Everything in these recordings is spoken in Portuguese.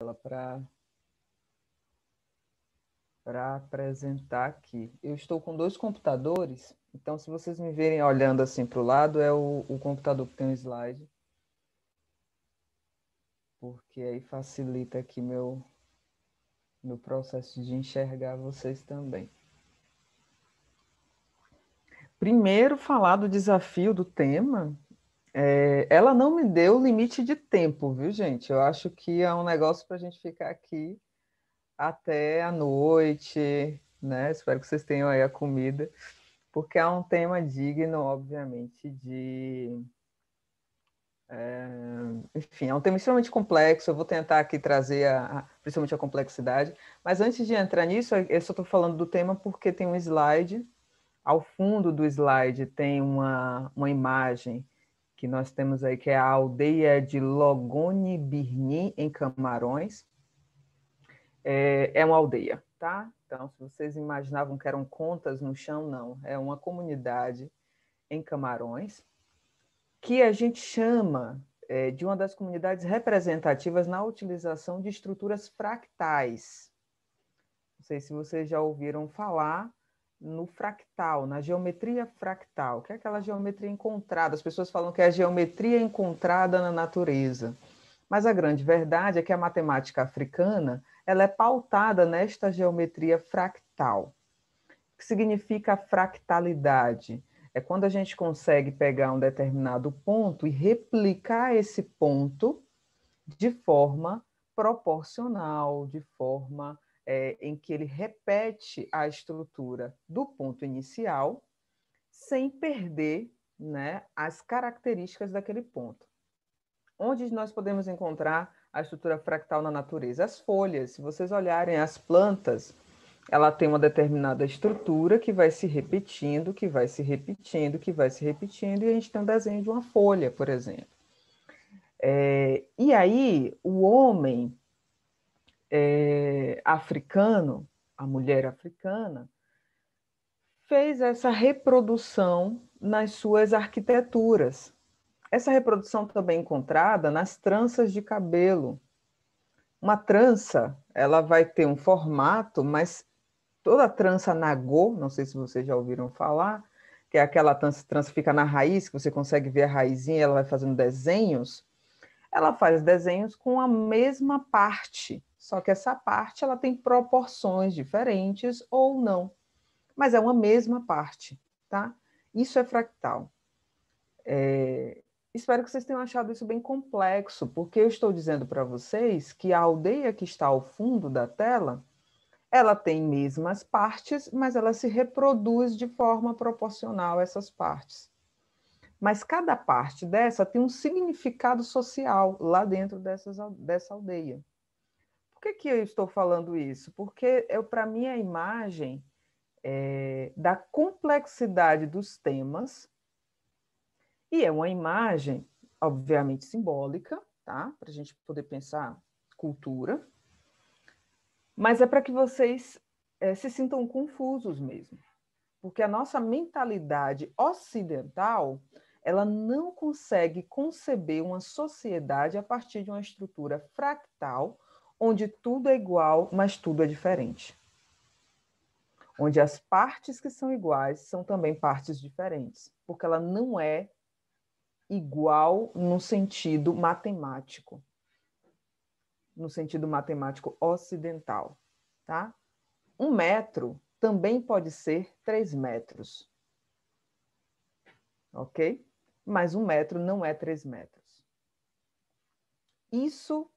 ela para para apresentar aqui. Eu estou com dois computadores, então se vocês me verem olhando assim para o lado, é o, o computador que tem um slide. Porque aí facilita aqui meu, meu processo de enxergar vocês também. Primeiro falar do desafio do tema, é, ela não me deu limite de tempo, viu, gente? Eu acho que é um negócio para a gente ficar aqui até a noite, né? Espero que vocês tenham aí a comida, porque é um tema digno, obviamente, de. É, enfim, é um tema extremamente complexo. Eu vou tentar aqui trazer a, principalmente a complexidade, mas antes de entrar nisso, eu só estou falando do tema porque tem um slide. Ao fundo do slide tem uma, uma imagem que nós temos aí, que é a aldeia de Logone Birni em Camarões. É, é uma aldeia, tá? Então, se vocês imaginavam que eram contas no chão, não. É uma comunidade em Camarões que a gente chama é, de uma das comunidades representativas na utilização de estruturas fractais. Não sei se vocês já ouviram falar no fractal, na geometria fractal, que é aquela geometria encontrada. As pessoas falam que é a geometria encontrada na natureza. Mas a grande verdade é que a matemática africana ela é pautada nesta geometria fractal. O que significa fractalidade? É quando a gente consegue pegar um determinado ponto e replicar esse ponto de forma proporcional, de forma é, em que ele repete a estrutura do ponto inicial sem perder né, as características daquele ponto. Onde nós podemos encontrar a estrutura fractal na natureza? As folhas. Se vocês olharem as plantas, ela tem uma determinada estrutura que vai se repetindo, que vai se repetindo, que vai se repetindo, e a gente tem um desenho de uma folha, por exemplo. É, e aí, o homem, é, africano, a mulher africana, fez essa reprodução nas suas arquiteturas. Essa reprodução também é encontrada nas tranças de cabelo. Uma trança, ela vai ter um formato, mas toda trança nagô, não sei se vocês já ouviram falar, que é aquela trança, trança fica na raiz, que você consegue ver a raizinha, ela vai fazendo desenhos. Ela faz desenhos com a mesma parte só que essa parte ela tem proporções diferentes ou não, mas é uma mesma parte, tá? Isso é fractal. É... Espero que vocês tenham achado isso bem complexo, porque eu estou dizendo para vocês que a aldeia que está ao fundo da tela, ela tem mesmas partes, mas ela se reproduz de forma proporcional a essas partes. Mas cada parte dessa tem um significado social lá dentro dessas, dessa aldeia. Por que, que eu estou falando isso? Porque para mim a imagem é, da complexidade dos temas e é uma imagem, obviamente, simbólica, tá? Para a gente poder pensar cultura, mas é para que vocês é, se sintam confusos mesmo, porque a nossa mentalidade ocidental ela não consegue conceber uma sociedade a partir de uma estrutura fractal onde tudo é igual, mas tudo é diferente. Onde as partes que são iguais são também partes diferentes, porque ela não é igual no sentido matemático, no sentido matemático ocidental, tá? Um metro também pode ser três metros, ok? Mas um metro não é três metros. Isso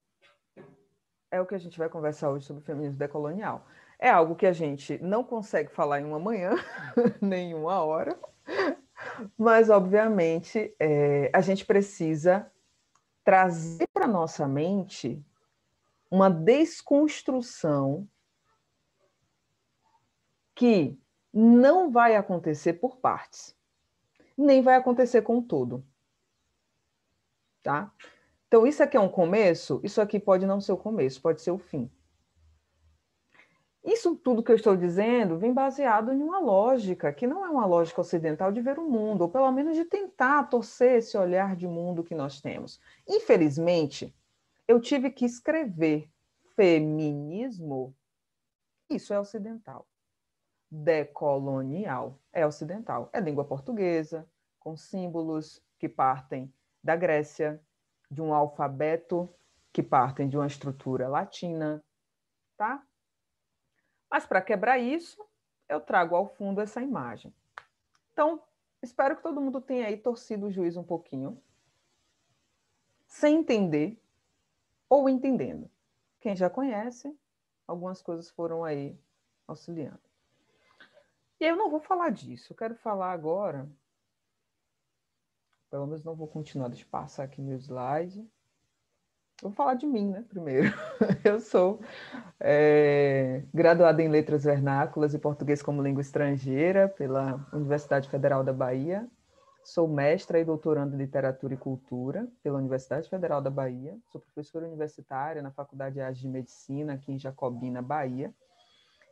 é o que a gente vai conversar hoje sobre feminismo decolonial. É algo que a gente não consegue falar em uma manhã, nem em uma hora, mas, obviamente, é, a gente precisa trazer para nossa mente uma desconstrução que não vai acontecer por partes, nem vai acontecer com todo. Tá? Então, isso aqui é um começo, isso aqui pode não ser o começo, pode ser o fim. Isso tudo que eu estou dizendo vem baseado em uma lógica que não é uma lógica ocidental de ver o mundo, ou pelo menos de tentar torcer esse olhar de mundo que nós temos. Infelizmente, eu tive que escrever feminismo. Isso é ocidental. Decolonial é ocidental. É língua portuguesa, com símbolos que partem da Grécia, de um alfabeto que partem de uma estrutura latina, tá? Mas para quebrar isso, eu trago ao fundo essa imagem. Então, espero que todo mundo tenha aí torcido o juiz um pouquinho, sem entender ou entendendo. Quem já conhece, algumas coisas foram aí auxiliando. E eu não vou falar disso, eu quero falar agora pelo menos não vou continuar, deixa eu passar aqui meu slide. Vou falar de mim, né, primeiro. eu sou é, graduada em Letras Vernáculas e Português como Língua Estrangeira pela Universidade Federal da Bahia. Sou mestra e doutoranda em Literatura e Cultura pela Universidade Federal da Bahia. Sou professora universitária na Faculdade de Artes de Medicina aqui em Jacobina, Bahia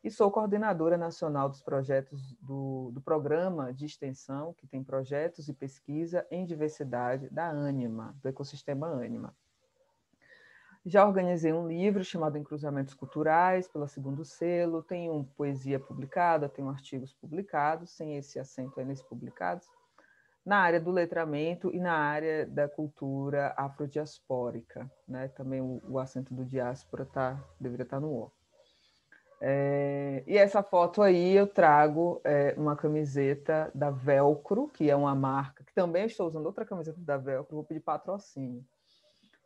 e sou coordenadora nacional dos projetos do, do programa de extensão, que tem projetos e pesquisa em diversidade da ANIMA, do ecossistema ANIMA. Já organizei um livro chamado Encruzamentos Culturais, pela Segundo Selo, tenho poesia publicada, tenho artigos publicados, sem esse acento aí nesse publicados, na área do letramento e na área da cultura afrodiaspórica. Né? Também o, o acento do diáspora tá, deveria estar tá no O. É, e essa foto aí eu trago é, uma camiseta da Velcro, que é uma marca, que também estou usando outra camiseta da Velcro, vou pedir patrocínio,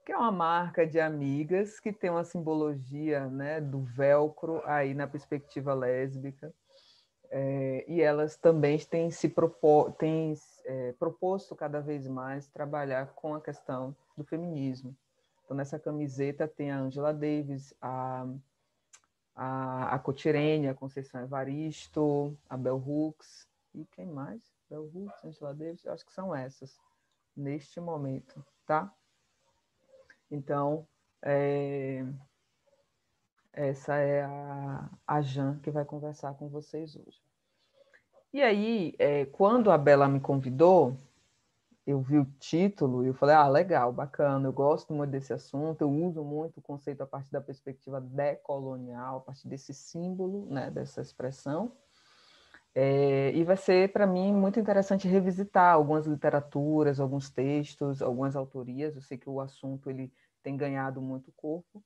que é uma marca de amigas que tem uma simbologia né, do Velcro aí na perspectiva lésbica. É, e elas também têm se propor, têm, é, proposto cada vez mais trabalhar com a questão do feminismo. Então, nessa camiseta tem a Angela Davis, a a, a Cotirene, a Conceição Evaristo, a Bel Hooks e quem mais? Bel Hooks, Angela Davis, eu acho que são essas neste momento, tá? Então, é, essa é a, a Jan que vai conversar com vocês hoje. E aí, é, quando a Bela me convidou, eu vi o título e eu falei, ah, legal, bacana, eu gosto muito desse assunto, eu uso muito o conceito a partir da perspectiva decolonial, a partir desse símbolo, né, dessa expressão. É, e vai ser, para mim, muito interessante revisitar algumas literaturas, alguns textos, algumas autorias. Eu sei que o assunto ele tem ganhado muito corpo,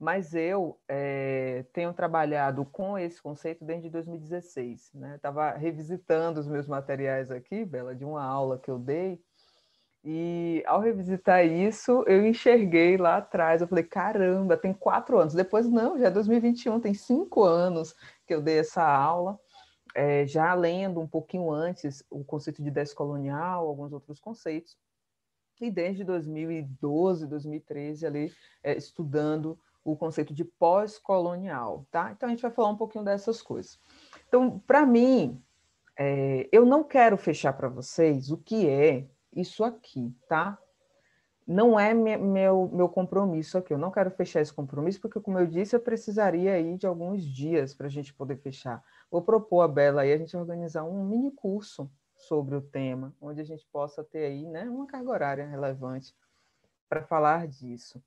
mas eu é, tenho trabalhado com esse conceito desde 2016. Né? Estava revisitando os meus materiais aqui, Bela, de uma aula que eu dei, e ao revisitar isso, eu enxerguei lá atrás, eu falei, caramba, tem quatro anos. Depois, não, já é 2021, tem cinco anos que eu dei essa aula. É, já lendo um pouquinho antes o conceito de descolonial, alguns outros conceitos. E desde 2012, 2013, ali, é, estudando o conceito de pós-colonial, tá? Então, a gente vai falar um pouquinho dessas coisas. Então, para mim, é, eu não quero fechar para vocês o que é isso aqui, tá? Não é me, meu, meu compromisso aqui. Eu não quero fechar esse compromisso, porque, como eu disse, eu precisaria aí de alguns dias para a gente poder fechar. Vou propor a Bela aí a gente organizar um mini curso sobre o tema, onde a gente possa ter aí né, uma carga horária relevante para falar disso.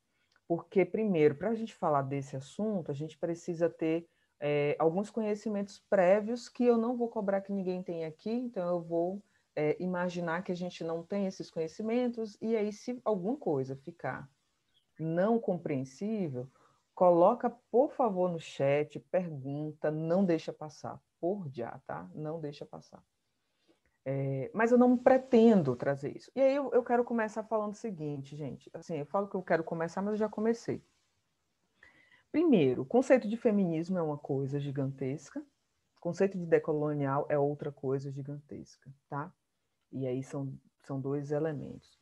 Porque, primeiro, para a gente falar desse assunto, a gente precisa ter é, alguns conhecimentos prévios que eu não vou cobrar que ninguém tenha aqui, então eu vou é, imaginar que a gente não tem esses conhecimentos e aí se alguma coisa ficar não compreensível, coloca por favor no chat, pergunta, não deixa passar, por já, tá? Não deixa passar. É, mas eu não pretendo trazer isso. E aí eu, eu, quero começar falando o seguinte, gente. Assim, eu falo que eu quero começar, mas eu já comecei. Primeiro, o conceito de feminismo é uma coisa gigantesca, conceito de decolonial é outra coisa gigantesca, tá? E aí são, são dois elementos.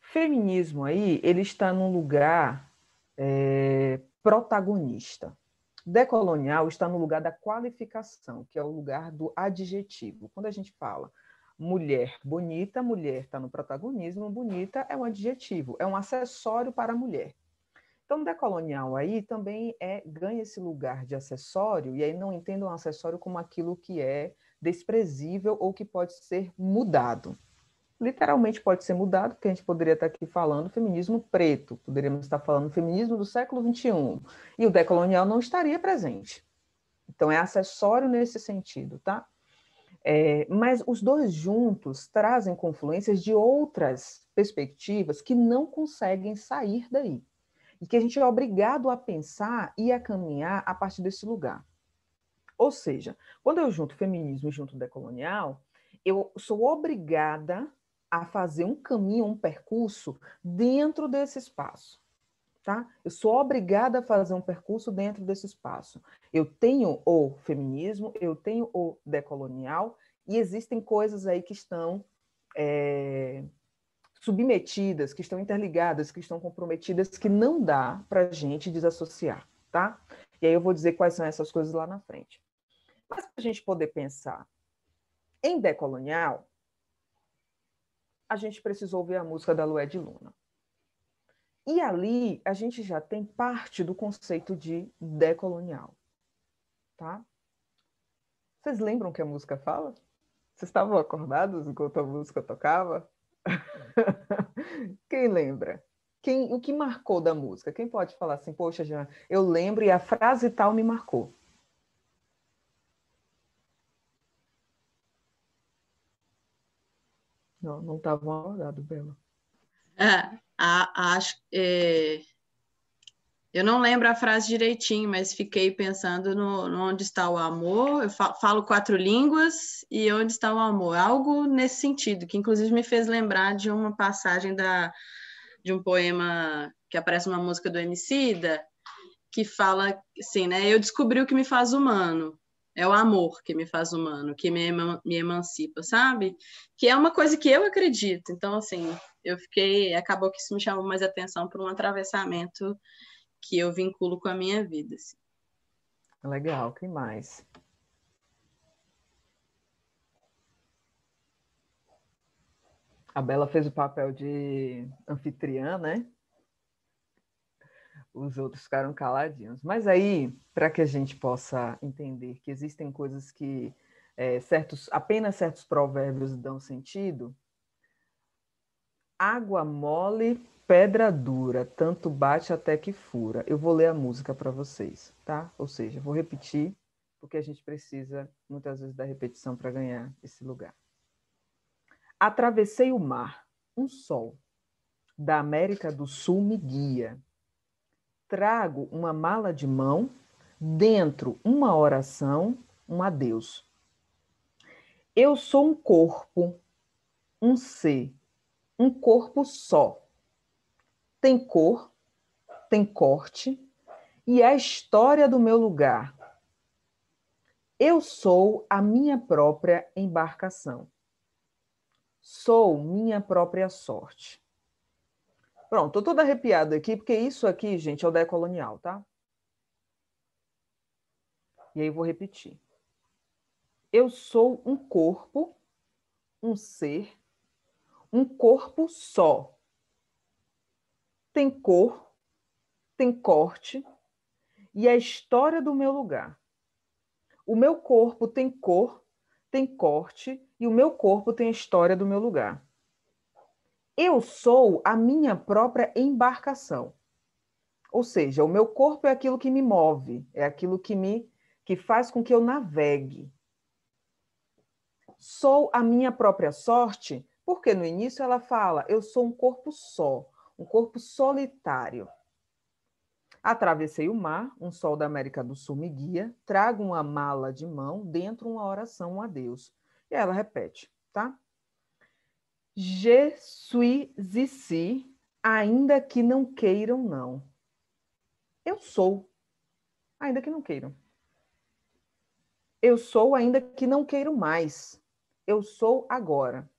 Feminismo aí, ele está num lugar é, protagonista. Decolonial está no lugar da qualificação, que é o lugar do adjetivo. Quando a gente fala mulher bonita, mulher está no protagonismo, bonita é um adjetivo, é um acessório para a mulher. Então, decolonial aí também é ganha esse lugar de acessório, e aí não entendam acessório como aquilo que é desprezível ou que pode ser mudado. Literalmente pode ser mudado, porque a gente poderia estar aqui falando feminismo preto, poderíamos estar falando feminismo do século XXI, e o decolonial não estaria presente. Então, é acessório nesse sentido, tá? É, mas os dois juntos trazem confluências de outras perspectivas que não conseguem sair daí. E que a gente é obrigado a pensar e a caminhar a partir desse lugar. Ou seja, quando eu junto feminismo e junto decolonial, eu sou obrigada a fazer um caminho, um percurso dentro desse espaço. Tá? Eu sou obrigada a fazer um percurso dentro desse espaço. Eu tenho o feminismo, eu tenho o decolonial, e existem coisas aí que estão é, submetidas, que estão interligadas, que estão comprometidas, que não dá para a gente desassociar, tá? E aí eu vou dizer quais são essas coisas lá na frente. Mas para a gente poder pensar em decolonial, a gente precisou ouvir a música da Lué de Luna. E ali a gente já tem parte do conceito de decolonial. Tá? Vocês lembram que a música fala? Vocês estavam acordados enquanto a música tocava? Quem lembra? Quem, o que marcou da música? Quem pode falar assim, poxa, Jean, eu lembro e a frase tal me marcou? não estava abordados, Bela. É, é, eu não lembro a frase direitinho, mas fiquei pensando no, no onde está o amor. Eu falo, falo quatro línguas e onde está o amor. Algo nesse sentido, que inclusive me fez lembrar de uma passagem da, de um poema que aparece numa música do Emicida, que fala assim, né? Eu descobri o que me faz humano. É o amor que me faz humano, que me, me emancipa, sabe? Que é uma coisa que eu acredito. Então, assim, eu fiquei. Acabou que isso me chamou mais atenção para um atravessamento que eu vinculo com a minha vida. Assim. Legal, que mais? A Bela fez o papel de anfitriã, né? os outros ficaram caladinhos. Mas aí, para que a gente possa entender que existem coisas que é, certos, apenas certos provérbios dão sentido, água mole, pedra dura, tanto bate até que fura. Eu vou ler a música para vocês, tá? Ou seja, vou repetir, porque a gente precisa muitas vezes da repetição para ganhar esse lugar. Atravessei o mar, um sol, da América do Sul me guia trago uma mala de mão, dentro uma oração, um adeus. Eu sou um corpo, um ser, um corpo só. Tem cor, tem corte e é a história do meu lugar. Eu sou a minha própria embarcação. Sou minha própria sorte. Pronto, estou toda arrepiada aqui, porque isso aqui, gente, é o decolonial, tá? E aí eu vou repetir. Eu sou um corpo, um ser, um corpo só. Tem cor, tem corte e é a história do meu lugar. O meu corpo tem cor, tem corte e o meu corpo tem a história do meu lugar. Eu sou a minha própria embarcação. Ou seja, o meu corpo é aquilo que me move, é aquilo que me que faz com que eu navegue. Sou a minha própria sorte, porque no início ela fala: eu sou um corpo só, um corpo solitário. Atravessei o mar, um sol da América do Sul me guia, trago uma mala de mão, dentro uma oração a Deus. E ela repete, tá? Je suis ici, ainda que não queiram, não. Eu sou, ainda que não queiram. Eu sou, ainda que não queiram mais. Eu sou agora.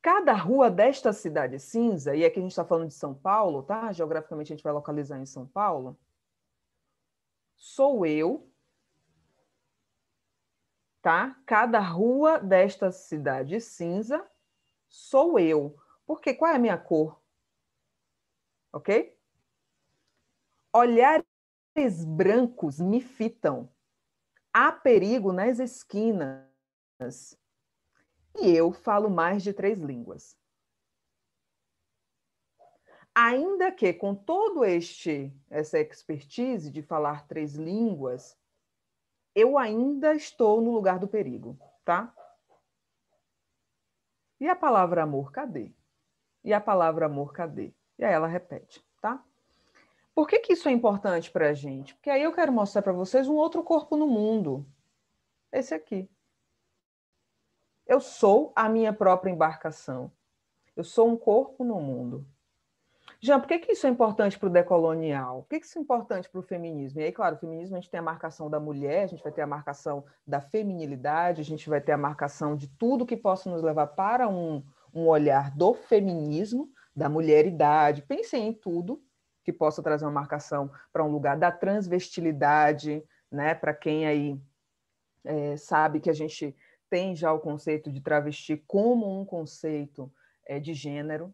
Cada rua desta cidade cinza, e aqui a gente está falando de São Paulo, tá? Geograficamente a gente vai localizar em São Paulo. Sou eu, tá? Cada rua desta cidade cinza sou eu. Porque qual é a minha cor? Ok? Olhares brancos me fitam. Há perigo nas esquinas. E eu falo mais de três línguas. Ainda que com todo este essa expertise de falar três línguas, eu ainda estou no lugar do perigo, tá? E a palavra amor, cadê? E a palavra amor, cadê? E aí ela repete, tá? Por que, que isso é importante para a gente? Porque aí eu quero mostrar para vocês um outro corpo no mundo. Esse aqui. Eu sou a minha própria embarcação. Eu sou um corpo no mundo. Jean, por que, que isso é importante para o decolonial? Por que, que isso é importante para o feminismo? E aí, claro, o feminismo a gente tem a marcação da mulher, a gente vai ter a marcação da feminilidade, a gente vai ter a marcação de tudo que possa nos levar para um, um olhar do feminismo, da mulheridade. Pensem em tudo que possa trazer uma marcação para um lugar da transvestilidade, né? Para quem aí é, sabe que a gente tem já o conceito de travesti como um conceito é, de gênero,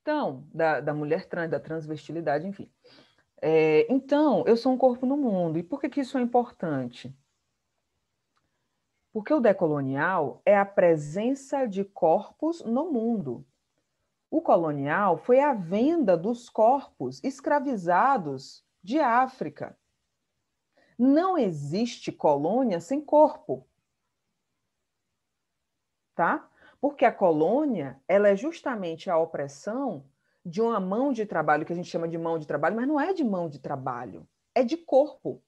então, da, da mulher trans, da transvestilidade, enfim. É, então, eu sou um corpo no mundo. E por que, que isso é importante? Porque o decolonial é a presença de corpos no mundo. O colonial foi a venda dos corpos escravizados de África. Não existe colônia sem corpo. Tá? Porque a colônia, ela é justamente a opressão de uma mão de trabalho que a gente chama de mão de trabalho, mas não é de mão de trabalho, é de corpo.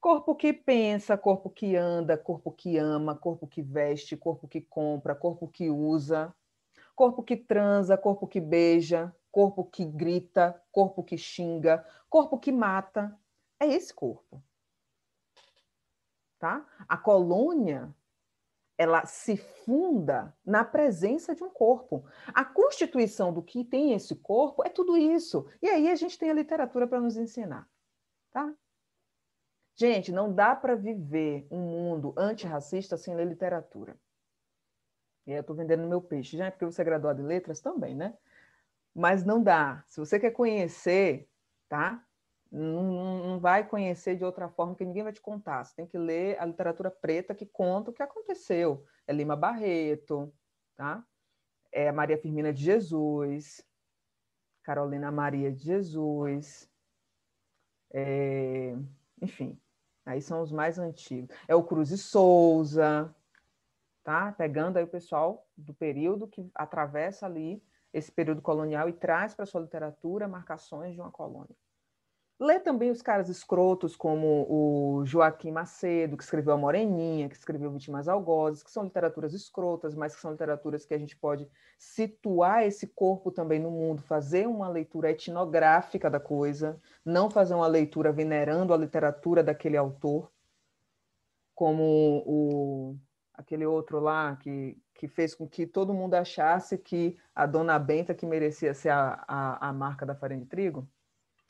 Corpo que pensa, corpo que anda, corpo que ama, corpo que veste, corpo que compra, corpo que usa, corpo que transa, corpo que beija, corpo que grita, corpo que xinga, corpo que mata. É esse corpo. Tá? A colônia ela se funda na presença de um corpo. A constituição do que tem esse corpo é tudo isso. E aí a gente tem a literatura para nos ensinar, tá? Gente, não dá para viver um mundo antirracista sem ler literatura. E aí eu estou vendendo meu peixe, já é porque você é graduado em letras também, né? Mas não dá. Se você quer conhecer, tá? Não, não, vai conhecer de outra forma, que ninguém vai te contar. Você tem que ler a literatura preta que conta o que aconteceu. É Lima Barreto, tá? É Maria Firmina de Jesus, Carolina Maria de Jesus, é... enfim, aí são os mais antigos. É o Cruz e Souza, tá? Pegando aí o pessoal do período que atravessa ali esse período colonial e traz para sua literatura marcações de uma colônia. Lê também os caras escrotos, como o Joaquim Macedo, que escreveu A Moreninha, que escreveu Vítimas Algozes, que são literaturas escrotas, mas que são literaturas que a gente pode situar esse corpo também no mundo, fazer uma leitura etnográfica da coisa, não fazer uma leitura venerando a literatura daquele autor, como o, aquele outro lá que, que fez com que todo mundo achasse que a Dona Benta que merecia ser a, a, a marca da farinha de trigo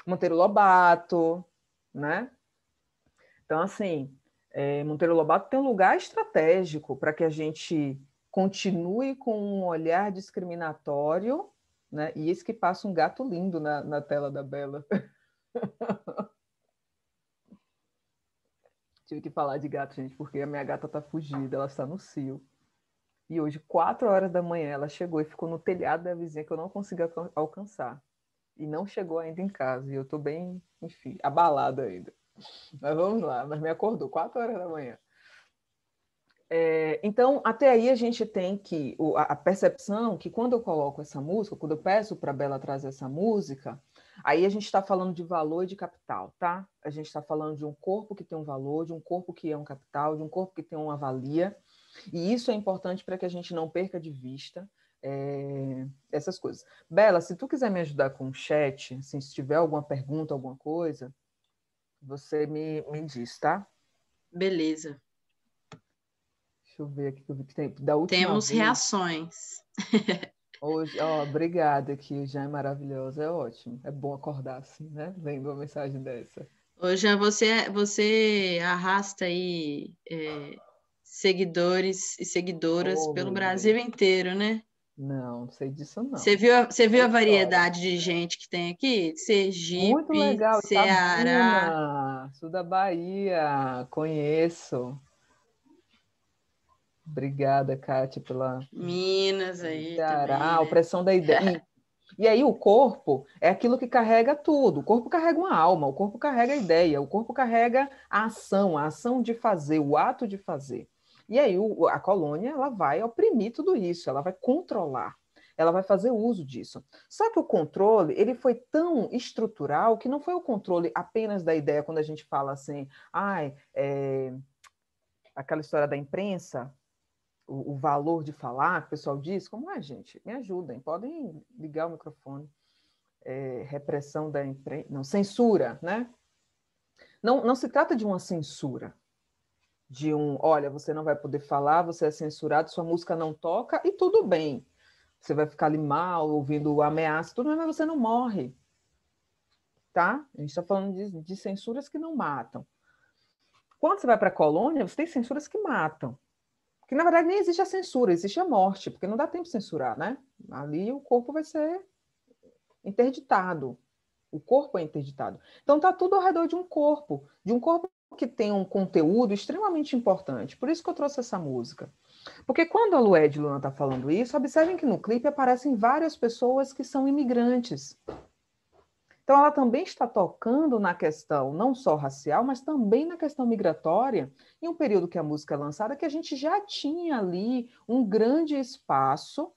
Monteiro Lobato, né? Então, assim, é, Monteiro Lobato tem um lugar estratégico para que a gente continue com um olhar discriminatório, né? E esse que passa um gato lindo na, na tela da Bela. Tive que falar de gato, gente, porque a minha gata está fugida, ela está no cio. E hoje, quatro horas da manhã, ela chegou e ficou no telhado da vizinha que eu não consegui alcançar e não chegou ainda em casa. E eu tô bem, enfim, abalada ainda. Mas vamos lá, mas me acordou, 4 horas da manhã. É, então, até aí a gente tem que a percepção que quando eu coloco essa música, quando eu peço para a Bela trazer essa música, aí a gente está falando de valor e de capital, tá? A gente está falando de um corpo que tem um valor, de um corpo que é um capital, de um corpo que tem uma valia. E isso é importante para que a gente não perca de vista, é, essas coisas. Bela, se tu quiser me ajudar com o chat, assim, se tiver alguma pergunta, alguma coisa, você me, me diz, tá? Beleza. Deixa eu ver aqui que eu vi que tem. Da última Temos vez, reações. Hoje, ó, obrigada aqui, já é maravilhosa, é ótimo. É bom acordar assim, né? lendo uma mensagem dessa. hoje você, você arrasta aí é, seguidores e seguidoras oh, pelo Brasil Deus. inteiro, né? Não, não sei disso não. Você viu, você viu a variedade de gente que tem aqui? Sergipe, Muito legal. Ceará, Itabuna, sul da Bahia, conheço. Obrigada, Kátia, pela Minas aí. Ceará, também, né? opressão da ideia. E, e aí o corpo é aquilo que carrega tudo. O corpo carrega uma alma, o corpo carrega a ideia, o corpo carrega a ação, a ação de fazer, o ato de fazer. E aí o, a colônia ela vai oprimir tudo isso, ela vai controlar, ela vai fazer uso disso. Só que o controle ele foi tão estrutural que não foi o controle apenas da ideia quando a gente fala assim, ai, é... aquela história da imprensa, o, o, valor de falar, o pessoal diz, como ah, gente, me ajudem, podem ligar o microfone. É, repressão da imprensa, não, censura, né? Não, não se trata de uma censura, de um, olha, você não vai poder falar, você é censurado, sua música não toca e tudo bem. Você vai ficar ali mal, ouvindo ameaça, tudo bem, mas você não morre. Tá? A gente está falando de, de censuras que não matam. Quando você vai para a colônia, você tem censuras que matam. Que na verdade nem existe a censura, existe a morte, porque não dá tempo de censurar, né? Ali o corpo vai ser interditado. O corpo é interditado. Então tá tudo ao redor de um corpo, de um corpo que tem um conteúdo extremamente importante. Por isso que eu trouxe essa música. Porque quando a Lued Luna está falando isso, observem que no clipe aparecem várias pessoas que são imigrantes. Então, ela também está tocando na questão não só racial, mas também na questão migratória, em um período que a música é lançada, que a gente já tinha ali um grande espaço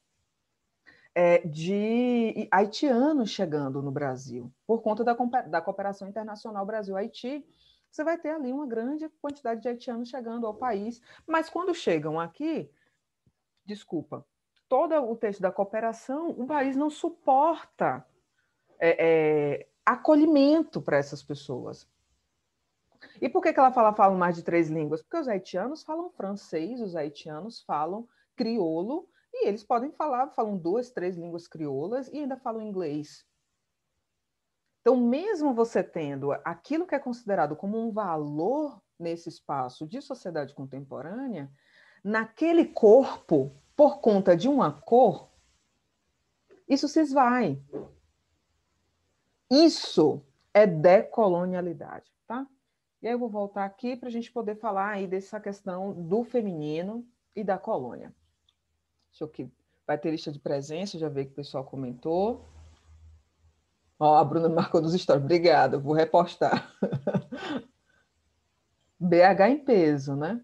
é, de haitianos chegando no Brasil, por conta da, da cooperação internacional Brasil-Haiti, você vai ter ali uma grande quantidade de haitianos chegando ao país. Mas quando chegam aqui, desculpa, todo o texto da cooperação, o país não suporta é, é, acolhimento para essas pessoas. E por que, que ela fala, fala mais de três línguas? Porque os haitianos falam francês, os haitianos falam crioulo, e eles podem falar, falam duas, três línguas crioulas e ainda falam inglês. Então, mesmo você tendo aquilo que é considerado como um valor nesse espaço de sociedade contemporânea, naquele corpo, por conta de uma cor, isso se esvai. Isso é decolonialidade, tá? E aí eu vou voltar aqui para a gente poder falar aí dessa questão do feminino e da colônia. Deixa eu que vai ter lista de presença, já veio que o pessoal comentou. Ó, a Bruna marcou nos stories. Obrigada, vou repostar. BH em peso, né?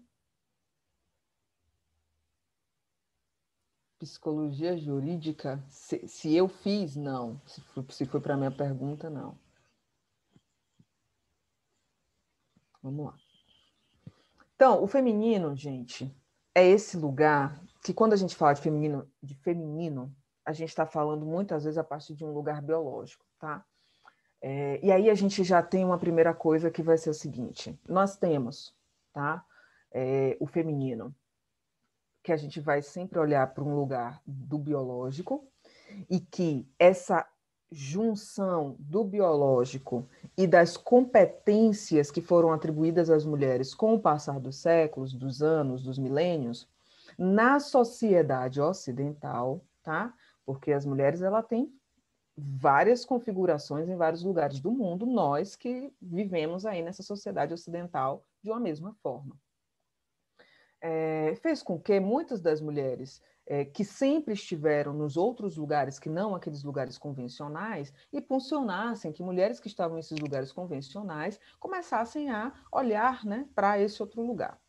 Psicologia jurídica, se, se eu fiz, não. Se, se foi para a minha pergunta, não. Vamos lá. Então, o feminino, gente, é esse lugar que quando a gente fala de feminino, de feminino, a gente está falando muitas vezes a partir de um lugar biológico tá? É, e aí a gente já tem uma primeira coisa que vai ser o seguinte: nós temos, tá? É, o feminino, que a gente vai sempre olhar para um lugar do biológico e que essa junção do biológico e das competências que foram atribuídas às mulheres com o passar dos séculos, dos anos, dos milênios, na sociedade ocidental, tá? Porque as mulheres ela tem várias configurações em vários lugares do mundo, nós que vivemos aí nessa sociedade ocidental de uma mesma forma. É, fez com que muitas das mulheres é, que sempre estiveram nos outros lugares, que não aqueles lugares convencionais, e funcionassem, que mulheres que estavam nesses lugares convencionais começassem a olhar né, para esse outro lugar.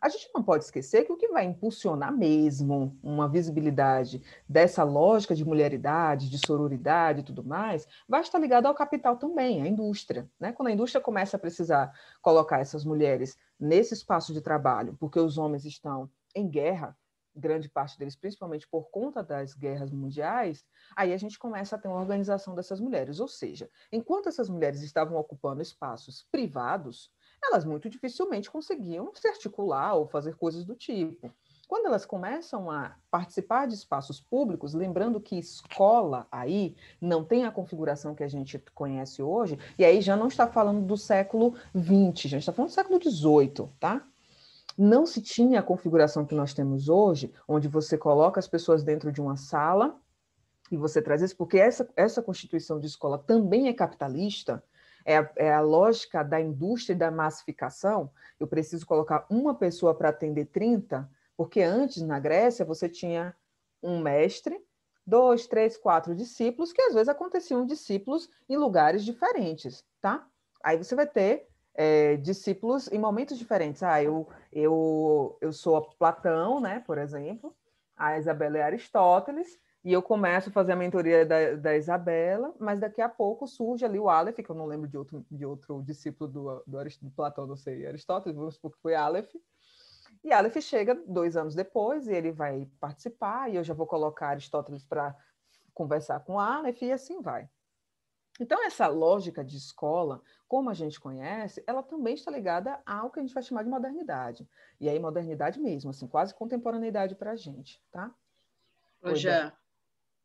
A gente não pode esquecer que o que vai impulsionar mesmo uma visibilidade dessa lógica de mulheridade, de sororidade e tudo mais, vai estar ligado ao capital também, à indústria. Né? Quando a indústria começa a precisar colocar essas mulheres nesse espaço de trabalho, porque os homens estão em guerra, grande parte deles, principalmente por conta das guerras mundiais, aí a gente começa a ter uma organização dessas mulheres. Ou seja, enquanto essas mulheres estavam ocupando espaços privados, elas muito dificilmente conseguiam se articular ou fazer coisas do tipo. Quando elas começam a participar de espaços públicos, lembrando que escola aí não tem a configuração que a gente conhece hoje, e aí já não está falando do século XX, já está falando do século XVIII, tá? Não se tinha a configuração que nós temos hoje, onde você coloca as pessoas dentro de uma sala e você traz isso, porque essa, essa constituição de escola também é capitalista, é a, é a lógica da indústria e da massificação. Eu preciso colocar uma pessoa para atender 30, porque antes, na Grécia, você tinha um mestre, dois, três, quatro discípulos, que às vezes aconteciam discípulos em lugares diferentes, tá? Aí você vai ter é, discípulos em momentos diferentes. Ah, eu, eu, eu sou Platão, né, por exemplo, a ah, Isabela é Aristóteles, e eu começo a fazer a mentoria da, da Isabela, mas daqui a pouco surge ali o Aleph, que eu não lembro de outro, de outro discípulo do, do, do Platão, não sei, Aristóteles, vamos supor que foi Aleph. E Aleph chega dois anos depois e ele vai participar, e eu já vou colocar Aristóteles para conversar com Aleph, e assim vai. Então, essa lógica de escola, como a gente conhece, ela também está ligada ao que a gente vai chamar de modernidade. E aí, modernidade mesmo, assim, quase contemporaneidade para a gente, tá? Ô,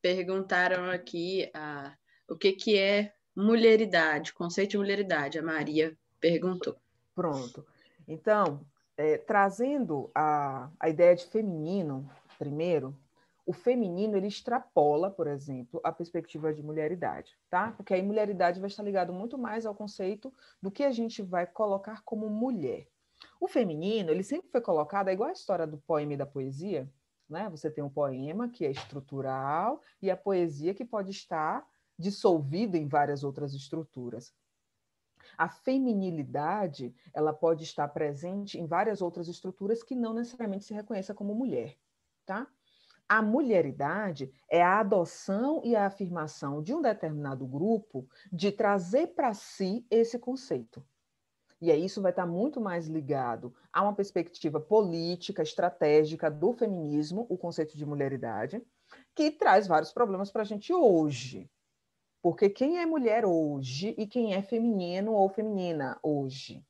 perguntaram aqui a, o que, que é mulheridade, conceito de mulheridade, a Maria perguntou. Pronto. Então, é, trazendo a, a ideia de feminino, primeiro, o feminino ele extrapola, por exemplo, a perspectiva de mulheridade, tá? Porque aí mulheridade vai estar ligado muito mais ao conceito do que a gente vai colocar como mulher. O feminino, ele sempre foi colocado, é igual a história do poema e da poesia, né? Você tem um poema que é estrutural e a poesia que pode estar dissolvida em várias outras estruturas. A feminilidade ela pode estar presente em várias outras estruturas que não necessariamente se reconheça como mulher, tá? A mulheridade é a adoção e a afirmação de um determinado grupo de trazer para si esse conceito. E aí isso vai estar muito mais ligado a uma perspectiva política, estratégica do feminismo, o conceito de mulheridade, que traz vários problemas para a gente hoje. Porque quem é mulher hoje e quem é feminino ou feminina hoje,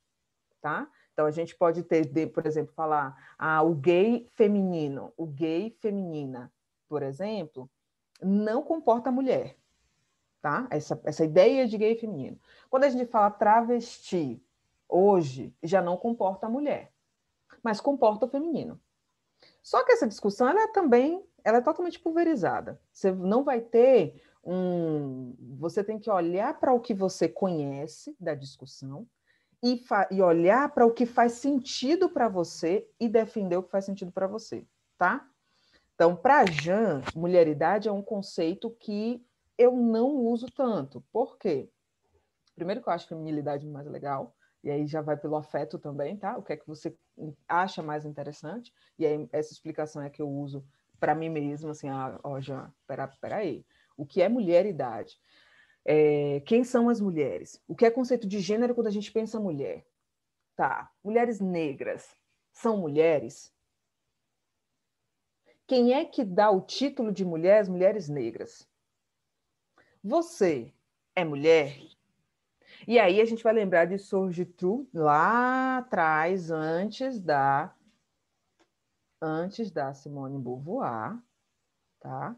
tá? Então a gente pode ter, de, por exemplo, falar ah, o gay feminino, o gay feminina, por exemplo, não comporta mulher, tá? Essa, essa ideia de gay feminino. Quando a gente fala travesti, hoje já não comporta a mulher, mas comporta o feminino. Só que essa discussão ela é também ela é totalmente pulverizada. Você não vai ter um. Você tem que olhar para o que você conhece da discussão e, fa... e olhar para o que faz sentido para você e defender o que faz sentido para você, tá? Então, para Jean, mulheridade é um conceito que eu não uso tanto. Por quê? Primeiro que eu acho feminilidade mais legal e aí já vai pelo afeto também, tá? O que é que você acha mais interessante? E aí essa explicação é que eu uso para mim mesma, assim, ah, ó, já, pera, pera aí. O que é mulheridade? É, quem são as mulheres? O que é conceito de gênero quando a gente pensa mulher? Tá, mulheres negras são mulheres? Quem é que dá o título de mulher às mulheres negras? Você é mulher? E aí a gente vai lembrar de Sorge True lá atrás, antes da antes da Simone Beauvoir, tá?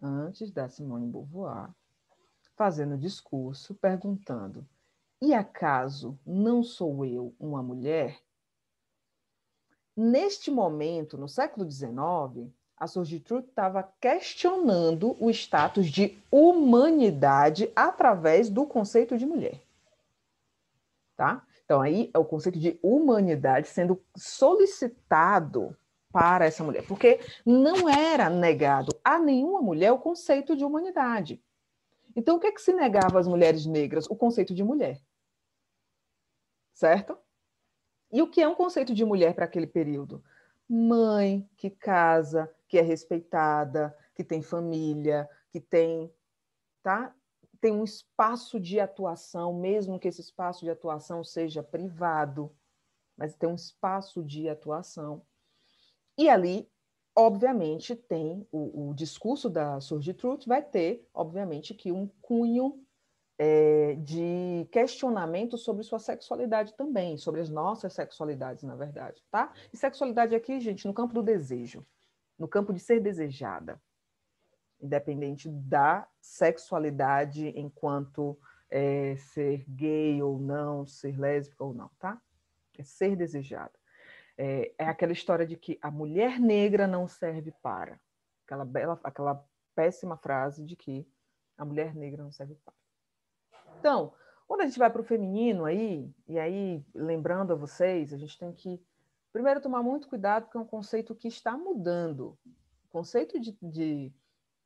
Antes da Simone Beauvoir, fazendo discurso, perguntando: "E acaso não sou eu uma mulher?" Neste momento, no século XIX, a Surgitrue estava questionando o status de humanidade através do conceito de mulher tá? Então aí é o conceito de humanidade sendo solicitado para essa mulher, porque não era negado a nenhuma mulher o conceito de humanidade. Então o que é que se negava às mulheres negras? O conceito de mulher. Certo? E o que é um conceito de mulher para aquele período? Mãe que casa, que é respeitada, que tem família, que tem, tá? tem um espaço de atuação, mesmo que esse espaço de atuação seja privado, mas tem um espaço de atuação. E ali, obviamente, tem o, o discurso da Surge Truth vai ter, obviamente, que um cunho é, de questionamento sobre sua sexualidade também, sobre as nossas sexualidades, na verdade, tá? E sexualidade aqui, gente, no campo do desejo, no campo de ser desejada, independente da sexualidade enquanto é, ser gay ou não, ser lésbica ou não, tá? É ser desejado É, é, aquela história de que a mulher negra não serve para. Aquela, bela, aquela péssima frase de que a mulher negra não serve para. Então, quando a gente vai para o feminino aí, e aí, lembrando a vocês, a gente tem que, primeiro, tomar muito cuidado, porque é um conceito que está mudando. O conceito de, de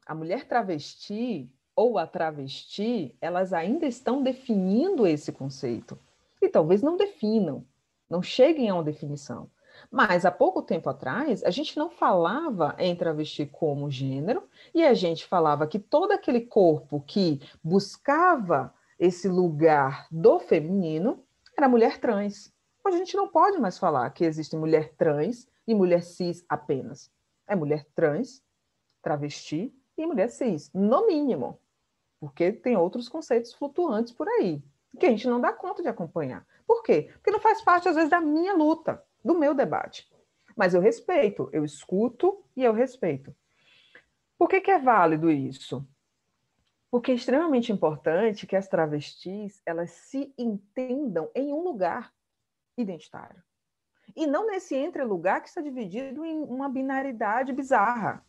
a mulher travesti ou a travesti, elas ainda estão definindo esse conceito. E talvez não definam, não cheguem a uma definição. Mas há pouco tempo atrás, a gente não falava em travesti como gênero, e a gente falava que todo aquele corpo que buscava esse lugar do feminino era mulher trans. a gente não pode mais falar que existe mulher trans e mulher cis apenas. É mulher trans, travesti e mulher cis, no mínimo, porque tem outros conceitos flutuantes por aí, que a gente não dá conta de acompanhar. Por quê? Porque não faz parte, às vezes, da minha luta, do meu debate. Mas eu respeito, eu escuto e eu respeito. Por que, que é válido isso? Porque é extremamente importante que as travestis elas se entendam em um lugar identitário. E não nesse entre-lugar que está dividido em uma binaridade bizarra.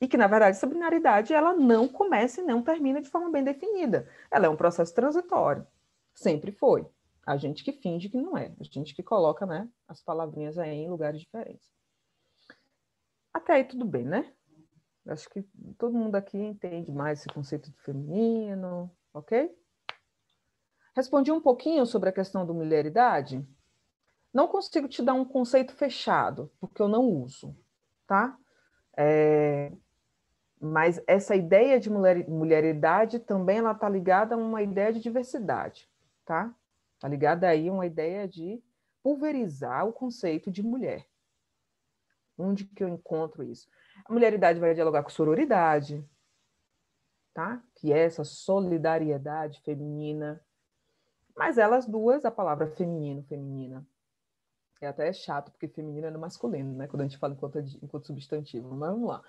E que, na verdade, essa binaridade ela não começa e não termina de forma bem definida. Ela é um processo transitório. Sempre foi. A gente que finge que não é. A gente que coloca né, as palavrinhas aí em lugares diferentes. Até aí tudo bem, né? Acho que todo mundo aqui entende mais esse conceito de feminino, ok? Respondi um pouquinho sobre a questão do mulheridade. Não consigo te dar um conceito fechado, porque eu não uso, tá? É, mas essa ideia de mulher, mulheridade também ela está ligada a uma ideia de diversidade, tá? Está ligada aí a uma ideia de pulverizar o conceito de mulher. Onde que eu encontro isso? A mulheridade vai dialogar com sororidade, tá? Que é essa solidariedade feminina. Mas elas duas, a palavra feminino, feminina, é até chato, porque feminino é no masculino, né? Quando a gente fala enquanto, é enquanto substantivo. Mas vamos lá.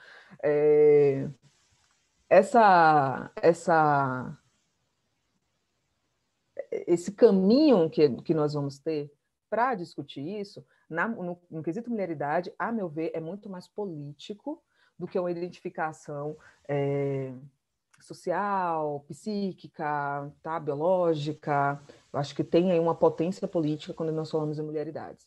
É... Essa, essa, esse caminho que, que nós vamos ter para discutir isso, na, no, no quesito mulheridade, a meu ver, é muito mais político do que uma identificação é, social, psíquica, tá, biológica. Eu acho que tem aí uma potência política quando nós falamos em mulheridades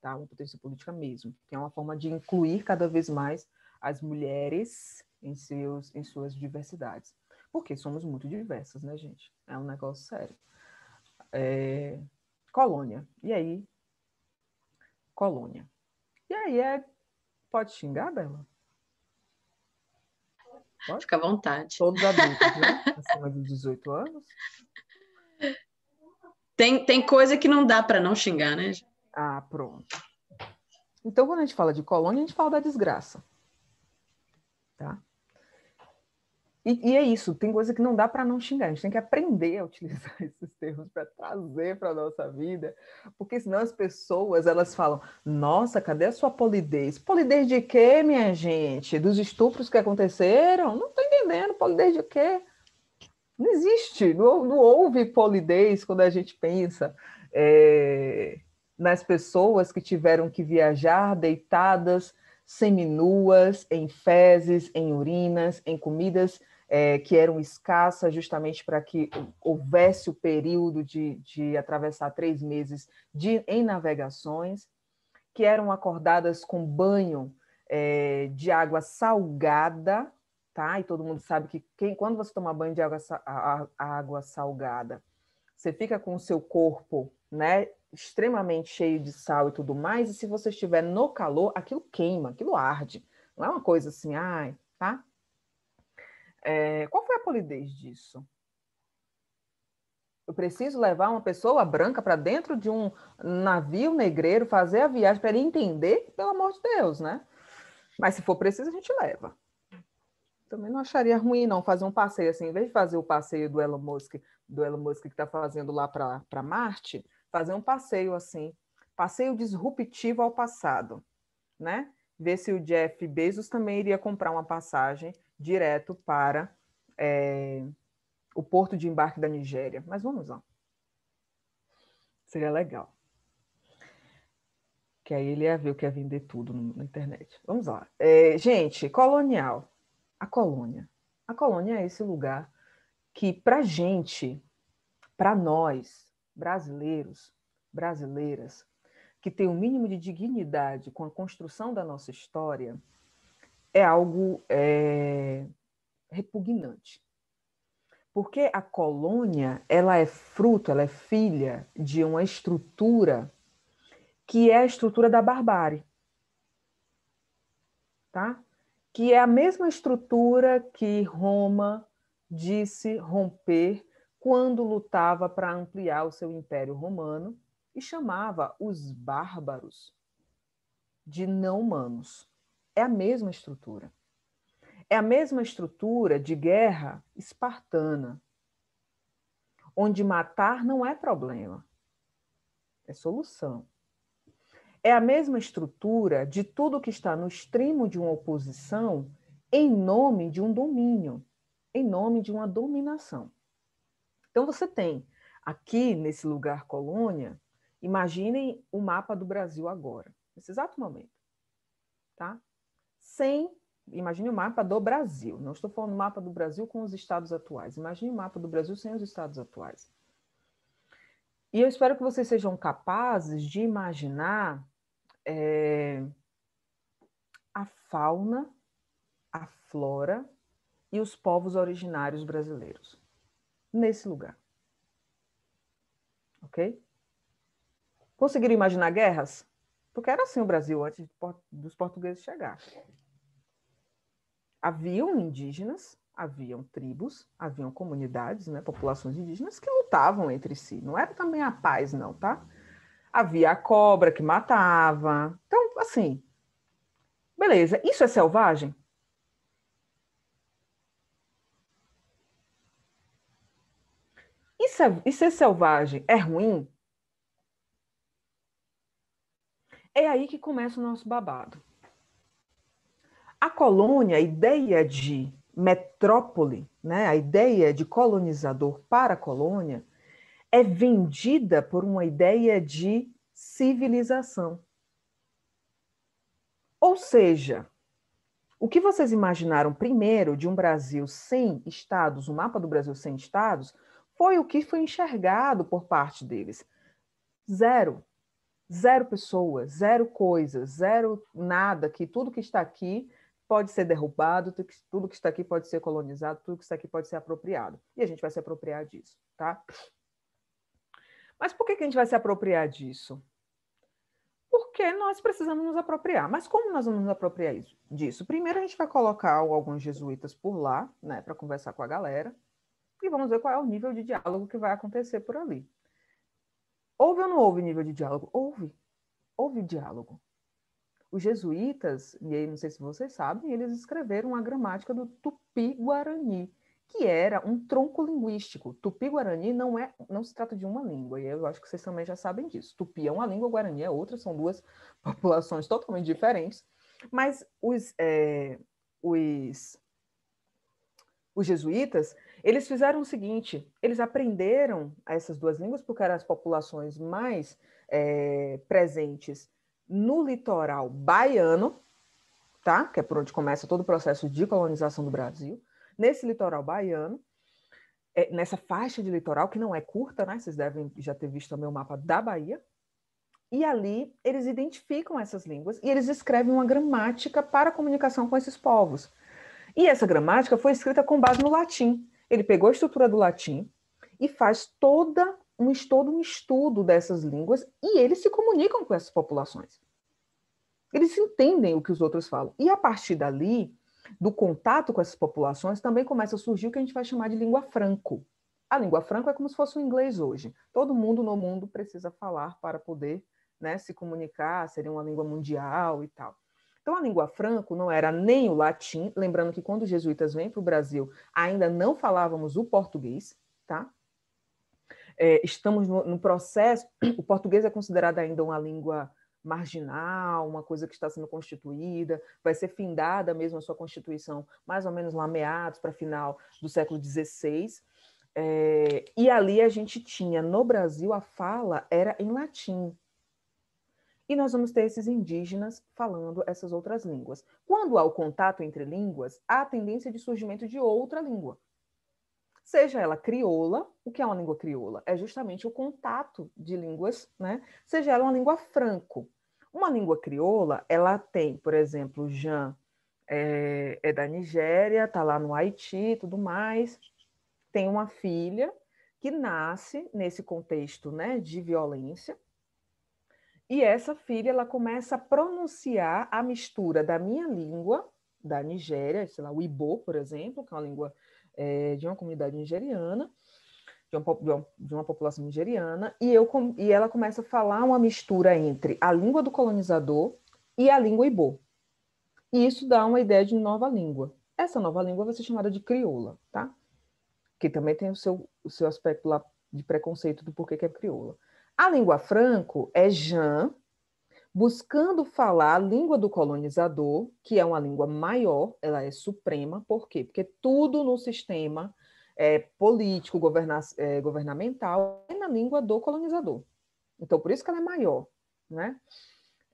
tá? Uma potência política mesmo, que é uma forma de incluir cada vez mais as mulheres em, seus, em suas diversidades. Porque somos muito diversas, né, gente? É um negócio sério. É... Colônia. E aí? Colônia. E aí é. Pode xingar, Bela? Pode? Fica à vontade. Todos adultos, né? Acima de 18 anos. Tem, tem coisa que não dá para não xingar, né? Ah, pronto. Então, quando a gente fala de colônia, a gente fala da desgraça. Tá? E, e é isso, tem coisa que não dá para não xingar, a gente tem que aprender a utilizar esses termos para trazer para a nossa vida, porque senão as pessoas elas falam: nossa, cadê a sua polidez? Polidez de quê, minha gente? Dos estupros que aconteceram? Não estou entendendo, polidez de quê? Não existe, não, não houve polidez quando a gente pensa. É nas pessoas que tiveram que viajar deitadas, seminuas, em fezes, em urinas, em comidas é, que eram escassas, justamente para que houvesse o período de, de atravessar três meses de, em navegações, que eram acordadas com banho é, de água salgada, tá? E todo mundo sabe que quem, quando você toma banho de água, a, a água salgada, você fica com o seu corpo né, extremamente cheio de sal e tudo mais, e se você estiver no calor, aquilo queima, aquilo arde. Não é uma coisa assim, ai, tá? É, qual foi a polidez disso? Eu preciso levar uma pessoa branca para dentro de um navio negreiro, fazer a viagem para ele entender, pelo amor de Deus, né? Mas se for preciso, a gente leva. Também não acharia ruim, não, fazer um passeio assim. Em vez de fazer o passeio do Elon Musk, do Elon Musk que está fazendo lá para Marte, fazer um passeio assim, passeio disruptivo ao passado, né? Ver se o Jeff Bezos também iria comprar uma passagem direto para é, o porto de embarque da Nigéria. Mas vamos lá. Seria legal. Que aí ele ia ver o que ia vender tudo no, na internet. Vamos lá. É, gente, colonial. A colônia. A colônia é esse lugar que, para gente, para nós, brasileiros, brasileiras, que têm o um mínimo de dignidade com a construção da nossa história, é algo é, repugnante. Porque a colônia ela é fruto, ela é filha de uma estrutura que é a estrutura da barbárie. Tá? Que é a mesma estrutura que Roma disse romper quando lutava para ampliar o seu império romano e chamava os bárbaros de não-humanos. É a mesma estrutura. É a mesma estrutura de guerra espartana, onde matar não é problema, é solução. É a mesma estrutura de tudo que está no extremo de uma oposição em nome de um domínio, em nome de uma dominação. Então você tem aqui nesse lugar colônia, imaginem o mapa do Brasil agora, nesse exato momento, tá? Sem imagine o mapa do Brasil. Não estou falando mapa do Brasil com os estados atuais. Imagine o mapa do Brasil sem os estados atuais. E eu espero que vocês sejam capazes de imaginar é, a fauna, a flora e os povos originários brasileiros nesse lugar. Ok? Conseguiram imaginar guerras? Porque era assim o Brasil antes dos portugueses chegar. Haviam indígenas, haviam tribos, haviam comunidades, né, populações indígenas que lutavam entre si. Não era também a paz, não, tá? Havia a cobra que matava. Então, assim, beleza. Isso é selvagem? isso é, e ser selvagem é ruim? É aí que começa o nosso babado. A colônia, a ideia de metrópole, né, a ideia de colonizador para a colônia, é vendida por uma ideia de civilização. Ou seja, o que vocês imaginaram primeiro de um Brasil sem estados, um mapa do Brasil sem estados, foi o que foi enxergado por parte deles. Zero. Zero pessoas, zero coisas, zero nada, que tudo que está aqui pode ser derrubado, tudo que está aqui pode ser colonizado, tudo que está aqui pode ser apropriado. E a gente vai se apropriar disso, tá? Mas por que, que a gente vai se apropriar disso? Porque nós precisamos nos apropriar. Mas como nós vamos nos apropriar disso? Primeiro, a gente vai colocar alguns jesuítas por lá, né, para conversar com a galera e vamos ver qual é o nível de diálogo que vai acontecer por ali. Houve ou não houve nível de diálogo? Houve. Houve diálogo. Os jesuítas, e aí não sei se vocês sabem, eles escreveram a gramática do tupi-guarani, que era um tronco linguístico. Tupi-guarani não é, não se trata de uma língua, e eu acho que vocês também já sabem disso. Tupi é uma língua, guarani é outra, são duas populações totalmente diferentes. Mas os, é, os, os jesuítas eles fizeram o seguinte: eles aprenderam essas duas línguas porque eram as populações mais é, presentes no litoral baiano, tá? Que é por onde começa todo o processo de colonização do Brasil, nesse litoral baiano, é, nessa faixa de litoral que não é curta, né? Vocês devem já ter visto também o mapa da Bahia. E ali eles identificam essas línguas e eles escrevem uma gramática para a comunicação com esses povos. E essa gramática foi escrita com base no latim. Ele pegou a estrutura do latim e faz toda um, todo um estudo dessas línguas e eles se comunicam com essas populações. Eles entendem o que os outros falam. E a partir dali, do contato com essas populações, também começa a surgir o que a gente vai chamar de língua franco. A língua franco é como se fosse o inglês hoje. Todo mundo no mundo precisa falar para poder né, se comunicar, seria uma língua mundial e tal. Então, a língua franco não era nem o latim, lembrando que quando os jesuítas vêm para o Brasil, ainda não falávamos o português, tá? É, estamos no, no processo, o português é considerado ainda uma língua marginal, uma coisa que está sendo constituída, vai ser findada mesmo a sua constituição, mais ou menos lá meados para final do século XVI. É, e ali a gente tinha, no Brasil, a fala era em latim, e nós vamos ter esses indígenas falando essas outras línguas. Quando há o contato entre línguas, há a tendência de surgimento de outra língua. Seja ela crioula, o que é uma língua crioula? É justamente o contato de línguas, né? Seja ela uma língua franco. Uma língua crioula, ela tem, por exemplo, Jean é, é da Nigéria, está lá no Haiti tudo mais, tem uma filha que nasce nesse contexto né, de violência, e essa filha, ela começa a pronunciar a mistura da minha língua, da Nigéria, sei lá, o Ibo, por exemplo, que é uma língua é, de uma comunidade nigeriana, de uma, de uma, população nigeriana, e, eu, e ela começa a falar uma mistura entre a língua do colonizador e a língua Ibo. E isso dá uma ideia de nova língua. Essa nova língua vai ser chamada de crioula, tá? Que também tem o seu, o seu aspecto lá de preconceito do porquê que é crioula. A língua franco é Jean buscando falar a língua do colonizador, que é uma língua maior, ela é suprema, por quê? Porque tudo no sistema é, político, governa é, governamental, é na língua do colonizador. Então, por isso que ela é maior. Né?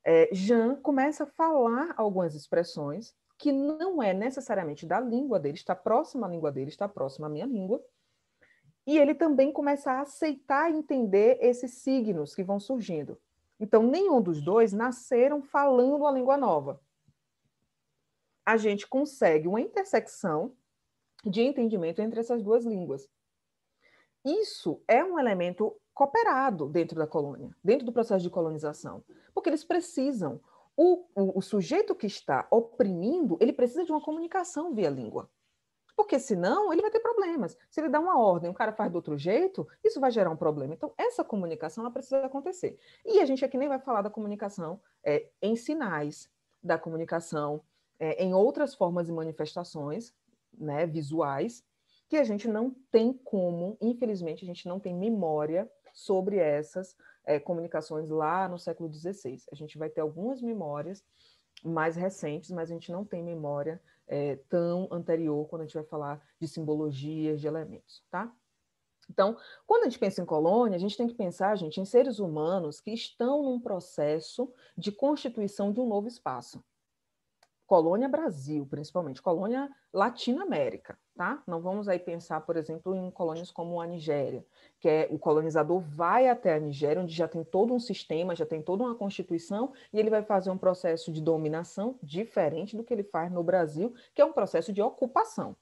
É, Jean começa a falar algumas expressões que não é necessariamente da língua dele, está próxima à língua dele, está próxima à minha língua, e ele também começa a aceitar e entender esses signos que vão surgindo. Então, nenhum dos dois nasceram falando a língua nova. A gente consegue uma intersecção de entendimento entre essas duas línguas. Isso é um elemento cooperado dentro da colônia, dentro do processo de colonização, porque eles precisam. O, o, o sujeito que está oprimindo, ele precisa de uma comunicação via língua. Porque senão ele vai ter problemas. Se ele dá uma ordem, o cara faz do outro jeito, isso vai gerar um problema. Então, essa comunicação ela precisa acontecer. E a gente aqui nem vai falar da comunicação é, em sinais, da comunicação é, em outras formas e manifestações né, visuais, que a gente não tem como, infelizmente, a gente não tem memória sobre essas é, comunicações lá no século XVI. A gente vai ter algumas memórias mais recentes, mas a gente não tem memória é, tão anterior quando a gente vai falar de simbologias, de elementos, tá? Então, quando a gente pensa em colônia, a gente tem que pensar, gente, em seres humanos que estão num processo de constituição de um novo espaço. Colônia Brasil, principalmente, colônia América tá? Não vamos aí pensar, por exemplo, em colônias como a Nigéria, que é o colonizador vai até a Nigéria, onde já tem todo um sistema, já tem toda uma constituição, e ele vai fazer um processo de dominação diferente do que ele faz no Brasil, que é um processo de ocupação.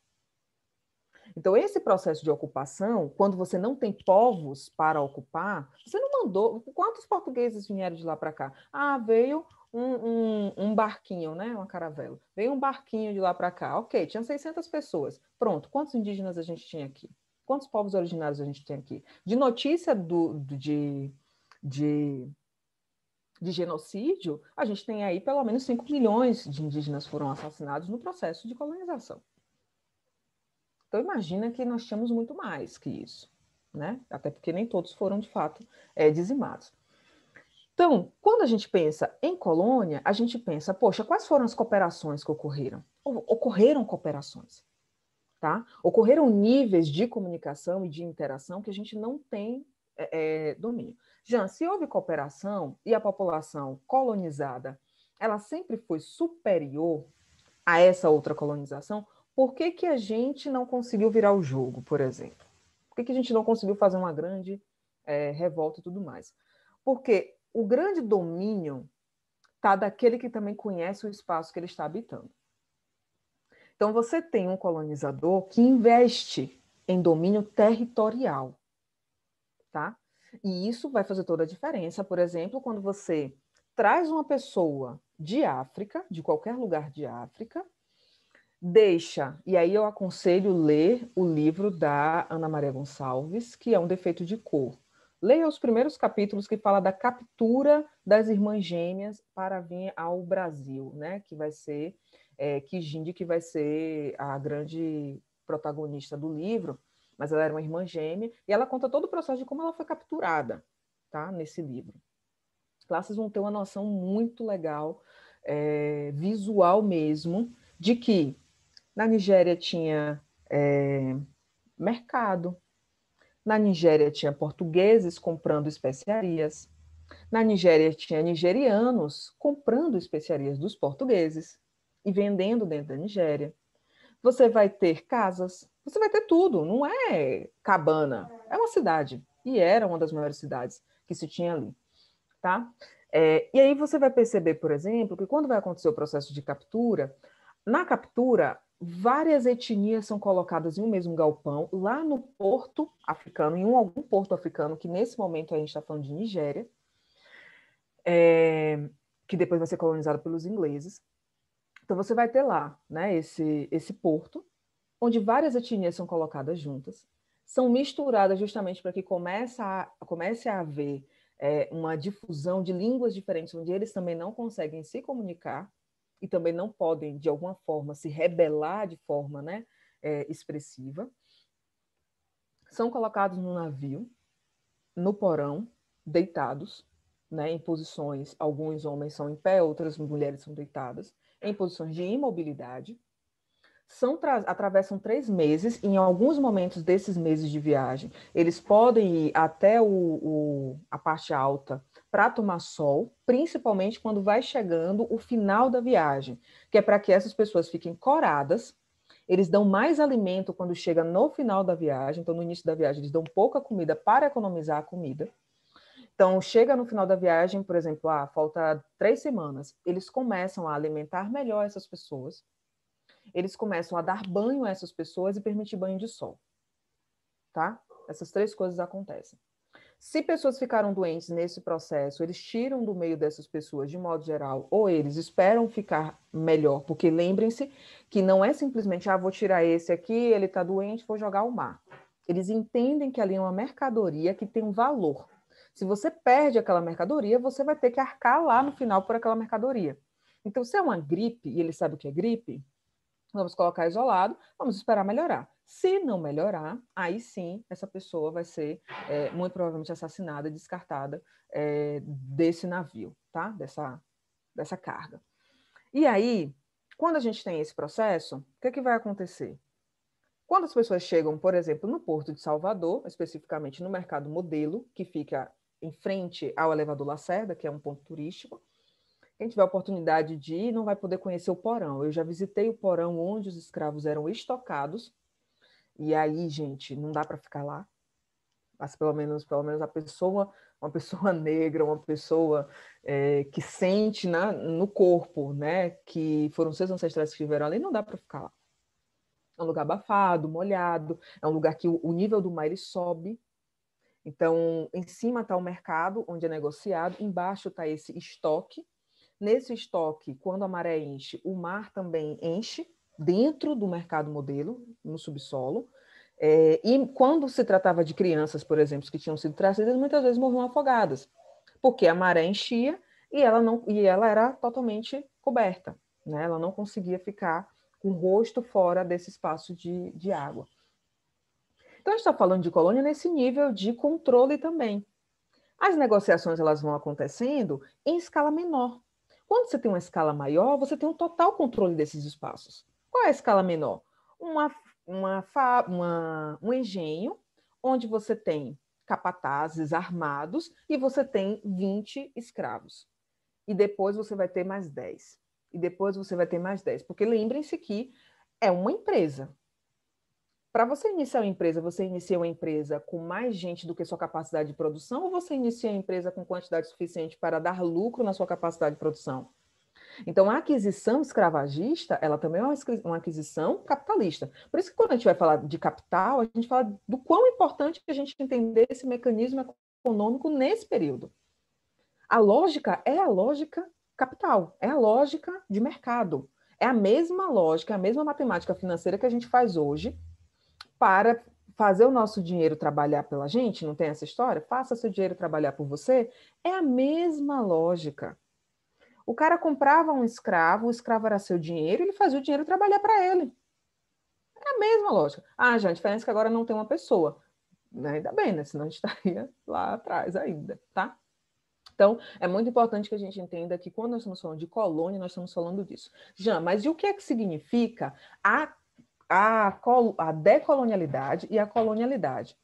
Então, esse processo de ocupação, quando você não tem povos para ocupar, você não mandou. Quantos portugueses vieram de lá para cá? Ah, veio um, um, um barquinho, né? Uma caravela. Veio um barquinho de lá para cá. Ok, tinha 600 pessoas. Pronto, quantos indígenas a gente tinha aqui? Quantos povos originários a gente tem aqui? De notícia do, do de, de, de genocídio, a gente tem aí pelo menos 5 milhões de indígenas foram assassinados no processo de colonização. Então imagina que nós tínhamos muito mais que isso, né? Até porque nem todos foram de fato é, dizimados. Então, quando a gente pensa em colônia, a gente pensa, poxa, quais foram as cooperações que ocorreram? Ocorreram cooperações, tá? Ocorreram níveis de comunicação e de interação que a gente não tem é, é, domínio. Jean, se houve cooperação e a população colonizada, ela sempre foi superior a essa outra colonização, por que, que a gente não conseguiu virar o jogo, por exemplo? Por que, que a gente não conseguiu fazer uma grande é, revolta e tudo mais? Porque o grande domínio está daquele que também conhece o espaço que ele está habitando. Então, você tem um colonizador que investe em domínio territorial, tá? E isso vai fazer toda a diferença, por exemplo, quando você traz uma pessoa de África, de qualquer lugar de África, deixa, e aí eu aconselho ler o livro da Ana Maria Gonçalves, que é um defeito de cor. Leia os primeiros capítulos que fala da captura das irmãs gêmeas para vir ao Brasil, né? Que vai ser é, Kijinde, que vai ser a grande protagonista do livro, mas ela era uma irmã gêmea e ela conta todo o processo de como ela foi capturada, tá? Nesse livro. Lá vocês vão ter uma noção muito legal, é, visual mesmo, de que na Nigéria tinha é, mercado, na Nigéria tinha portugueses comprando especiarias. Na Nigéria tinha nigerianos comprando especiarias dos portugueses e vendendo dentro da Nigéria. Você vai ter casas, você vai ter tudo, não é cabana, é uma cidade. E era uma das maiores cidades que se tinha ali, tá? É, e aí você vai perceber, por exemplo, que quando vai acontecer o processo de captura, na captura, várias etnias são colocadas em um mesmo galpão, lá no porto africano, em um, algum porto africano, que nesse momento a gente está falando de Nigéria, é, que depois vai ser colonizado pelos ingleses. Então você vai ter lá né, esse, esse porto, onde várias etnias são colocadas juntas, são misturadas justamente para que comece a, comece a haver é, uma difusão de línguas diferentes, onde eles também não conseguem se comunicar, e também não podem, de alguma forma, se rebelar de forma né, é, expressiva, são colocados no navio, no porão, deitados, né, em posições, alguns homens são em pé, outras mulheres são deitadas, em posições de imobilidade, são atravessam três meses, em alguns momentos desses meses de viagem, eles podem ir até o, o a parte alta para tomar sol, principalmente quando vai chegando o final da viagem, que é para que essas pessoas fiquem coradas. Eles dão mais alimento quando chega no final da viagem, então no início da viagem eles dão pouca comida para economizar a comida. Então, chega no final da viagem, por exemplo, ah, falta três semanas, eles começam a alimentar melhor essas pessoas, eles começam a dar banho a essas pessoas e permitir banho de sol. Tá? Essas três coisas acontecem. Se pessoas ficaram doentes nesse processo, eles tiram do meio dessas pessoas, de modo geral, ou eles esperam ficar melhor, porque lembrem-se que não é simplesmente, ah, vou tirar esse aqui, ele está doente, vou jogar o mar. Eles entendem que ali é uma mercadoria que tem um valor. Se você perde aquela mercadoria, você vai ter que arcar lá no final por aquela mercadoria. Então, se é uma gripe, e ele sabe o que é gripe, vamos colocar isolado, vamos esperar melhorar. Se não melhorar, aí sim essa pessoa vai ser é, muito provavelmente assassinada, descartada é, desse navio, tá? Dessa, dessa carga. E aí, quando a gente tem esse processo, o que, é que vai acontecer? Quando as pessoas chegam, por exemplo, no Porto de Salvador, especificamente no Mercado Modelo, que fica em frente ao Elevador Lacerda, que é um ponto turístico, quem tiver oportunidade de ir não vai poder conhecer o porão. Eu já visitei o porão onde os escravos eram estocados e aí, gente, não dá para ficar lá. Mas pelo menos, pelo menos a pessoa, uma pessoa negra, uma pessoa é, que sente na, no corpo, né, que foram seus ancestrais que estiveram ali, não dá para ficar lá. É um lugar abafado, molhado, é um lugar que o, o nível do mar ele sobe, então, em cima está o mercado, onde é negociado, embaixo está esse estoque. Nesse estoque, quando a maré enche, o mar também enche, dentro do mercado modelo, no subsolo. É, e quando se tratava de crianças, por exemplo, que tinham sido trazidas, muitas vezes morriam afogadas, porque a maré enchia e ela, não, e ela era totalmente coberta. Né? Ela não conseguia ficar com o rosto fora desse espaço de, de água. Então, a gente está falando de colônia nesse nível de controle também. As negociações elas vão acontecendo em escala menor. Quando você tem uma escala maior, você tem um total controle desses espaços. Qual é a escala menor? Uma, uma, uma, um engenho onde você tem capatazes armados e você tem 20 escravos. E depois você vai ter mais 10. E depois você vai ter mais 10. Porque lembrem-se que é uma empresa. Para você iniciar uma empresa, você inicia uma empresa com mais gente do que sua capacidade de produção ou você inicia a empresa com quantidade suficiente para dar lucro na sua capacidade de produção? Então, a aquisição escravagista, ela também é uma aquisição capitalista. Por isso que quando a gente vai falar de capital, a gente fala do quão importante a gente entender esse mecanismo econômico nesse período. A lógica é a lógica capital, é a lógica de mercado. É a mesma lógica, é a mesma matemática financeira que a gente faz hoje para fazer o nosso dinheiro trabalhar pela gente, não tem essa história? Faça seu dinheiro trabalhar por você. É a mesma lógica. O cara comprava um escravo, o escravo era seu dinheiro, ele fazia o dinheiro trabalhar para ele. É a mesma lógica. Ah, já, a diferença é que agora não tem uma pessoa. Ainda bem, né? Senão a gente estaria lá atrás ainda, tá? Então, é muito importante que a gente entenda que quando nós estamos falando de colônia, nós estamos falando disso. Já, mas e o que é que significa a, a, a decolonialidade e a colonialidade?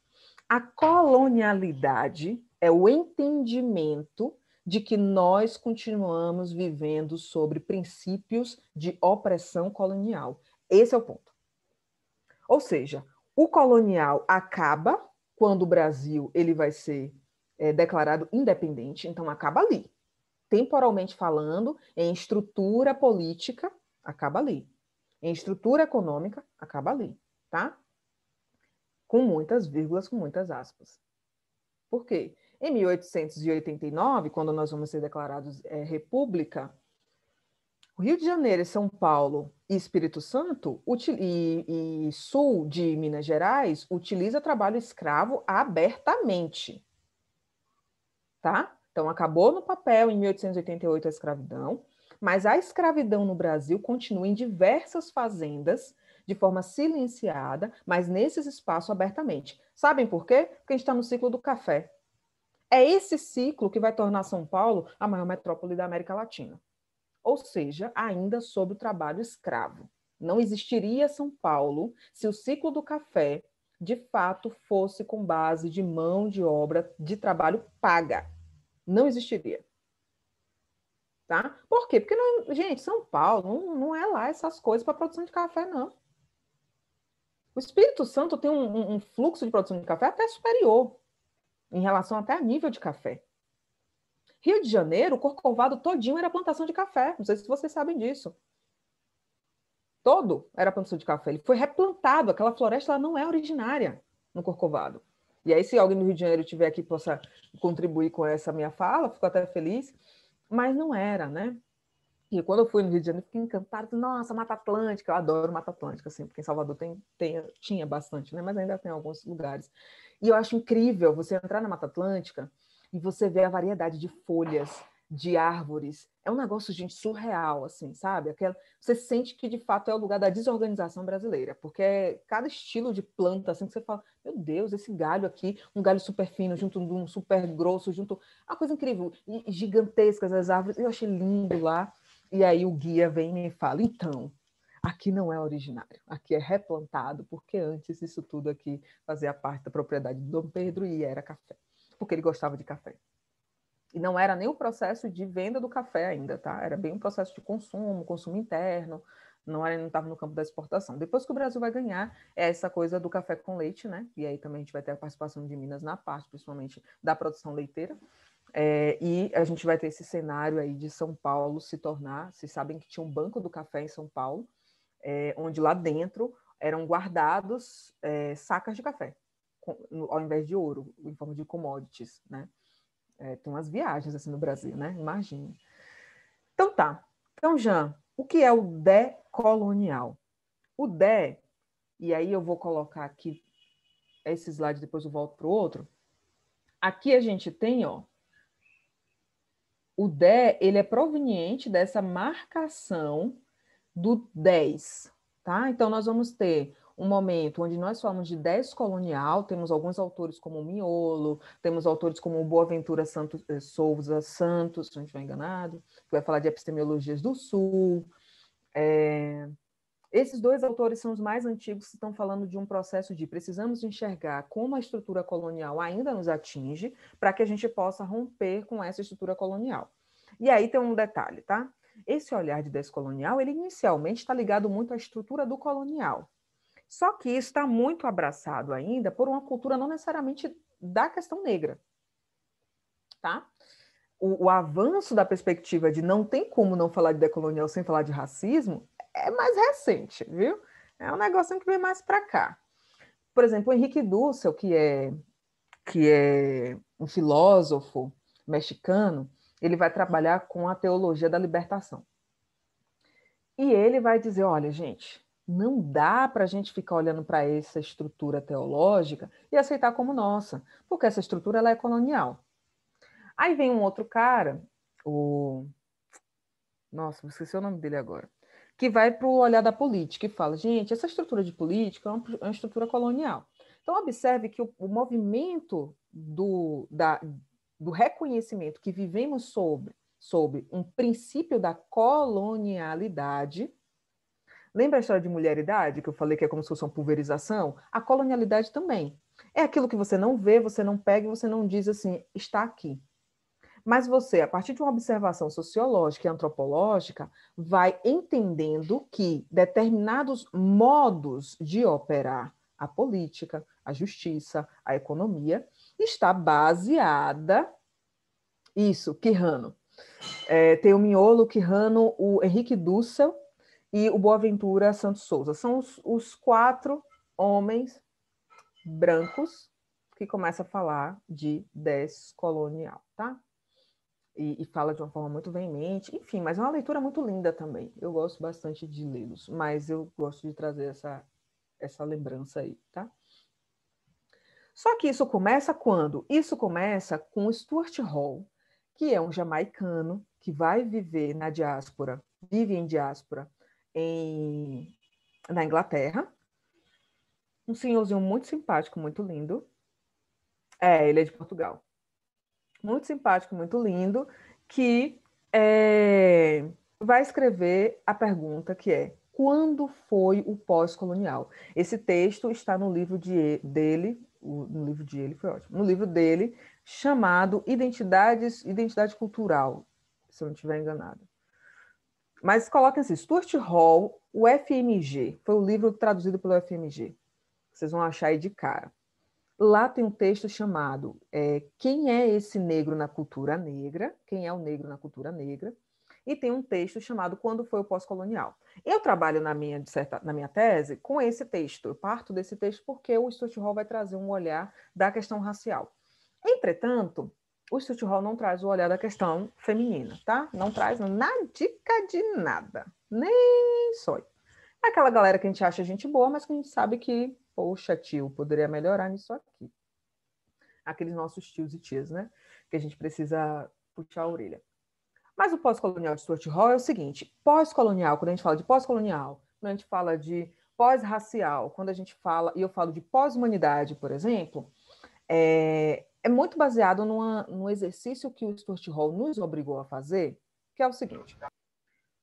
A colonialidade é o entendimento de que nós continuamos vivendo sobre princípios de opressão colonial. Esse é o ponto. Ou seja, o colonial acaba quando o Brasil ele vai ser é, declarado independente, então acaba ali. Temporalmente falando, em estrutura política, acaba ali. Em estrutura econômica, acaba ali, tá? Com muitas vírgulas, com muitas aspas. Por quê? Em 1889, quando nós vamos ser declarados é, república, o Rio de Janeiro, São Paulo e Espírito Santo e, e sul de Minas Gerais utiliza trabalho escravo abertamente, tá? Então acabou no papel em 1888 a escravidão, mas a escravidão no Brasil continua em diversas fazendas de forma silenciada, mas nesses espaços abertamente. Sabem por quê? Porque a gente está no ciclo do café. É esse ciclo que vai tornar São Paulo a maior metrópole da América Latina. Ou seja, ainda sob o trabalho escravo. Não existiria São Paulo se o ciclo do café de fato fosse com base de mão de obra de trabalho paga. Não existiria. Tá? Por quê? Porque, não, gente, São Paulo não, não é lá essas coisas para produção de café, não. O Espírito Santo tem um, um, fluxo de produção de café até superior em relação até a nível de café. Rio de Janeiro, o Corcovado todinho era plantação de café. Não sei se vocês sabem disso. Todo era plantação de café. Ele foi replantado. Aquela floresta não é originária no Corcovado. E aí, se alguém do Rio de Janeiro tiver aqui possa contribuir com essa minha fala, fico até feliz. Mas não era, né? E quando eu fui no Rio de Janeiro, fiquei encantado. Nossa, Mata Atlântica. Eu adoro Mata Atlântica, assim, porque em Salvador tem, tem, tinha bastante, né? Mas ainda tem alguns lugares. E eu acho incrível você entrar na Mata Atlântica e você ver a variedade de folhas, de árvores. É um negócio, gente, surreal, assim, sabe? Aquela, você sente que, de fato, é o lugar da desorganização brasileira, porque é cada estilo de planta, assim, que você fala, meu Deus, esse galho aqui, um galho super fino, junto de um super grosso, junto... Uma coisa incrível, e gigantescas as árvores, eu achei lindo lá. E aí o guia vem e me fala, então, aqui não é originário, aqui é replantado, porque antes isso tudo aqui fazia parte da propriedade de Dom Pedro e era café, porque ele gostava de café. E não era nem o processo de venda do café ainda, tá? Era bem um processo de consumo, consumo interno, não estava no campo da exportação. Depois que o Brasil vai ganhar é essa coisa do café com leite, né? E aí também a gente vai ter a participação de Minas na parte, principalmente da produção leiteira. É, e a gente vai ter esse cenário aí de São Paulo se tornar. Vocês sabem que tinha um banco do café em São Paulo, é, onde lá dentro eram guardados é, sacas de café, com, ao invés de ouro, em forma de commodities, né? É, tem umas viagens assim no Brasil, né? Imagina. Então tá. Então, Jean, o que é o decolonial? O de, e aí eu vou colocar aqui esse slide, depois eu volto para o outro. Aqui a gente tem, ó, o de, ele é proveniente dessa marcação do 10, tá? Então, nós vamos ter um momento onde nós falamos de colonial, temos alguns autores como Miolo, temos autores como Boaventura Santos, eh, Souza Santos, se não estiver enganado, que vai falar de epistemologias do Sul. É... Esses dois autores são os mais antigos que estão falando de um processo de precisamos enxergar como a estrutura colonial ainda nos atinge para que a gente possa romper com essa estrutura colonial. E aí tem um detalhe, tá? Esse olhar de descolonial, ele inicialmente está ligado muito à estrutura do colonial. Só que isso está muito abraçado ainda por uma cultura não necessariamente da questão negra, tá? O, o, avanço da perspectiva de não tem como não falar de decolonial sem falar de racismo é mais recente, viu? É um negócio que vem mais para cá. Por exemplo, o Henrique Dussel, que é, que é um filósofo mexicano, ele vai trabalhar com a teologia da libertação. E ele vai dizer: olha, gente, não dá para a gente ficar olhando para essa estrutura teológica e aceitar como nossa, porque essa estrutura ela é colonial. Aí vem um outro cara, o. Nossa, esqueci o nome dele agora que vai para o olhar da política e fala: gente, essa estrutura de política é uma, é uma estrutura colonial. Então, observe que o, o movimento do, da, do reconhecimento que vivemos sobre, sobre um princípio da colonialidade. Lembra a história de mulheridade, que eu falei que é como se fosse uma pulverização? A colonialidade também. É aquilo que você não vê, você não pega e você não diz assim, está aqui. Mas você, a partir de uma observação sociológica e antropológica, vai entendendo que determinados modos de operar a política, a justiça, a economia, está baseada. Isso, Quirrano. É, tem o Miolo, o Quirrano, o Henrique Dussel e o Boaventura Santos Souza. São os, os quatro homens brancos que começam a falar de descolonial, tá? E, e, fala de uma forma muito veemente, enfim, mas é uma leitura muito linda também. Eu gosto bastante de lê-los, mas eu gosto de trazer essa, essa lembrança aí, tá? Só que isso começa quando? Isso começa com Stuart Hall, que é um jamaicano que vai viver na diáspora, vive em diáspora em, na Inglaterra. Um senhorzinho muito simpático, muito lindo. É, ele é de Portugal. Muito simpático, muito lindo, que é, vai escrever a pergunta que é quando foi o pós-colonial? Esse texto está no livro de, dele, o, no livro de ele foi ótimo, no livro dele, chamado Identidades, Identidade Cultural, se eu não estiver enganado. Mas coloquem assim, Stuart Hall, o FMG, foi o livro traduzido pelo FMG, vocês vão achar aí de cara. Lá tem um texto chamado é, Quem é esse negro na cultura negra? Quem é o negro na cultura negra? e tem um texto chamado Quando foi o pós-colonial. Eu trabalho na minha, certa, na minha tese com esse texto, eu parto desse texto porque o Stuart Hall vai trazer um olhar da questão racial. Entretanto, o Stuart Hall não traz o olhar da questão feminina, tá? Não traz na dica de nada, nem sonho. Aquela galera que a gente acha gente boa, mas que a gente sabe que, poxa, tio, poderia melhorar nisso aqui. Aqueles nossos tios e tias, né? Que a gente precisa puxar a orelha. Mas o pós-colonial de Stuart Hall é o seguinte: pós-colonial, quando a gente fala de pós-colonial, quando a gente fala de pós-racial, quando a gente fala, e eu falo de pós-humanidade, por exemplo, é, é muito baseado numa, num exercício que o Stuart Hall nos obrigou a fazer, que é o seguinte: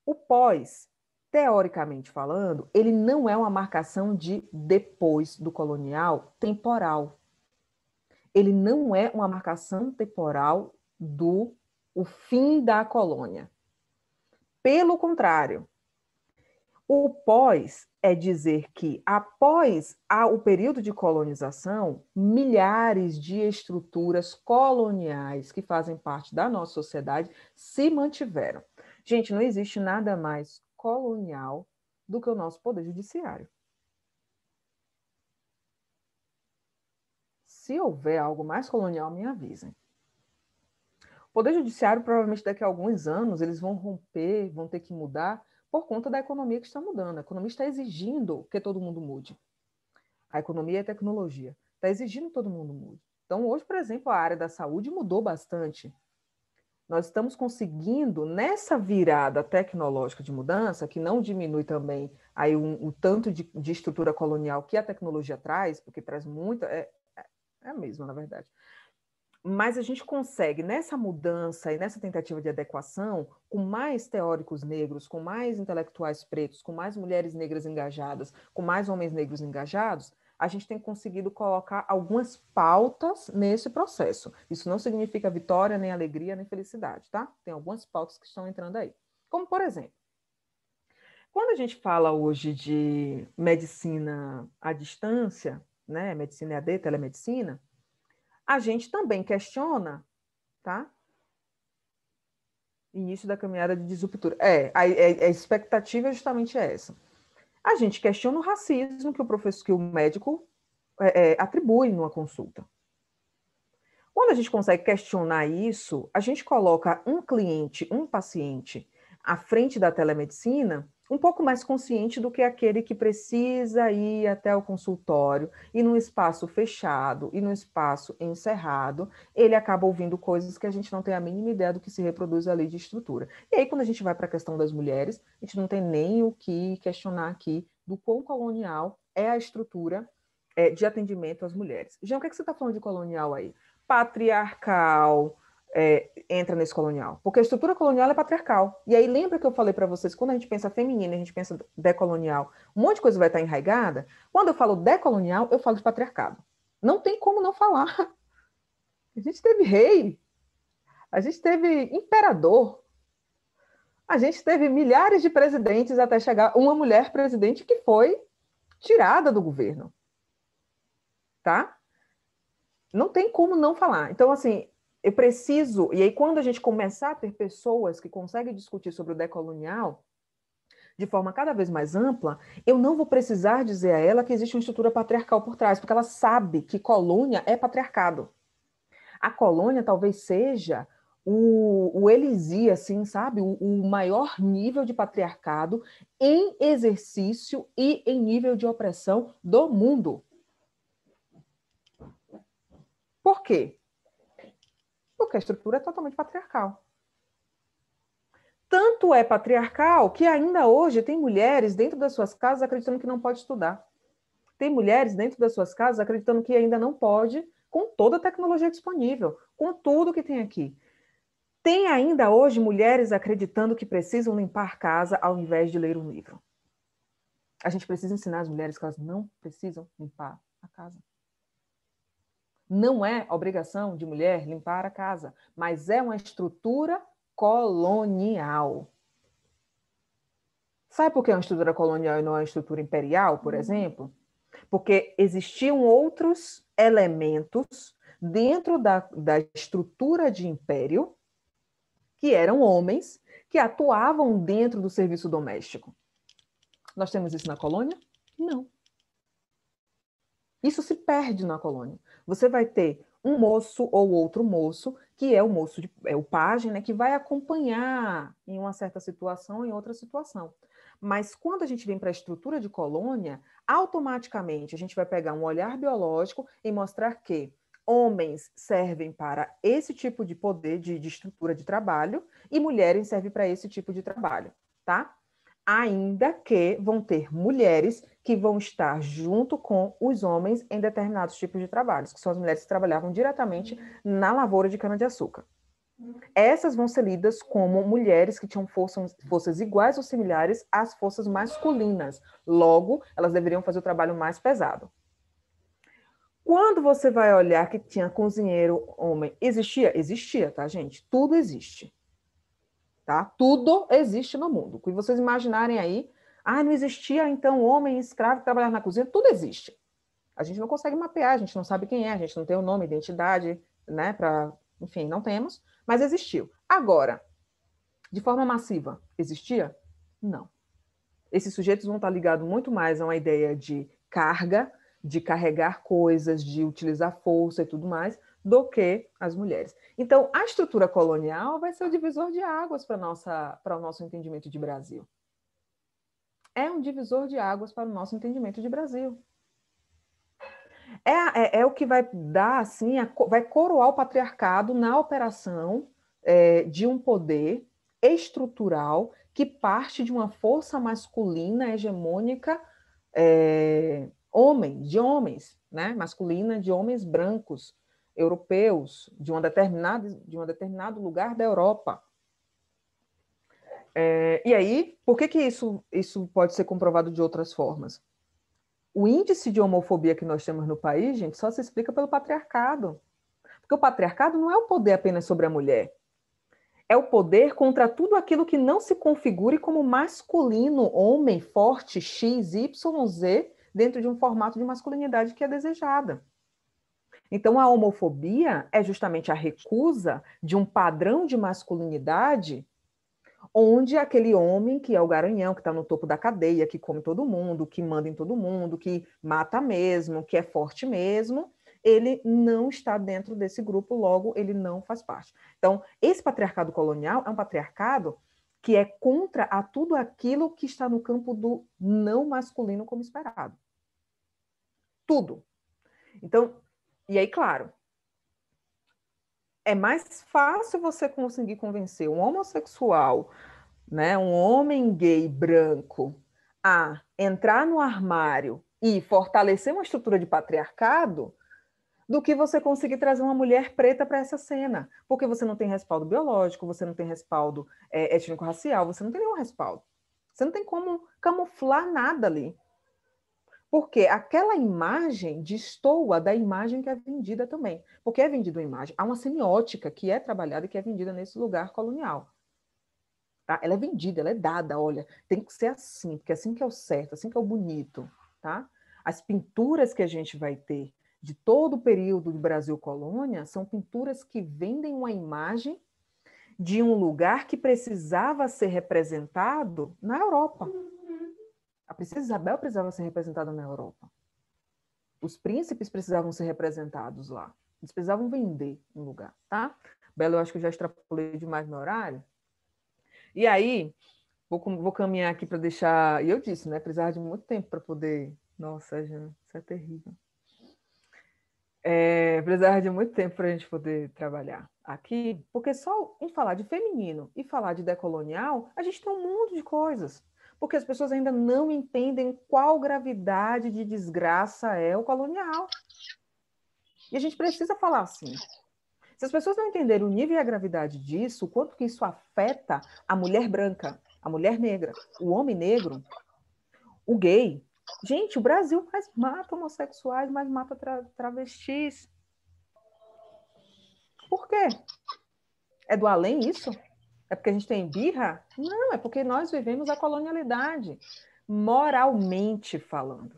o pós, teoricamente falando, ele não é uma marcação de depois do colonial temporal. Ele não é uma marcação temporal do o fim da colônia. Pelo contrário, o pós é dizer que, após o período de colonização, milhares de estruturas coloniais que fazem parte da nossa sociedade se mantiveram. Gente, não existe nada mais colonial do que o nosso poder judiciário. Se houver algo mais colonial, me avisem. Poder Judiciário, provavelmente daqui a alguns anos, eles vão romper, vão ter que mudar, por conta da economia que está mudando. A economia está exigindo que todo mundo mude. A economia e a tecnologia. Está exigindo que todo mundo mude. Então, hoje, por exemplo, a área da saúde mudou bastante. Nós estamos conseguindo, nessa virada tecnológica de mudança, que não diminui também aí um, um tanto de, de, estrutura colonial que a tecnologia traz, porque traz muita, é, é, é a mesma, na verdade, mas a gente consegue, nessa mudança e nessa tentativa de adequação, com mais teóricos negros, com mais intelectuais pretos, com mais mulheres negras engajadas, com mais homens negros engajados, a gente tem conseguido colocar algumas pautas nesse processo. Isso não significa vitória, nem alegria, nem felicidade, tá? Tem algumas pautas que estão entrando aí. Como, por exemplo, quando a gente fala hoje de medicina à distância, né, medicina EAD, telemedicina, a gente também questiona, tá? Início da caminhada de disruptura. É, a, é, a, expectativa é justamente essa. A gente questiona o racismo que o professor, que o médico é, é, atribui numa consulta. Quando a gente consegue questionar isso, a gente coloca um cliente, um paciente à frente da telemedicina um pouco mais consciente do que aquele que precisa ir até o consultório e num espaço fechado e num espaço encerrado, ele acaba ouvindo coisas que a gente não tem a mínima ideia do que se reproduz ali de estrutura. E aí, quando a gente vai para a questão das mulheres, a gente não tem nem o que questionar aqui do quão colonial é a estrutura é, de atendimento às mulheres. Jean, o que, é que você está falando de colonial aí? Patriarcal, é, entra nesse colonial? Porque a estrutura colonial é patriarcal. E aí lembra que eu falei para vocês, quando a gente pensa feminina, a gente pensa decolonial, um monte de coisa vai estar tá enraigada. Quando eu falo decolonial, eu falo de patriarcado. Não tem como não falar. A gente teve rei, a gente teve imperador, a gente teve milhares de presidentes até chegar uma mulher presidente que foi tirada do governo. Tá? Não tem como não falar. Então, assim, eu preciso. E aí, quando a gente começar a ter pessoas que conseguem discutir sobre o decolonial de forma cada vez mais ampla, eu não vou precisar dizer a ela que existe uma estrutura patriarcal por trás, porque ela sabe que colônia é patriarcado. A colônia talvez seja o, o elisia, assim, sabe? O, o maior nível de patriarcado em exercício e em nível de opressão do mundo. Por quê? Porque a estrutura é totalmente patriarcal. Tanto é patriarcal que ainda hoje tem mulheres dentro das suas casas acreditando que não pode estudar. Tem mulheres dentro das suas casas acreditando que ainda não pode, com toda a tecnologia disponível, com tudo que tem aqui. Tem ainda hoje mulheres acreditando que precisam limpar casa ao invés de ler um livro. A gente precisa ensinar as mulheres que elas não precisam limpar a casa. Não é obrigação de mulher limpar a casa, mas é uma estrutura colonial. Sabe por que é uma estrutura colonial e não é uma estrutura imperial, por uhum. exemplo? Porque existiam outros elementos dentro da, da estrutura de império que eram homens que atuavam dentro do serviço doméstico. Nós temos isso na colônia? Não. Isso se perde na colônia. Você vai ter um moço ou outro moço, que é o moço, de, é o pajem, né, que vai acompanhar em uma certa situação, em outra situação. Mas quando a gente vem para a estrutura de colônia, automaticamente a gente vai pegar um olhar biológico e mostrar que homens servem para esse tipo de poder, de, de estrutura de trabalho, e mulheres servem para esse tipo de trabalho, tá? ainda que vão ter mulheres que vão estar junto com os homens em determinados tipos de trabalhos, que são as mulheres que trabalhavam diretamente na lavoura de cana-de-açúcar. Essas vão ser lidas como mulheres que tinham forças, forças iguais ou similares às forças masculinas. Logo, elas deveriam fazer o trabalho mais pesado. Quando você vai olhar que tinha cozinheiro homem, existia? Existia, tá, gente? Tudo existe tá? Tudo existe no mundo. E vocês imaginarem aí, ah, não existia então homem escravo que trabalhava na cozinha, tudo existe. A gente não consegue mapear, a gente não sabe quem é, a gente não tem o nome, identidade, né, para, enfim, não temos, mas existiu. Agora, de forma massiva, existia? Não. Esses sujeitos vão estar ligados muito mais a uma ideia de carga, de carregar coisas, de utilizar força e tudo mais, do que as mulheres. Então, a estrutura colonial vai ser o divisor de águas para o nosso entendimento de Brasil. É um divisor de águas para o nosso entendimento de Brasil. É, é, é o que vai dar, assim, a, vai coroar o patriarcado na operação é, de um poder estrutural que parte de uma força masculina hegemônica, é, homem, de homens, né? masculina, de homens brancos, europeus de, uma determinada, de um determinado lugar da Europa. É, e aí, por que, que isso, isso pode ser comprovado de outras formas? O índice de homofobia que nós temos no país, gente, só se explica pelo patriarcado. Porque o patriarcado não é o poder apenas sobre a mulher. É o poder contra tudo aquilo que não se configure como masculino, homem, forte, X, Y, Z, dentro de um formato de masculinidade que é desejada. Então, a homofobia é justamente a recusa de um padrão de masculinidade onde aquele homem que é o garanhão, que está no topo da cadeia, que come todo mundo, que manda em todo mundo, que mata mesmo, que é forte mesmo, ele não está dentro desse grupo, logo ele não faz parte. Então, esse patriarcado colonial é um patriarcado que é contra a tudo aquilo que está no campo do não masculino como esperado. Tudo. Então, e aí, claro, é mais fácil você conseguir convencer um homossexual, né, um homem gay branco, a entrar no armário e fortalecer uma estrutura de patriarcado do que você conseguir trazer uma mulher preta para essa cena, porque você não tem respaldo biológico, você não tem respaldo é, étnico-racial, você não tem nenhum respaldo. Você não tem como camuflar nada ali. Porque aquela imagem destoa da imagem que é vendida também. Porque é vendida uma imagem. Há uma semiótica que é trabalhada e que é vendida nesse lugar colonial. Tá? Ela é vendida, ela é dada, olha, tem que ser assim, porque é assim que é o certo, assim que é o bonito, tá? As pinturas que a gente vai ter de todo o período do Brasil colônia são pinturas que vendem uma imagem de um lugar que precisava ser representado na Europa. A princesa Isabel precisava ser representada na Europa. Os príncipes precisavam ser representados lá. Eles precisavam vender um lugar, tá? Bela, eu acho que eu já extrapolei demais meu horário. E aí, vou, vou caminhar aqui para deixar. E eu disse, né? Precisava de muito tempo para poder. Nossa, Jean, isso é terrível. É, precisava de muito tempo para a gente poder trabalhar aqui, porque só em falar de feminino e falar de decolonial, a gente tem um mundo de coisas porque as pessoas ainda não entendem qual gravidade de desgraça é o colonial. E a gente precisa falar assim. Se as pessoas não entenderem o nível e a gravidade disso, o quanto que isso afeta a mulher branca, a mulher negra, o homem negro, o gay. Gente, o Brasil mais mata homossexuais, mais mata tra travestis. Por quê? É do além isso? É porque a gente tem birra? Não, é porque nós vivemos a colonialidade, moralmente falando.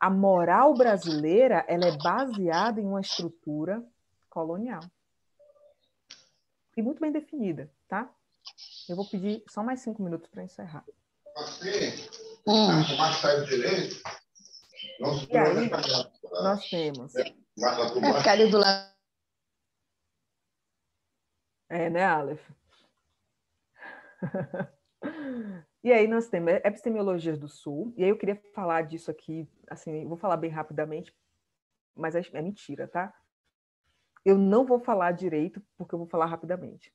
A moral brasileira ela é baseada em uma estrutura colonial. E muito bem definida, tá? Eu vou pedir só mais cinco minutos para encerrar. Assim, hum. Tá, direito, nós, e aí, nós temos. É, é ficar ali do lado. É, né, Aleph? e aí nós temos epidemiologias do Sul, e aí eu queria falar disso aqui, assim, vou falar bem rapidamente, mas é, é mentira, tá? Eu não vou falar direito, porque eu vou falar rapidamente.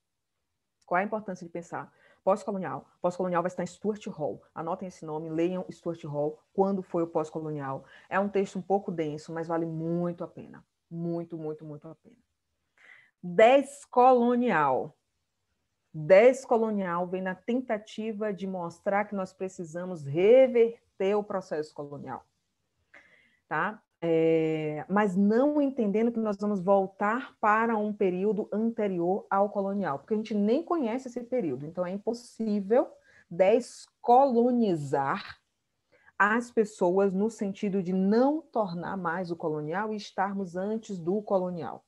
Qual é a importância de pensar pós-colonial. Pós-colonial vai estar em Stuart Hall. Anotem esse nome, leiam Stuart Hall, quando foi o pós-colonial. É um texto um pouco denso, mas vale muito a pena. Muito, muito, muito a pena. Descolonial descolonial vem na tentativa de mostrar que nós precisamos reverter o processo colonial, tá? É, mas não entendendo que nós vamos voltar para um período anterior ao colonial, porque a gente nem conhece esse período, então é impossível descolonizar as pessoas no sentido de não tornar mais o colonial e estarmos antes do colonial.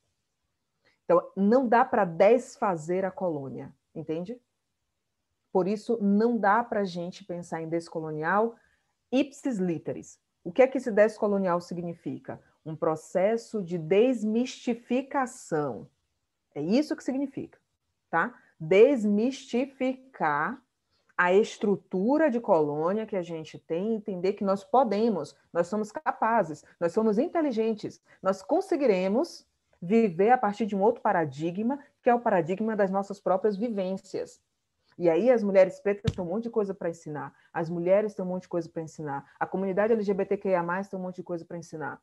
Então, não dá para desfazer a colônia, entende? Por isso, não dá para a gente pensar em descolonial ipsis literis. O que é que esse descolonial significa? Um processo de desmistificação. É isso que significa, tá? Desmistificar a estrutura de colônia que a gente tem, entender que nós podemos, nós somos capazes, nós somos inteligentes, nós conseguiremos viver a partir de um outro paradigma que é o paradigma das nossas próprias vivências. E aí as mulheres pretas têm um monte de coisa para ensinar, as mulheres têm um monte de coisa para ensinar, a comunidade LGBTQIA+, tem um monte de coisa para ensinar.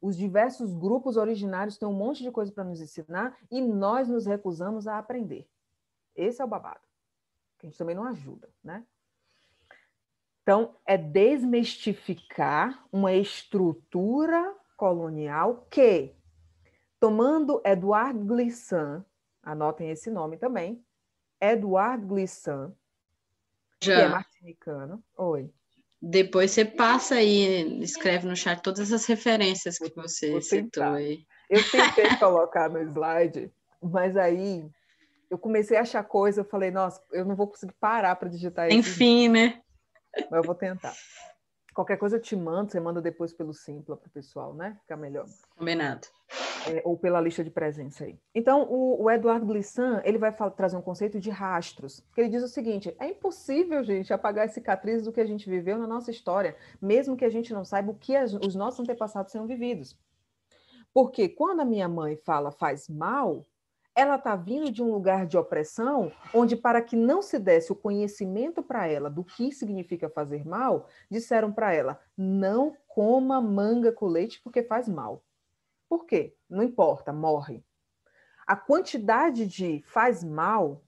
Os diversos grupos originários têm um monte de coisa para nos ensinar e nós nos recusamos a aprender. Esse é o babado. Que a gente também não ajuda, né? Então, é desmistificar uma estrutura colonial que Tomando Eduardo Glissant, anotem esse nome também, Eduardo Glissant, Já. que é martinicano. Oi. Depois você passa aí, escreve no chat todas as referências que você citou aí. Eu tentei colocar no slide, mas aí eu comecei a achar coisa, eu falei, nossa, eu não vou conseguir parar para digitar isso. Enfim, né? Mas eu vou tentar. Qualquer coisa eu te mando, você manda depois pelo Simpla para o pessoal, né? Fica melhor. Combinado é, ou pela lista de presença aí. Então, o, o Eduardo Glissan, ele vai falar, trazer um conceito de rastros, que ele diz o seguinte, é impossível, gente, apagar as cicatrizes do que a gente viveu na nossa história, mesmo que a gente não saiba o que as, os nossos antepassados são vividos. Porque quando a minha mãe fala faz mal, ela está vindo de um lugar de opressão, onde, para que não se desse o conhecimento para ela do que significa fazer mal, disseram para ela: não coma manga com leite porque faz mal. Por quê? Não importa, morre. A quantidade de faz mal,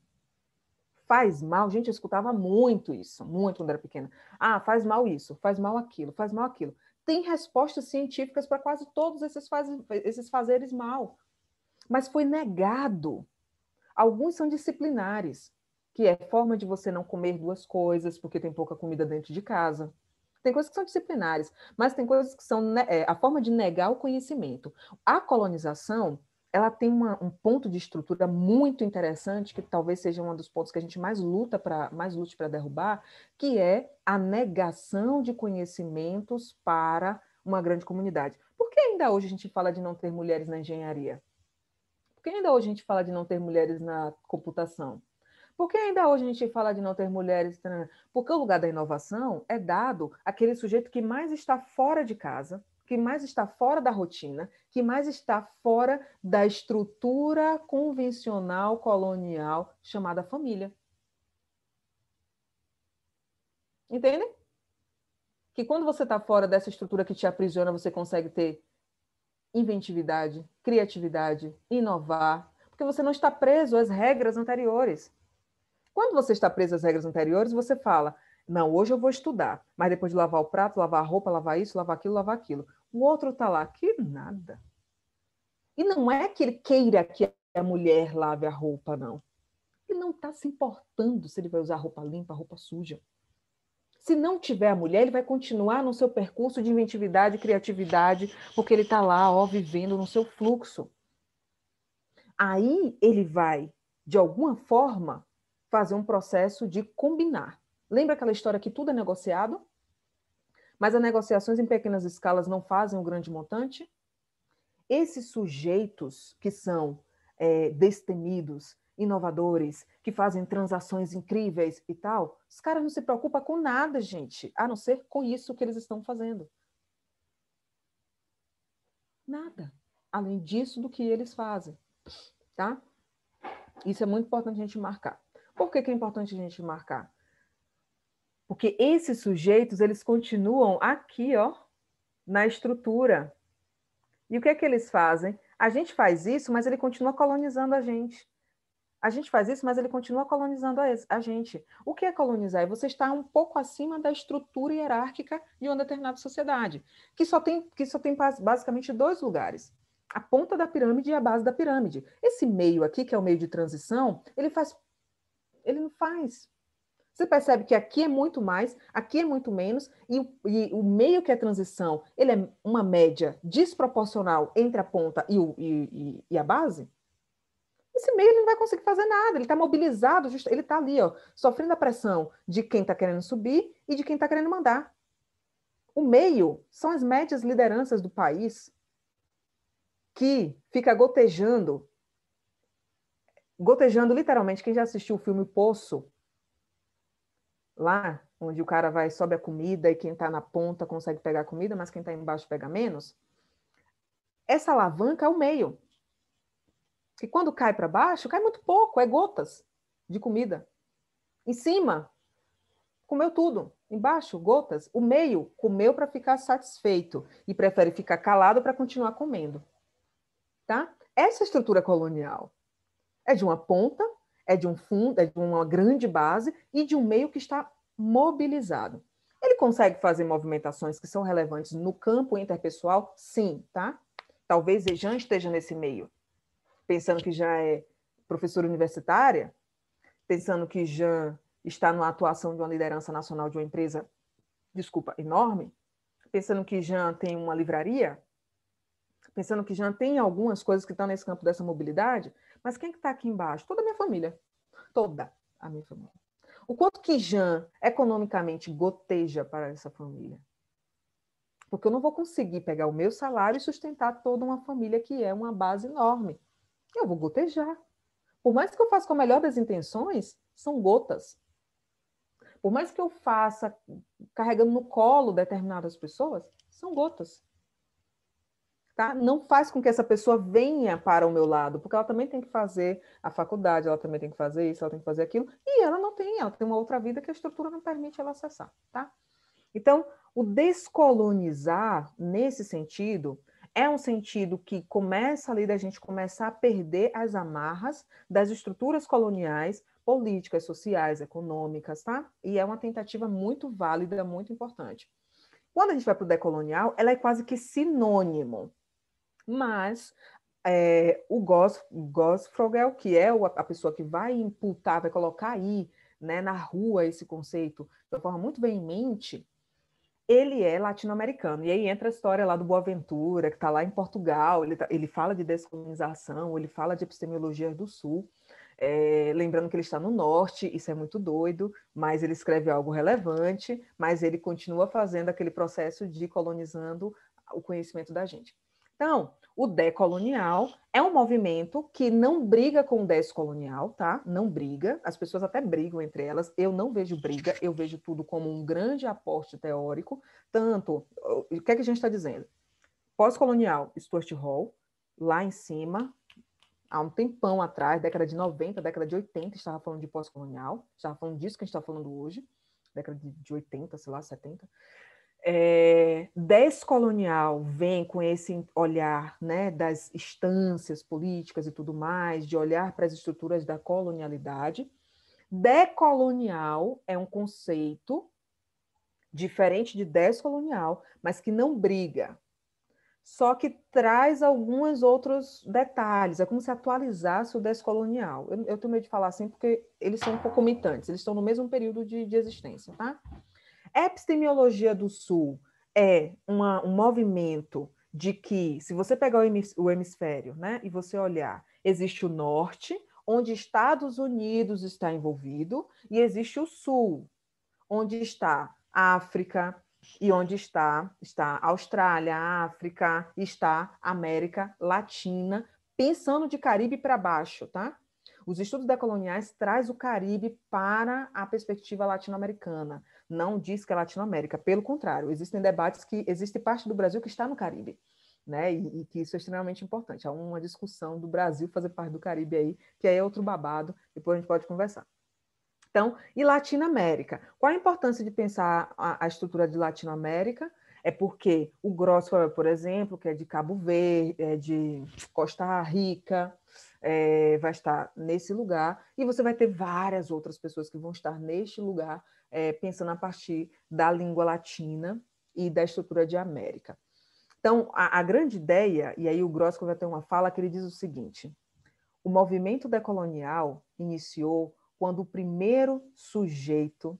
faz mal, gente, eu escutava muito isso, muito quando era pequena. Ah, faz mal isso, faz mal aquilo, faz mal aquilo. Tem respostas científicas para quase todos esses, faz, esses fazeres mal, mas foi negado. Alguns são disciplinares, que é forma de você não comer duas coisas porque tem pouca comida dentro de casa. Tem coisas que são disciplinares, mas tem coisas que são né, é, a forma de negar o conhecimento. A colonização ela tem uma, um ponto de estrutura muito interessante, que talvez seja um dos pontos que a gente mais luta para mais lute para derrubar, que é a negação de conhecimentos para uma grande comunidade. Por que ainda hoje a gente fala de não ter mulheres na engenharia? Por que ainda hoje a gente fala de não ter mulheres na computação? Por que ainda hoje a gente fala de não ter mulheres? Né? Porque o lugar da inovação é dado àquele sujeito que mais está fora de casa, que mais está fora da rotina, que mais está fora da estrutura convencional colonial chamada família. Entende? Que quando você está fora dessa estrutura que te aprisiona, você consegue ter inventividade, criatividade, inovar, porque você não está preso às regras anteriores. Quando você está preso às regras anteriores, você fala: não, hoje eu vou estudar, mas depois de lavar o prato, lavar a roupa, lavar isso, lavar aquilo, lavar aquilo. O outro está lá, que nada. E não é que ele queira que a mulher lave a roupa, não. Ele não está se importando se ele vai usar roupa limpa, roupa suja. Se não tiver a mulher, ele vai continuar no seu percurso de inventividade e criatividade, porque ele está lá, ó, vivendo no seu fluxo. Aí ele vai, de alguma forma, fazer um processo de combinar. Lembra aquela história que tudo é negociado? Mas as negociações em pequenas escalas não fazem um grande montante? Esses sujeitos que são é, destemidos, inovadores, que fazem transações incríveis e tal, os caras não se preocupam com nada, gente, a não ser com isso que eles estão fazendo. Nada. Além disso, do que eles fazem. Tá? Isso é muito importante a gente marcar. Por que, que é importante a gente marcar? Porque esses sujeitos, eles continuam aqui, ó, na estrutura. E o que é que eles fazem? A gente faz isso, mas ele continua colonizando a gente. A gente faz isso, mas ele continua colonizando a gente. O que é colonizar? É você estar um pouco acima da estrutura hierárquica de uma determinada sociedade, que só tem, que só tem basicamente dois lugares. A ponta da pirâmide e a base da pirâmide. Esse meio aqui, que é o meio de transição, ele faz ele não faz. Você percebe que aqui é muito mais, aqui é muito menos, e, e o meio que é transição, ele é uma média desproporcional entre a ponta e, o, e, e a base? Esse meio ele não vai conseguir fazer nada, ele está mobilizado, ele está ali, ó, sofrendo a pressão de quem está querendo subir e de quem está querendo mandar. O meio são as médias lideranças do país que fica gotejando gotejando literalmente. Quem já assistiu o filme Poço, lá, onde o cara vai sobe a comida e quem está na ponta consegue pegar a comida, mas quem está embaixo pega menos. Essa alavanca é o meio. E quando cai para baixo, cai muito pouco, é gotas de comida. Em cima, comeu tudo. Embaixo, gotas. O meio comeu para ficar satisfeito e prefere ficar calado para continuar comendo. Tá? Essa é estrutura colonial. É de uma ponta, é de um fundo, é de uma grande base e de um meio que está mobilizado. Ele consegue fazer movimentações que são relevantes no campo interpessoal? Sim, tá? Talvez Jean esteja nesse meio, pensando que já é professora universitária, pensando que Jean está numa atuação de uma liderança nacional de uma empresa, desculpa, enorme, pensando que Jean tem uma livraria, pensando que Jean tem algumas coisas que estão nesse campo dessa mobilidade, mas quem que está aqui embaixo? Toda a minha família. Toda a minha família. O quanto que Jean economicamente goteja para essa família? Porque eu não vou conseguir pegar o meu salário e sustentar toda uma família que é uma base enorme. Eu vou gotejar. Por mais que eu faça com a melhor das intenções, são gotas. Por mais que eu faça carregando no colo determinadas pessoas, são gotas tá? Não faz com que essa pessoa venha para o meu lado, porque ela também tem que fazer a faculdade, ela também tem que fazer isso, ela tem que fazer aquilo, e ela não tem, ela tem uma outra vida que a estrutura não permite ela acessar, tá? Então, o descolonizar nesse sentido é um sentido que começa ali da gente começar a perder as amarras das estruturas coloniais, políticas, sociais, econômicas, tá? E é uma tentativa muito válida, muito importante. Quando a gente vai para o decolonial, ela é quase que sinônimo mas é, o Gosfrogel, que é, é a pessoa que vai imputar, vai colocar aí né, na rua esse conceito de uma forma muito veemente, ele é latino-americano. E aí entra a história lá do Boaventura, que está lá em Portugal, ele, tá, ele fala de descolonização, ele fala de epistemologia do Sul. É, lembrando que ele está no norte, isso é muito doido, mas ele escreve algo relevante, mas ele continua fazendo aquele processo de colonizando o conhecimento da gente. Então, o decolonial é um movimento que não briga com o descolonial, tá? Não briga. As pessoas até brigam entre elas. Eu não vejo briga, eu vejo tudo como um grande aporte teórico. Tanto, o que é que a gente está dizendo? Pós-colonial, Stuart Hall, lá em cima, há um tempão atrás, década de 90, década de 80, estava falando de pós-colonial, estava falando disso que a gente está falando hoje, década de 80, sei lá, 70 é, descolonial vem com esse olhar né, das instâncias políticas e tudo mais, de olhar para as estruturas da colonialidade. Decolonial é um conceito diferente de descolonial, mas que não briga, só que traz alguns outros detalhes. É como se atualizasse o descolonial. Eu, eu tenho medo de falar assim porque eles são concomitantes, eles estão no mesmo período de, de existência, tá? Epistemiologia do Sul é uma, um movimento de que, se você pegar o hemisfério né, e você olhar, existe o norte, onde Estados Unidos está envolvido, e existe o sul, onde está África, e onde está, está Austrália, África, está América Latina, pensando de Caribe para baixo, tá? Os estudos decoloniais traz o Caribe para a perspectiva latino-americana não diz que é Latinoamérica. Pelo contrário, existem debates que existe parte do Brasil que está no Caribe, né? E, e que isso é extremamente importante. Há uma discussão do Brasil fazer parte do Caribe aí, que aí é outro babado, depois a gente pode conversar. Então, e Latinoamérica? Qual a importância de pensar a, a estrutura de Latinoamérica? É porque o Grosso, por exemplo, que é de Cabo Verde, é de Costa Rica, é, vai estar nesse lugar, e você vai ter várias outras pessoas que vão estar neste lugar é, pensando a partir da língua latina e da estrutura de América. Então, a, a grande ideia, e aí o Grossman vai ter uma fala que ele diz o seguinte: o movimento decolonial iniciou quando o primeiro sujeito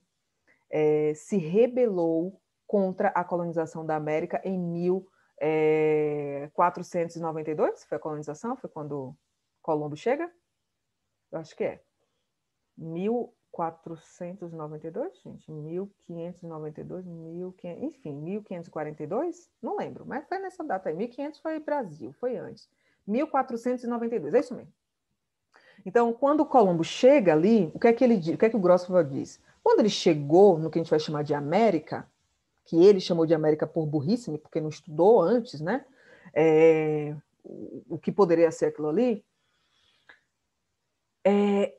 é, se rebelou contra a colonização da América em 1492. É, Foi a colonização? Foi quando Colombo chega? Eu acho que é. 1492. 1492, gente, 1592, 1500, enfim, 1542, não lembro, mas foi nessa data aí. 1500 foi Brasil, foi antes. 1492, é isso mesmo. Então, quando o Colombo chega ali, o que é que ele diz? O que é que o Grosfova diz? Quando ele chegou no que a gente vai chamar de América, que ele chamou de América por burrice, né, porque não estudou antes, né? É, o que poderia ser aquilo ali? É,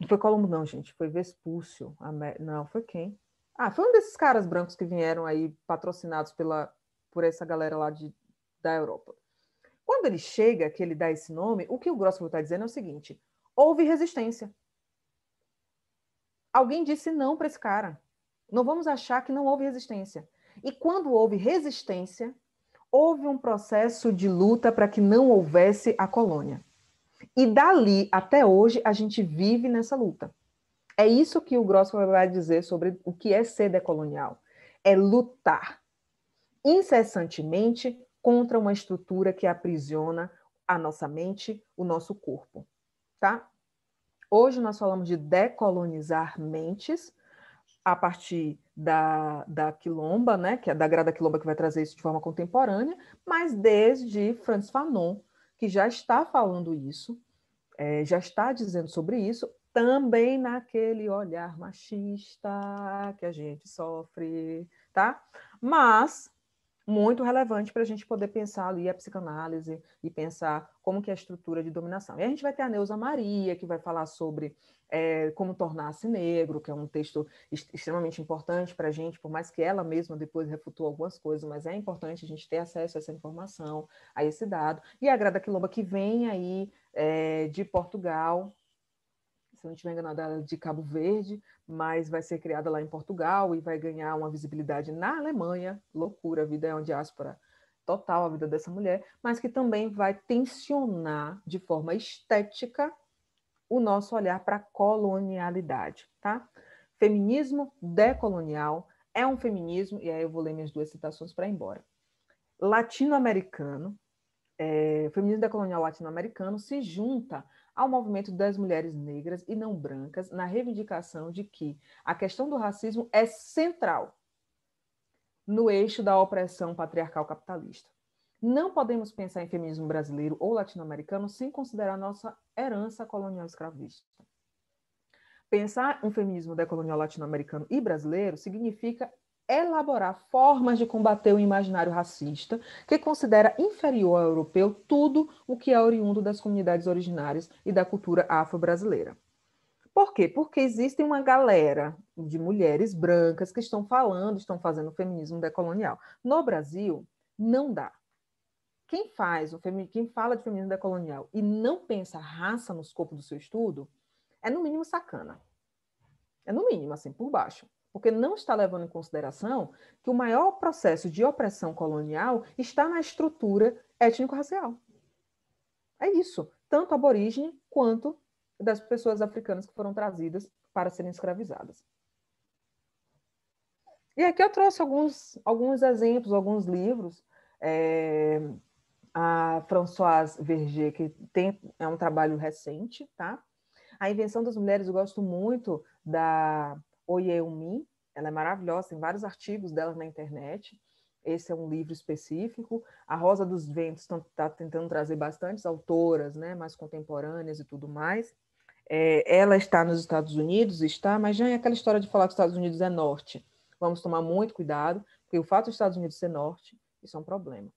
não foi Colombo, não, gente. Foi Vespúcio. Não, foi quem? Ah, foi um desses caras brancos que vieram aí patrocinados pela, por essa galera lá de, da Europa. Quando ele chega, que ele dá esse nome, o que o Grossman está dizendo é o seguinte: houve resistência. Alguém disse não para esse cara. Não vamos achar que não houve resistência. E quando houve resistência, houve um processo de luta para que não houvesse a colônia. E dali até hoje a gente vive nessa luta. É isso que o Grossman vai dizer sobre o que é ser decolonial. É lutar incessantemente contra uma estrutura que aprisiona a nossa mente, o nosso corpo, tá? Hoje nós falamos de decolonizar mentes a partir da, da quilomba, né, que é da grada quilomba que vai trazer isso de forma contemporânea, mas desde Franz Fanon que já está falando isso, é, já está dizendo sobre isso, também naquele olhar machista que a gente sofre, tá? Mas muito relevante para a gente poder pensar ali a psicanálise e pensar como que é a estrutura de dominação. E a gente vai ter a Neuza Maria, que vai falar sobre é, como tornar-se negro, que é um texto extremamente importante para a gente, por mais que ela mesma depois refutou algumas coisas, mas é importante a gente ter acesso a essa informação, a esse dado. E a Grada Quilomba, que vem aí é, de Portugal, se não estiver a é de Cabo Verde, mas vai ser criada lá em Portugal e vai ganhar uma visibilidade na Alemanha. Loucura, a vida é uma diáspora total, a vida dessa mulher, mas que também vai tensionar de forma estética o nosso olhar para a colonialidade, tá? Feminismo decolonial é um feminismo, e aí eu vou ler minhas duas citações para ir embora. Latino-americano, é, feminismo decolonial latino-americano se junta ao movimento das mulheres negras e não brancas na reivindicação de que a questão do racismo é central no eixo da opressão patriarcal capitalista. Não podemos pensar em feminismo brasileiro ou latino-americano sem considerar nossa herança colonial escravista. Pensar um feminismo decolonial latino-americano e brasileiro significa elaborar formas de combater o imaginário racista que considera inferior ao europeu tudo o que é oriundo das comunidades originárias e da cultura afro-brasileira. Por quê? Porque existe uma galera de mulheres brancas que estão falando, estão fazendo feminismo decolonial. No Brasil, não dá. Quem faz, quem fala de feminismo decolonial e não pensa raça no escopo do seu estudo, é no mínimo sacana. É no mínimo, assim, por baixo porque não está levando em consideração que o maior processo de opressão colonial está na estrutura étnico-racial. É isso, tanto aborígene quanto das pessoas africanas que foram trazidas para serem escravizadas. E aqui eu trouxe alguns, alguns exemplos, alguns livros. É, a Françoise Verger, que tem, é um trabalho recente, tá? A Invenção das Mulheres, eu gosto muito da Oyeumi, ela é maravilhosa, tem vários artigos dela na internet. Esse é um livro específico. A Rosa dos Ventos está tentando trazer bastantes autoras, né, mais contemporâneas e tudo mais. É, ela está nos Estados Unidos, está, mas já é aquela história de falar que os Estados Unidos é norte. Vamos tomar muito cuidado, porque o fato dos Estados Unidos ser norte, isso é um problema.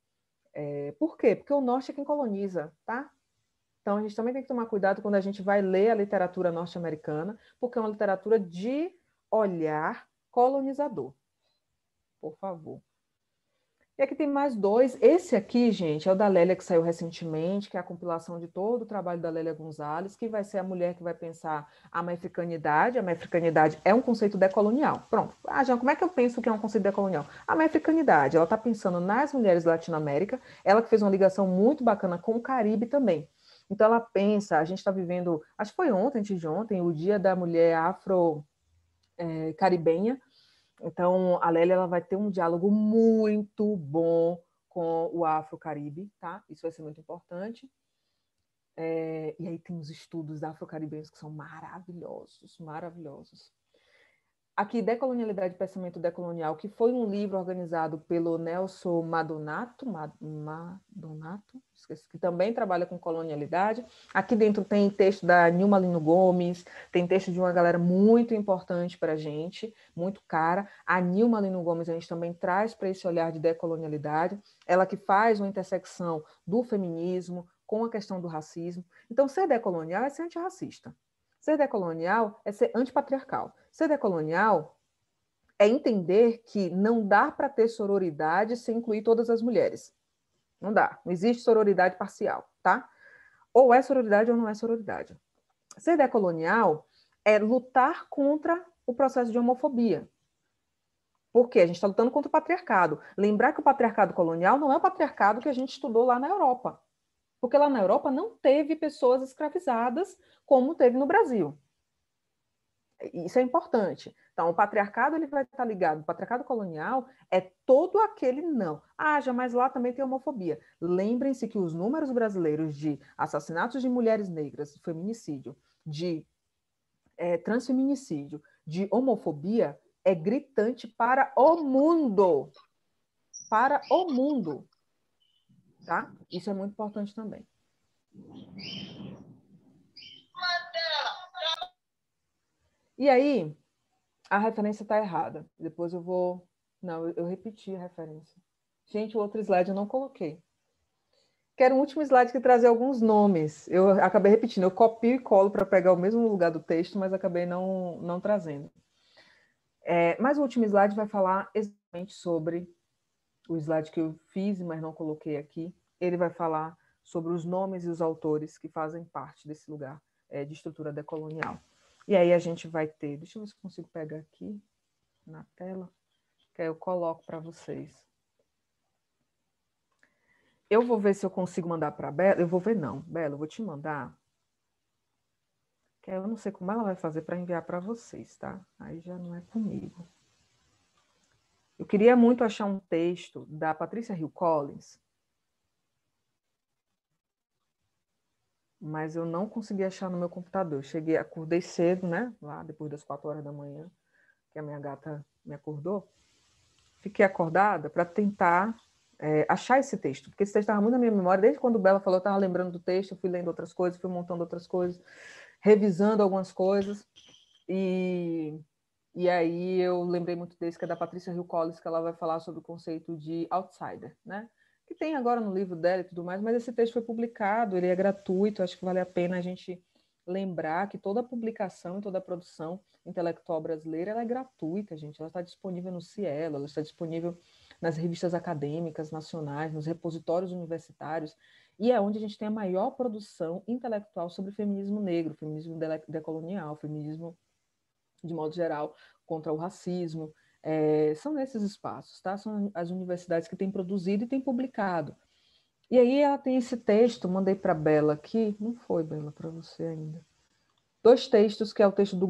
É, por quê? Porque o norte é quem coloniza, tá? Então a gente também tem que tomar cuidado quando a gente vai ler a literatura norte-americana, porque é uma literatura de olhar colonizador. Por favor. E aqui tem mais dois. Esse aqui, gente, é o da Lélia que saiu recentemente, que é a compilação de todo o trabalho da Lélia Gonzalez, que vai ser a mulher que vai pensar a mafricanidade. A mafricanidade é um conceito decolonial. Pronto. Ah, Jean, como é que eu penso que é um conceito decolonial? A mafricanidade, ela está pensando nas mulheres da Latinoamérica, ela que fez uma ligação muito bacana com o Caribe também. Então ela pensa, a gente está vivendo, acho que foi ontem, antes de ontem, o dia da mulher afro é, caribenha. Então, a Lélia ela vai ter um diálogo muito bom com o Afro-Caribe, tá? Isso vai ser muito importante. É, e aí tem os estudos afro-caribenhos que são maravilhosos, maravilhosos aqui Decolonialidade e Pensamento Decolonial, que foi um livro organizado pelo Nelson Madonato, Madonato esqueci, que também trabalha com colonialidade. Aqui dentro tem texto da Nilma Lino Gomes, tem texto de uma galera muito importante para a gente, muito cara. A Nilma Lino Gomes a gente também traz para esse olhar de decolonialidade, ela que faz uma intersecção do feminismo com a questão do racismo. Então, ser decolonial é ser antirracista. Ser decolonial é ser antipatriarcal. Ser decolonial é entender que não dá para ter sororidade sem incluir todas as mulheres. Não dá. Não existe sororidade parcial, tá? Ou é sororidade ou não é sororidade. Ser decolonial é lutar contra o processo de homofobia. Por quê? a gente está lutando contra o patriarcado. Lembrar que o patriarcado colonial não é o patriarcado que a gente estudou lá na Europa porque lá na Europa não teve pessoas escravizadas como teve no Brasil. Isso é importante. Então, o patriarcado ele vai estar ligado. O patriarcado colonial é todo aquele não. Ah, já, mas lá também tem homofobia. Lembrem-se que os números brasileiros de assassinatos de mulheres negras, de feminicídio, de é, transfeminicídio, de homofobia é gritante para o mundo. Para o mundo tá? Isso é muito importante também. E aí, a referência está errada. Depois eu vou. Não, eu, repeti a referência. Gente, o outro slide eu não coloquei. Quero um último slide que trazer alguns nomes. Eu acabei repetindo, eu copio e colo para pegar o mesmo lugar do texto, mas acabei não, não trazendo. É, mas o último slide vai falar exatamente sobre o slide que eu fiz, mas não coloquei aqui, ele vai falar sobre os nomes e os autores que fazem parte desse lugar é, de estrutura decolonial. E aí a gente vai ter, deixa eu ver se consigo pegar aqui na tela, que aí eu coloco para vocês. Eu vou ver se eu consigo mandar para Bela. Eu vou ver, não. Bela, eu vou te mandar. Que eu não sei como ela vai fazer para enviar para vocês, tá? Aí já não é comigo. Eu queria muito achar um texto da Patrícia Hill Collins, mas eu não consegui achar no meu computador. cheguei, acordei cedo, né? Lá depois das quatro horas da manhã, que a minha gata me acordou. Fiquei acordada para tentar é, achar esse texto, porque esse texto estava muito na minha memória. Desde quando o Bela falou, eu estava lembrando do texto, eu fui lendo outras coisas, fui montando outras coisas, revisando algumas coisas. E e aí eu lembrei muito desse, que é da Patrícia Hill Collins, que ela vai falar sobre o conceito de outsider, né? Que tem agora no livro dela e tudo mais, mas esse texto foi publicado, ele é gratuito, acho que vale a pena a gente lembrar que toda publicação e toda produção intelectual brasileira ela é gratuita, gente. Ela está disponível no Cielo, ela está disponível nas revistas acadêmicas nacionais, nos repositórios universitários, e é onde a gente tem a maior produção intelectual sobre feminismo negro, feminismo decolonial, feminismo de modo geral, contra o racismo. É, são nesses espaços, tá? São as universidades que têm produzido e têm publicado. E aí ela tem esse texto, mandei para Bela aqui, não foi Bela para você ainda. Dois textos que é o texto do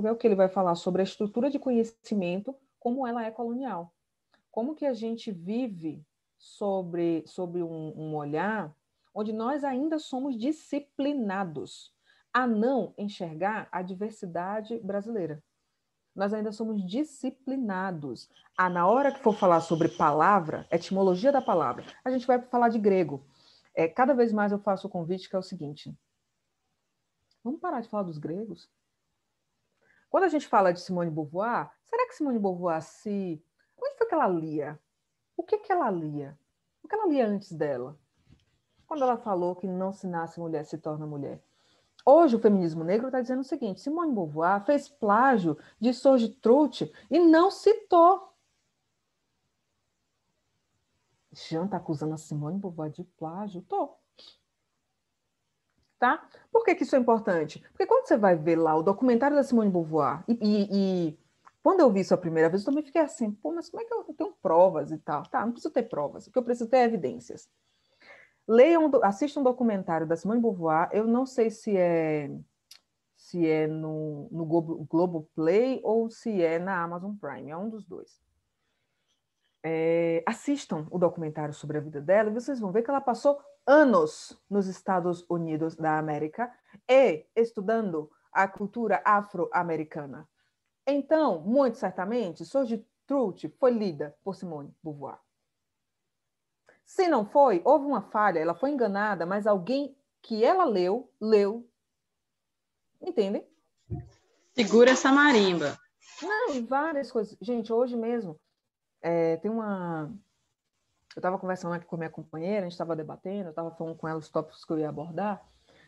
que é o que ele vai falar sobre a estrutura de conhecimento, como ela é colonial. Como que a gente vive sobre sobre um, um olhar onde nós ainda somos disciplinados a não enxergar a diversidade brasileira. Nós ainda somos disciplinados. Ah, na hora que for falar sobre palavra, etimologia da palavra, a gente vai falar de grego. É, cada vez mais eu faço o convite que é o seguinte: vamos parar de falar dos gregos? Quando a gente fala de Simone Beauvoir, será que Simone Beauvoir se. Onde foi que ela lia? O que, que ela lia? O que ela lia antes dela? Quando ela falou que não se nasce mulher, se torna mulher Hoje o feminismo negro está dizendo o seguinte: Simone Beauvoir fez plágio de George Trout e não citou. Jean está acusando a Simone Beauvoir de plágio? Tô. Tá? Por que, que isso é importante? Porque quando você vai ver lá o documentário da Simone Beauvoir, e, e, e quando eu vi isso a primeira vez, eu também fiquei assim, pô, mas como é que eu tenho provas e tal? Tá, não preciso ter provas, o que eu preciso ter é evidências. Leiam, assistam um documentário da Simone Beauvoir. Eu não sei se é se é no, no Globo, Globo Play ou se é na Amazon Prime, é um dos dois. É, assistam o documentário sobre a vida dela e vocês vão ver que ela passou anos nos Estados Unidos da América e estudando a cultura afro-americana. Então, muito certamente, Soji Trout foi lida por Simone Beauvoir. Se não foi, houve uma falha, ela foi enganada, mas alguém que ela leu, leu. Entendem? Segura essa marimba. Não, várias coisas. Gente, hoje mesmo, é, tem uma. Eu estava conversando aqui com minha companheira, a gente estava debatendo, eu estava falando com ela os tópicos que eu ia abordar,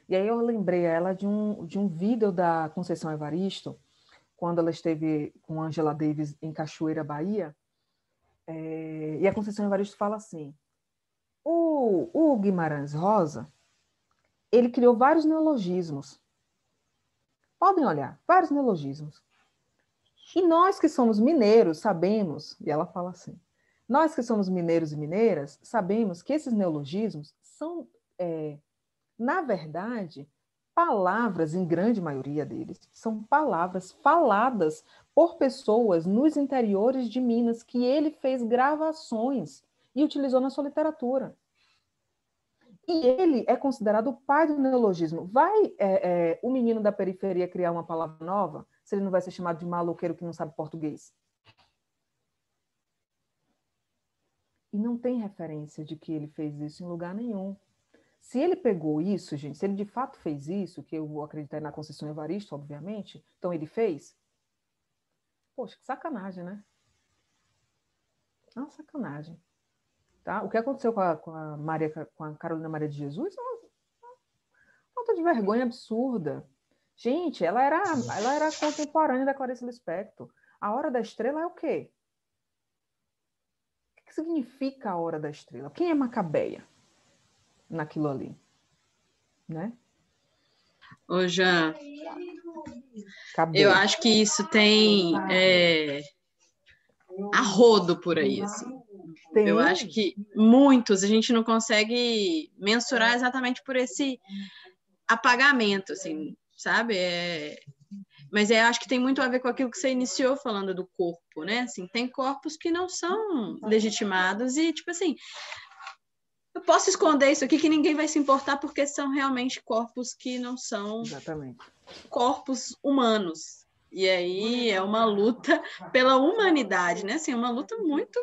e aí eu lembrei a ela de um, de um vídeo da Conceição Evaristo, quando ela esteve com Angela Davis em Cachoeira, Bahia, é, e a Conceição Evaristo fala assim: o, o Guimarães Rosa, ele criou vários neologismos. Podem olhar, vários neologismos. E nós que somos mineiros sabemos, e ela fala assim, nós que somos mineiros e mineiras sabemos que esses neologismos são, é, na verdade, palavras, em grande maioria deles, são palavras faladas por pessoas nos interiores de Minas que ele fez gravações e utilizou na sua literatura. E ele é considerado o pai do neologismo. Vai é, é, o menino da periferia criar uma palavra nova se ele não vai ser chamado de maloqueiro que não sabe português? E não tem referência de que ele fez isso em lugar nenhum. Se ele pegou isso, gente, se ele de fato fez isso, que eu vou acreditar na Conceição Evaristo, obviamente, então ele fez. Poxa, que sacanagem, né? É uma sacanagem. Tá? O que aconteceu com a, com a, Maria, com a Carolina Maria de Jesus uma, uma falta de vergonha absurda. Gente, ela era, ela era contemporânea da Clarice Lispector. A Hora da Estrela é o quê? O que significa a Hora da Estrela? Quem é Macabeia naquilo ali? Né? Ô, Jean, eu acho que isso tem é, arrodo por aí, assim. Sim. Eu acho que muitos a gente não consegue mensurar é. exatamente por esse apagamento, assim, sabe? É... Mas eu é, acho que tem muito a ver com aquilo que você iniciou falando do corpo, né? Assim, tem corpos que não são legitimados e, tipo assim, eu posso esconder isso aqui que ninguém vai se importar porque são realmente corpos que não são Exatamente. corpos humanos. E aí é uma luta pela humanidade, né? Assim, é uma luta muito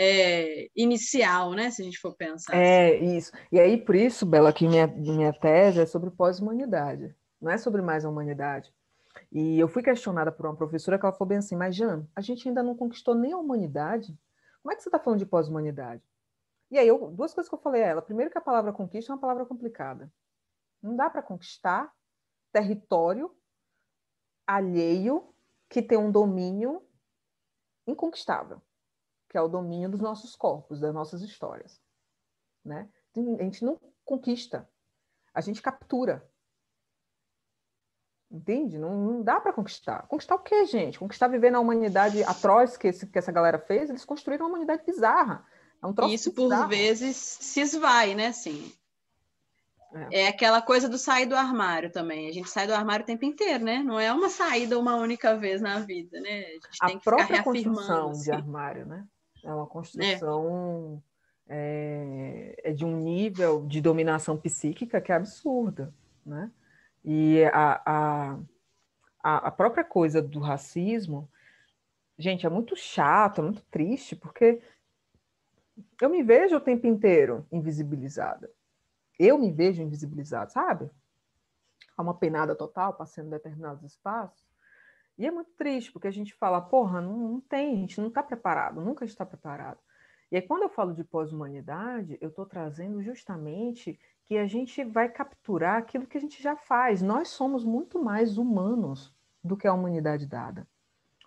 é, inicial, né? Se a gente for pensar. É, assim. isso. E aí, por isso, Bela, que minha, minha tese é sobre pós-humanidade, não é sobre mais a humanidade. E eu fui questionada por uma professora que ela falou bem assim, mas Jean, a gente ainda não conquistou nem a humanidade? Como é que você está falando de pós-humanidade? E aí, eu, duas coisas que eu falei a ela. Primeiro que a palavra conquista é uma palavra complicada. Não dá para conquistar território alheio que tem um domínio inconquistável que é o domínio dos nossos corpos, das nossas histórias. Né? Então, a gente não conquista, a gente captura. Entende? Não, não dá para conquistar. Conquistar o quê, gente? Conquistar viver na humanidade atroz que, esse, que essa galera fez? Eles construíram uma humanidade bizarra. É um troço Isso, bizarro. por vezes, se esvai, né? Assim, é. é. aquela coisa do sair do armário também. A gente sai do armário o tempo inteiro, né? Não é uma saída uma única vez na vida, né? A, a própria construção assim. de armário, né? É uma é. construção é. É, é de um nível de dominação psíquica que é absurda, né? E a, a, a própria coisa do racismo, gente, é muito chato, é muito triste, porque eu me vejo o tempo inteiro invisibilizada. Eu me vejo invisibilizada, sabe? Há uma penada total passando em determinados espaços. E é muito triste, porque a gente fala, porra, não, não tem, a gente não está preparado, nunca está preparado. E aí, quando eu falo de pós-humanidade, eu estou trazendo justamente que a gente vai capturar aquilo que a gente já faz. Nós somos muito mais humanos do que a humanidade dada.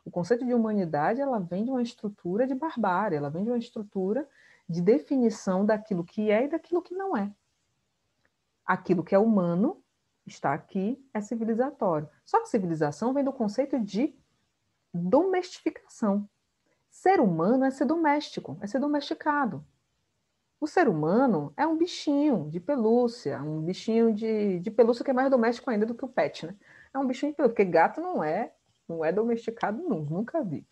O conceito de humanidade, ela vem de uma estrutura de barbárie, ela vem de uma estrutura de definição daquilo que é e daquilo que não é. Aquilo que é humano está aqui é civilizatório. Só que civilização vem do conceito de domestificação. Ser humano é ser doméstico, é ser domesticado. O ser humano é um bichinho de pelúcia, um bichinho de, de pelúcia que é mais doméstico ainda do que o pet, né? É um bichinho de pelúcia, porque gato não é, não é domesticado nunca, nunca vi.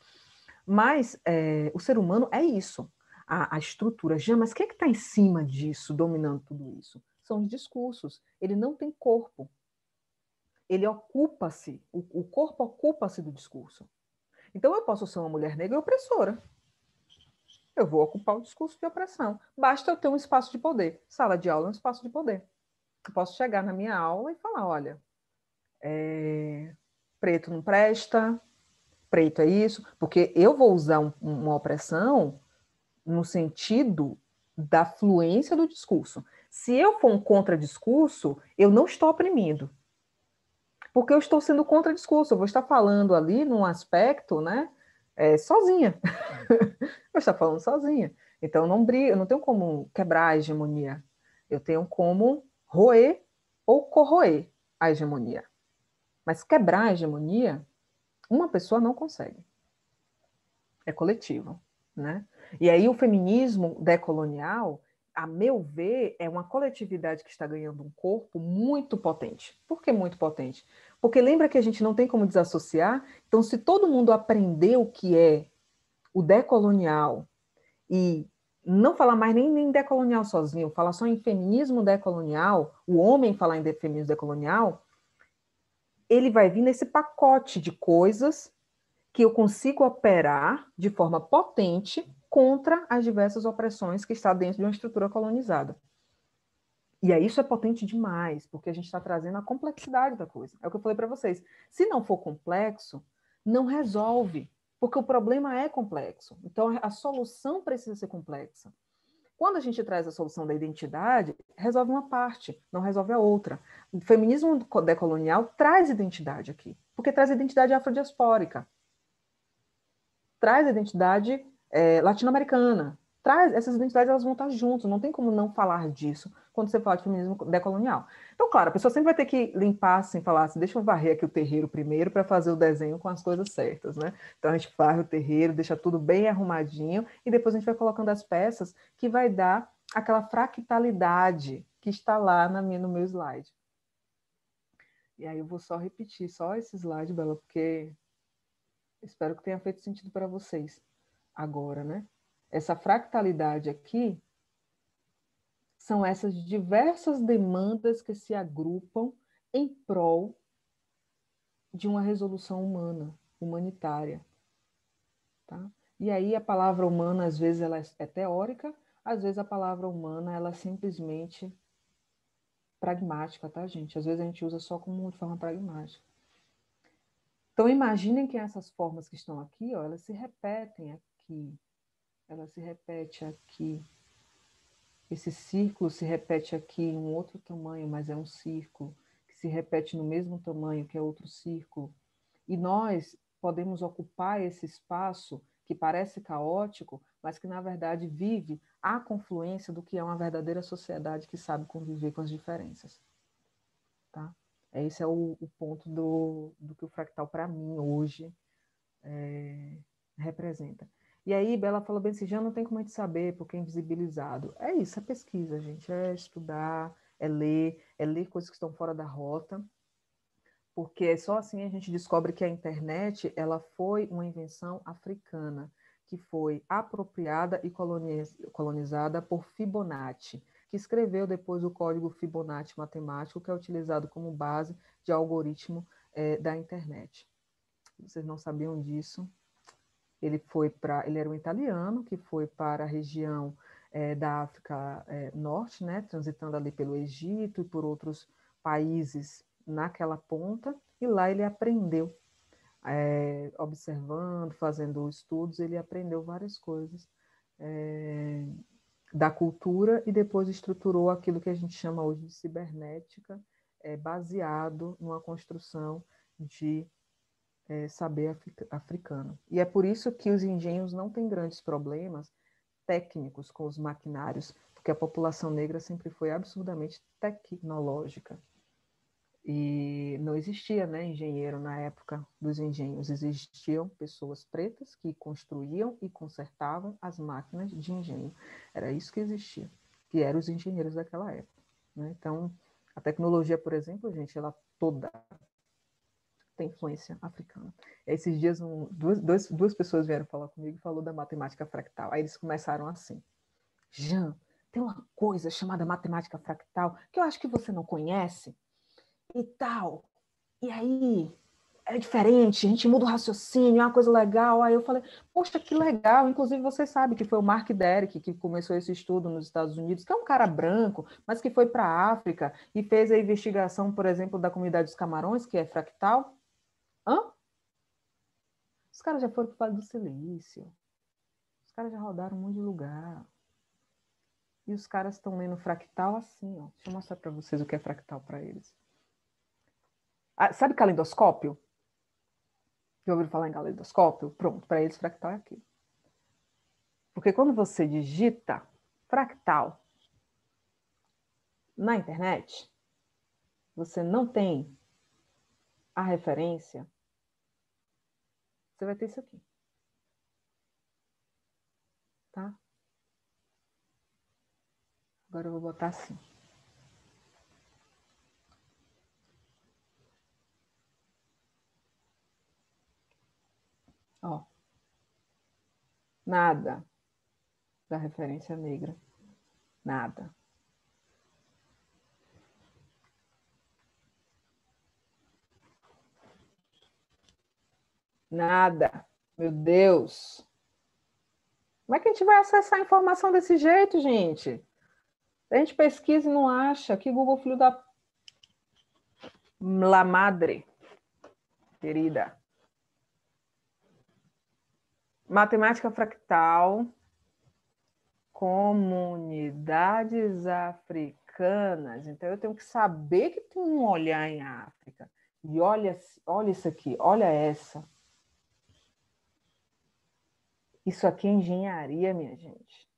Mas é, o ser humano é isso, a, a estrutura. Já, mas quem é que está em cima disso, dominando tudo isso? são os discursos. Ele não tem corpo. Ele ocupa-se, o, o corpo ocupa-se do discurso. Então eu posso ser uma mulher negra opressora. Eu vou ocupar o discurso de opressão. Basta eu ter um espaço de poder. Sala de aula é um espaço de poder. Eu posso chegar na minha aula e falar: olha, é... preto não presta, preto é isso, porque eu vou usar um, uma opressão no sentido da fluência do discurso. Se eu for um contradiscurso, eu não estou oprimindo. Porque eu estou sendo contradiscurso, eu vou estar falando ali num aspecto, né? É, sozinha. eu estou falando sozinha. Então não briga, eu não tenho como quebrar a hegemonia. Eu tenho como roer ou corroer a hegemonia. Mas quebrar a hegemonia, uma pessoa não consegue. É coletivo, né? E aí o feminismo decolonial, a meu ver, é uma coletividade que está ganhando um corpo muito potente. Por que muito potente? Porque lembra que a gente não tem como desassociar? Então, se todo mundo aprender o que é o decolonial e não falar mais nem, nem decolonial sozinho, falar só em feminismo decolonial, o homem falar em feminismo decolonial, ele vai vir nesse pacote de coisas que eu consigo operar de forma potente contra as diversas opressões que está dentro de uma estrutura colonizada. E aí isso é potente demais, porque a gente está trazendo a complexidade da coisa. É o que eu falei para vocês. Se não for complexo, não resolve, porque o problema é complexo. Então a solução precisa ser complexa. Quando a gente traz a solução da identidade, resolve uma parte, não resolve a outra. O feminismo decolonial traz identidade aqui, porque traz identidade afrodiaspórica, traz identidade é, latino-americana. Traz, essas identidades elas vão estar juntas, não tem como não falar disso quando você fala de feminismo decolonial. Então, claro, a pessoa sempre vai ter que limpar, assim, falar assim, deixa eu varrer aqui o terreiro primeiro para fazer o desenho com as coisas certas, né? Então a gente varre o terreiro, deixa tudo bem arrumadinho e depois a gente vai colocando as peças que vai dar aquela fractalidade que está lá na minha, no meu slide. E aí eu vou só repetir, só esse slide, Bela, porque espero que tenha feito sentido para vocês agora, né? Essa fractalidade aqui são essas diversas demandas que se agrupam em prol de uma resolução humana, humanitária. Tá? E aí a palavra humana às vezes ela é teórica, às vezes a palavra humana ela é simplesmente pragmática, tá, gente? Às vezes a gente usa só como de forma pragmática. Então imaginem que essas formas que estão aqui, ó, elas se repetem aqui, ela se repete aqui. Esse círculo se repete aqui em um outro tamanho, mas é um círculo que se repete no mesmo tamanho, que é outro círculo. E nós podemos ocupar esse espaço que parece caótico, mas que na verdade vive a confluência do que é uma verdadeira sociedade que sabe conviver com as diferenças. Tá? É, esse é o, o ponto do, do que o fractal, para mim, hoje, é, representa. E aí Bela falou bem assim, já não tem como a gente saber, porque é invisibilizado. É isso, é pesquisa, gente, é estudar, é ler, é ler coisas que estão fora da rota, porque é só assim a gente descobre que a internet, ela foi uma invenção africana, que foi apropriada e colonizada por Fibonacci, que escreveu depois o código Fibonacci matemático, que é utilizado como base de algoritmo eh, da internet. Vocês não sabiam disso, ele foi para, ele era um italiano que foi para a região é, da África é, Norte, né, transitando ali pelo Egito e por outros países naquela ponta, e lá ele aprendeu, é, observando, fazendo estudos, ele aprendeu várias coisas da cultura e depois estruturou aquilo que a gente chama hoje de cibernética, baseado numa construção de é, saber africano. E é por isso que os engenhos não têm grandes problemas técnicos com os maquinários, porque a população negra sempre foi absurdamente tecnológica. E não existia né, engenheiro na época dos engenhos, existiam pessoas pretas que construíam e consertavam as máquinas de engenho. Era isso que existia, que eram os engenheiros daquela época. Né? Então, a tecnologia, por exemplo, gente, ela toda tem influência africana. Esses dias, um, duas, duas, duas pessoas vieram falar comigo e falou da matemática fractal. Aí eles começaram assim: Jean, tem uma coisa chamada matemática fractal que eu acho que você não conhece e tal. E aí é diferente, a gente muda o raciocínio, é uma coisa legal. Aí eu falei, poxa, que legal. Inclusive, você sabe que foi o Mark Derrick que começou esse estudo nos Estados Unidos, que é um cara branco, mas que foi para a África e fez a investigação, por exemplo, da comunidade dos camarões, que é fractal, Hã? Os caras já foram para o Vale do Silício. Os caras já rodaram um monte de lugar. E os caras estão lendo fractal assim, ó. Deixa eu mostrar para vocês o que é fractal para eles. Ah, sabe calendoscópio? Já ouviram falar em calendoscópio? Pronto, para eles fractal é aquilo. Porque quando você digita fractal na internet, você não tem a referência você vai ter isso aqui. Tá? Agora eu vou botar assim. Ó. Nada da referência negra. Nada. Nada. Meu Deus. Como é que a gente vai acessar a informação desse jeito, gente? A gente pesquisa e não acha. Que Google filho da la madre, querida. Matemática fractal, comunidades africanas. Então eu tenho que saber que tem um olhar em África. E olha, olha isso aqui, olha essa. Isso aqui é engenharia, minha gente.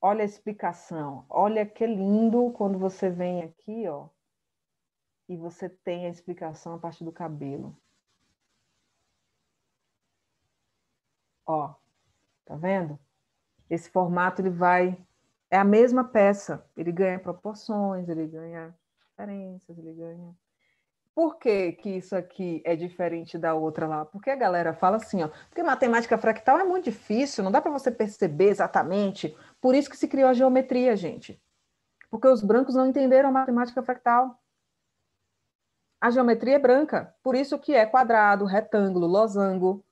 Olha a explicação. Olha que lindo quando você vem aqui, ó, e você tem a explicação a partir do cabelo. Ó, tá vendo? Esse formato ele vai é a mesma peça, ele ganha proporções, ele ganha diferenças, ele ganha por que, que, isso aqui é diferente da outra lá? Porque a galera fala assim, ó, porque matemática fractal é muito difícil, não dá para você perceber exatamente. Por isso que se criou a geometria, gente. Porque os brancos não entenderam a matemática fractal. A geometria é branca, por isso que é quadrado, retângulo, losango.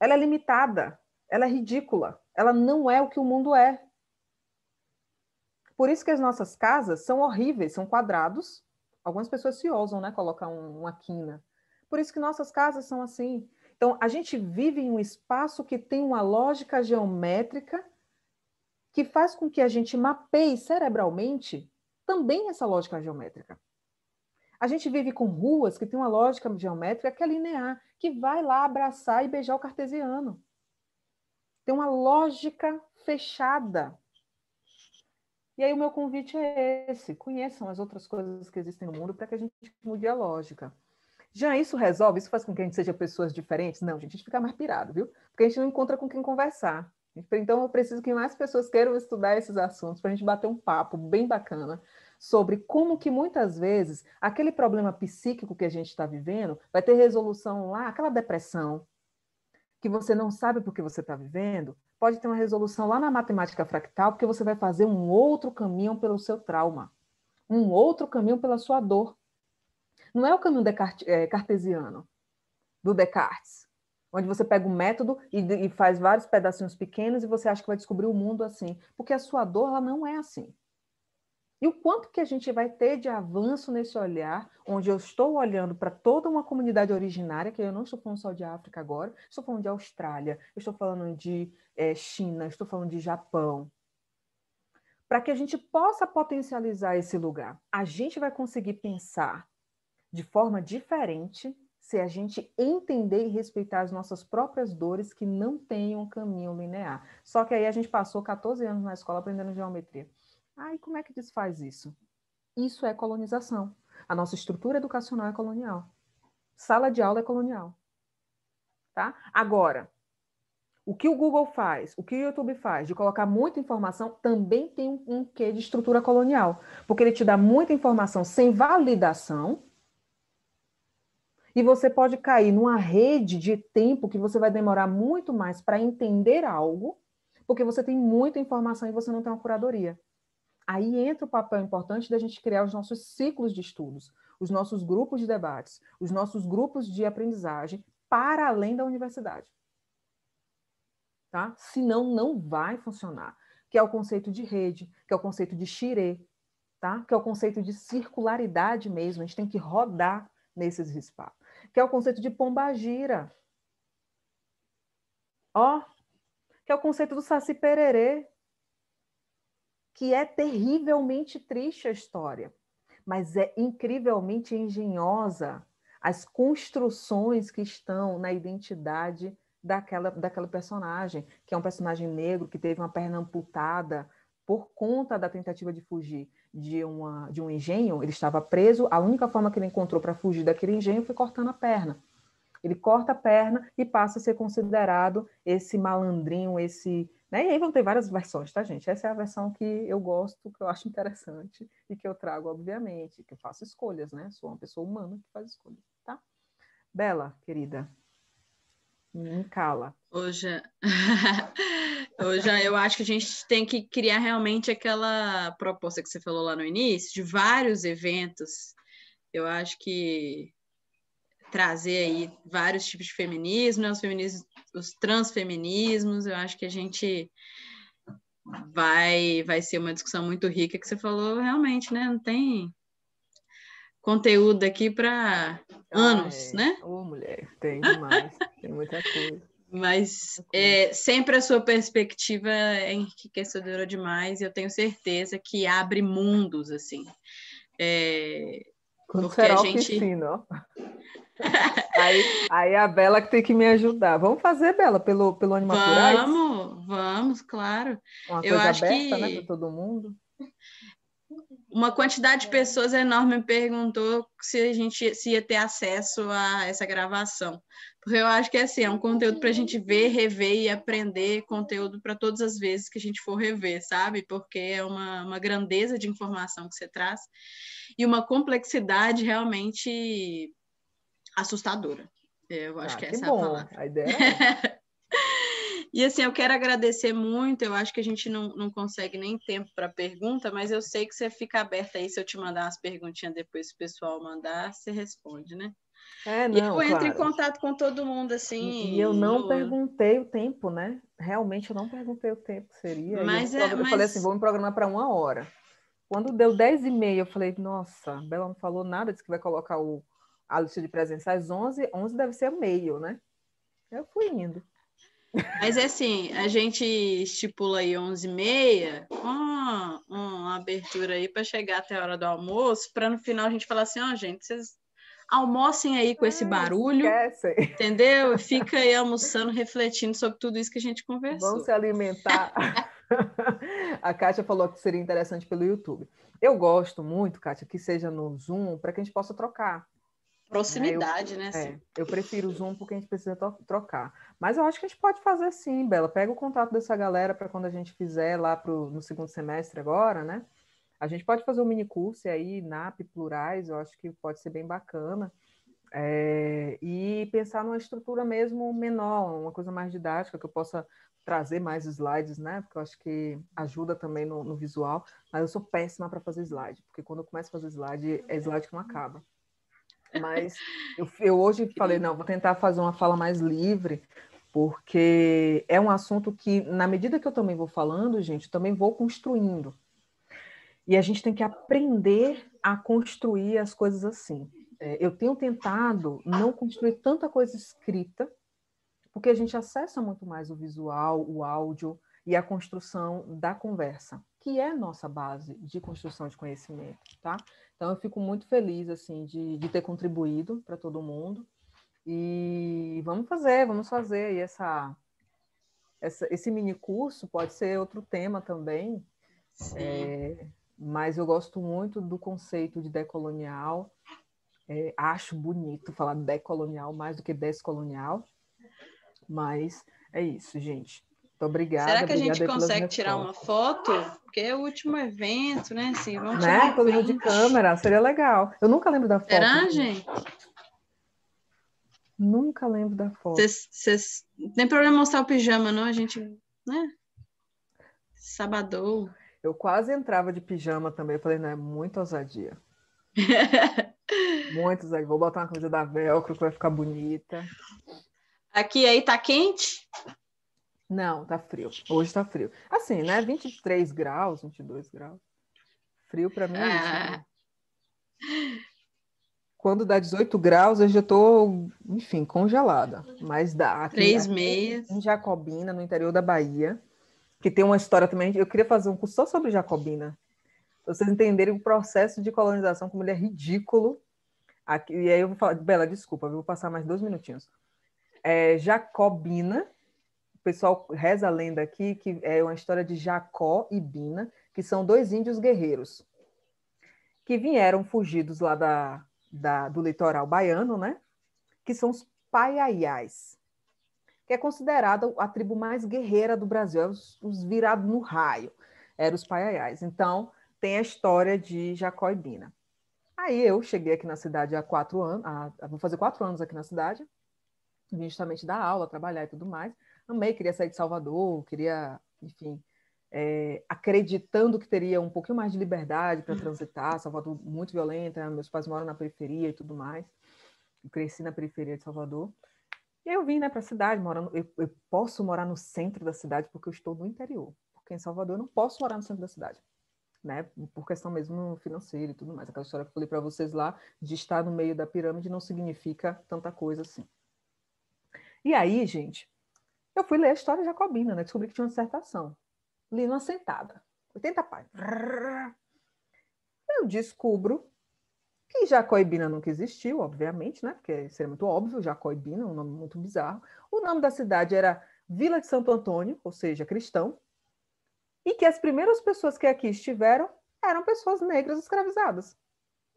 Ela é limitada, ela é ridícula, ela não é o que o mundo é. Por isso que as nossas casas são horríveis, são quadrados, algumas pessoas se ousam, né, colocar um, uma quina. Por isso que nossas casas são assim. Então, a gente vive em um espaço que tem uma lógica geométrica que faz com que a gente mapeie cerebralmente também essa lógica geométrica. A gente vive com ruas que tem uma lógica geométrica que é linear, que vai lá abraçar e beijar o cartesiano. Tem uma lógica fechada e aí o meu convite é esse: conheçam as outras coisas que existem no mundo para que a gente mude a lógica. Já isso resolve? Isso faz com que a gente seja pessoas diferentes? Não, gente, a gente fica mais pirado, viu? Porque a gente não encontra com quem conversar. Então, eu preciso que mais pessoas queiram estudar esses assuntos para a gente bater um papo bem bacana sobre como que muitas vezes aquele problema psíquico que a gente está vivendo vai ter resolução lá, aquela depressão que você não sabe por que você está vivendo, pode ter uma resolução lá na matemática fractal, porque você vai fazer um outro caminho pelo seu trauma, um outro caminho pela sua dor. Não é o caminho Descartes, é, cartesiano, do Descartes, onde você pega um método e, e, faz vários pedacinhos pequenos e você acha que vai descobrir o mundo assim, porque a sua dor ela não é assim. E o quanto que a gente vai ter de avanço nesse olhar, onde eu estou olhando para toda uma comunidade originária, que eu não estou falando só de África agora, estou falando de Austrália, estou falando de é, China, estou falando de Japão, para que a gente possa potencializar esse lugar. A gente vai conseguir pensar de forma diferente se a gente entender e respeitar as nossas próprias dores que não têm um caminho linear. Só que aí a gente passou 14 anos na escola aprendendo geometria. Aí, como é que desfaz isso? Isso é colonização. A nossa estrutura educacional é colonial. Sala de aula é colonial. Tá? Agora, o que o Google faz, o que o YouTube faz de colocar muita informação também tem um, um quê de estrutura colonial, porque ele te dá muita informação sem validação. E você pode cair numa rede de tempo que você vai demorar muito mais para entender algo, porque você tem muita informação e você não tem uma curadoria. Aí entra o papel importante da gente criar os nossos ciclos de estudos, os nossos grupos de debates, os nossos grupos de aprendizagem para além da universidade. Tá? Senão, não vai funcionar. Que é o conceito de rede, que é o conceito de xirê, tá? que é o conceito de circularidade mesmo. A gente tem que rodar nesses espaços. Que é o conceito de pombagira. Ó, que é o conceito do saci pererê, que é terrivelmente triste a história, mas é incrivelmente engenhosa as construções que estão na identidade daquela, daquela personagem, que é um personagem negro que teve uma perna amputada por conta da tentativa de fugir de, uma, de um engenho. Ele estava preso, a única forma que ele encontrou para fugir daquele engenho foi cortando a perna. Ele corta a perna e passa a ser considerado esse malandrinho, esse né? E aí vão ter várias versões, tá, gente? Essa é a versão que eu gosto, que eu acho interessante e que eu trago, obviamente, que eu faço escolhas, né? Sou uma pessoa humana que faz escolhas, tá? Bela, querida, me cala. Hoje, é hoje é, eu acho que a gente tem que criar realmente aquela proposta que você falou lá no início, de vários eventos. Eu acho que trazer aí vários tipos de feminismo, né? os, feminismos, os transfeminismos, eu acho que a gente vai vai ser uma discussão muito rica que você falou realmente, né? Não tem conteúdo aqui para anos, né? Ô, mulher, tem demais, tem muita coisa. Mas é, sempre a sua perspectiva é enriquecedora demais, e eu tenho certeza que abre mundos, assim. É, quando porque será a gente. Oficina, aí, aí, a Bela que tem que me ajudar. Vamos fazer, Bela, pelo, pelo Animaturais? Vamos, vamos, claro. Uma Eu coisa acho aberta, que... né, para todo mundo. Uma quantidade de pessoas enorme me perguntou se a gente se ia ter acesso a essa gravação. Porque eu acho que é assim, é um conteúdo para a gente ver, rever e aprender conteúdo para todas as vezes que a gente for rever, sabe? Porque é uma, uma grandeza de informação que você traz e uma complexidade realmente assustadora. Eu acho ah, que, que essa é bom. a palavra. A ideia é. E assim, eu quero agradecer muito. Eu acho que a gente não, não consegue nem tempo para pergunta, mas eu sei que você fica aberta aí. Se eu te mandar as perguntinhas depois, se o pessoal mandar, você responde, né? É, não, e eu claro. entro em contato com todo mundo, assim. E eu não perguntei o tempo, né? Realmente eu não perguntei o tempo que seria. Mas eu, é, eu mas... falei assim: vou me programar para uma hora. Quando deu 10 e meia, eu falei, nossa, a Bela não falou nada, disse que vai colocar o, a lista de presença. às 11, 11 deve ser meio, né? Eu fui indo. Mas é assim, a gente estipula aí 11 e meia, uma, uma abertura aí para chegar até a hora do almoço, para no final a gente falar assim, ó oh, gente, vocês almocem aí com esse ah, barulho, Esquece. entendeu? Fica aí almoçando, refletindo sobre tudo isso que a gente conversou. Vamos se alimentar. a Kátia falou que seria interessante pelo YouTube. Eu gosto muito, Kátia, que seja no Zoom, para que a gente possa trocar. Né? Proximidade, né? Eu, né? É, eu prefiro o Zoom porque a gente precisa trocar. Mas eu acho que a gente pode fazer sim, Bela. Pega o contato dessa galera para quando a gente fizer lá pro, no segundo semestre agora, né? A gente pode fazer um mini curso aí, NAP, plurais, eu acho que pode ser bem bacana. É, e pensar numa estrutura mesmo menor, uma coisa mais didática, que eu possa trazer mais slides, né? Porque eu acho que ajuda também no, no visual. Mas eu sou péssima para fazer slide, porque quando eu começo a fazer slide, é slide que não acaba. Mas eu, eu hoje falei, não, vou tentar fazer uma fala mais livre, porque é um assunto que, na medida que eu também vou falando, gente, eu também vou construindo. E a gente tem que aprender a construir as coisas assim. É, eu tenho tentado não construir tanta coisa escrita, porque a gente acessa muito mais o visual, o áudio e a construção da conversa, que é nossa base de construção de conhecimento, tá? Então eu fico muito feliz assim de, de ter contribuído para todo mundo e vamos fazer, vamos fazer e essa, essa esse mini curso pode ser outro tema também, é, mas eu gosto muito do conceito de decolonial, é, acho bonito falar decolonial mais do que descolonial, mas é isso, gente. Muito obrigada. Será que a gente consegue tirar uma foto? Porque é o último evento, né? Assim, vamos né? tirar Todo mundo de câmera, seria legal. Eu nunca lembro da foto. Será, gente? Nunca lembro da foto. Cês, cês... Não tem problema mostrar o pijama, não? A gente, né? Sabadou. Eu quase entrava de pijama também. Eu falei, não, é muita ousadia. Muitos ousadia. Vou botar uma camisa da velcro que vai ficar bonita. Aqui aí tá quente? Não, tá frio. Hoje tá frio. Assim, né? 23 graus, 22 graus. Frio para mim é ah. né? Quando dá 18 graus, eu já tô, enfim, congelada. Mas dá. Aqui, Três aqui, meses. Em Jacobina, no interior da Bahia, que tem uma história também. Eu queria fazer um curso só sobre Jacobina. Pra vocês entenderem o processo de colonização, como ele é ridículo. Aqui, e aí eu vou falar, Bela, desculpa, eu vou passar mais dois minutinhos é, Jacobina. O pessoal reza a lenda aqui que é uma história de Jacó e Bina, que são dois índios guerreiros que vieram fugidos lá da, da, do litoral baiano, né? Que são os paiaiais, que é considerada a tribo mais guerreira do Brasil, é os, os virados no raio, eram os paiaiais. Então, tem a história de Jacó e Bina. Aí eu cheguei aqui na cidade há quatro anos, há, vou fazer quatro anos aqui na cidade, justamente dar aula, trabalhar e tudo mais. Amei, queria sair de Salvador, queria, enfim, é, acreditando que teria um pouquinho mais de liberdade para transitar. Salvador muito violenta, meus pais moram na periferia e tudo mais. Eu cresci na periferia de Salvador. E eu vim né, para a cidade, morando, eu, eu posso morar no centro da cidade porque eu estou no interior. Porque em Salvador eu não posso morar no centro da cidade. Né, por questão mesmo financeira e tudo mais. Aquela história que eu falei para vocês lá de estar no meio da pirâmide não significa tanta coisa assim. E aí, gente, eu fui ler a história jacobina, né? Descobri que tinha uma dissertação. Li numa sentada, 80 páginas. Eu descubro que Jacobina nunca existiu, obviamente, né? Porque seria muito óbvio, Jacoibina, um nome muito bizarro. O nome da cidade era Vila de Santo Antônio, ou seja, cristão, e que as primeiras pessoas que aqui estiveram eram pessoas negras escravizadas,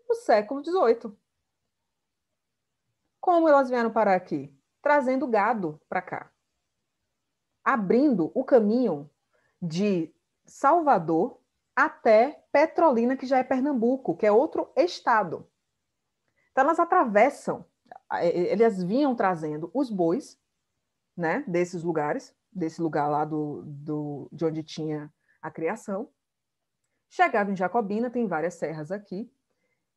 no século XVIII. Como elas vieram parar aqui? trazendo gado para cá, abrindo o caminho de Salvador até Petrolina, que já é Pernambuco, que é outro estado. Então elas atravessam, elas vinham trazendo os bois, né, desses lugares, desse lugar lá do, do de onde tinha a criação. Chegava em Jacobina, tem várias serras aqui,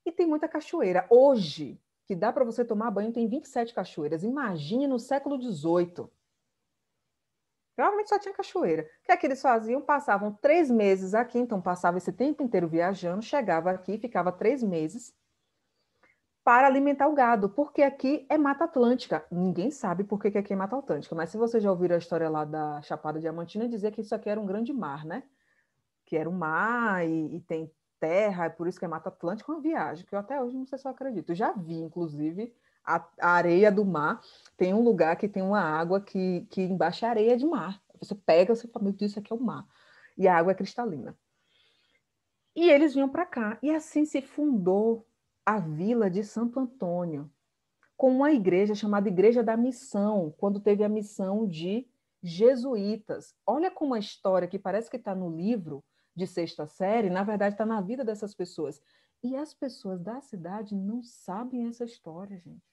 e tem muita cachoeira. Hoje, que dá para você tomar banho tem 27 cachoeiras. Imagine no século XVIII. Provavelmente só tinha cachoeira. O que é que eles faziam? Passavam três meses aqui, então passava esse tempo inteiro viajando, chegava aqui, ficava três meses para alimentar o gado, porque aqui é Mata Atlântica. Ninguém sabe por que aqui é Mata Atlântica, mas se vocês já ouviram a história lá da Chapada Diamantina, dizer que isso aqui era um grande mar, né? Que era um mar e, e tem terra, é por isso que é Mata Atlântica, é uma viagem que eu até hoje não sei se eu acredito. Já vi, inclusive, a, a areia do mar. Tem um lugar que tem uma água que, que embaixo é areia de mar. Você pega, você fala, meu Deus, isso aqui é o mar. E a água é cristalina. E eles vinham para cá. E assim se fundou a vila de Santo Antônio, com uma igreja chamada Igreja da Missão, quando teve a missão de jesuítas. Olha como a história que parece que está no livro, de sexta série, na verdade está na vida dessas pessoas. E as pessoas da cidade não sabem essa história, gente.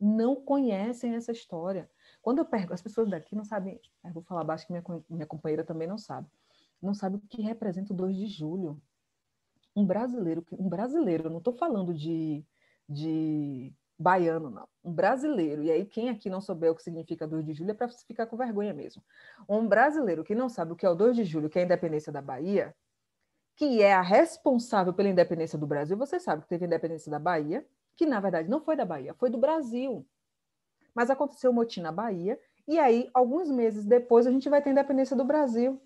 Não conhecem essa história. Quando eu pergunto, as pessoas daqui não sabem, eu vou falar baixo que minha, minha companheira também não sabe, não sabe o que representa o 2 de julho. Um brasileiro, um brasileiro, eu não estou falando de, de baiano, não. Um brasileiro. E aí, quem aqui não souber o que significa 2 de julho é para ficar com vergonha mesmo. Um brasileiro que não sabe o que é o 2 de julho, que é a independência da Bahia, que é a responsável pela independência do Brasil. Você sabe que teve a independência da Bahia, que na verdade não foi da Bahia, foi do Brasil. Mas aconteceu o motim na Bahia, e aí, alguns meses depois, a gente vai ter a independência do Brasil.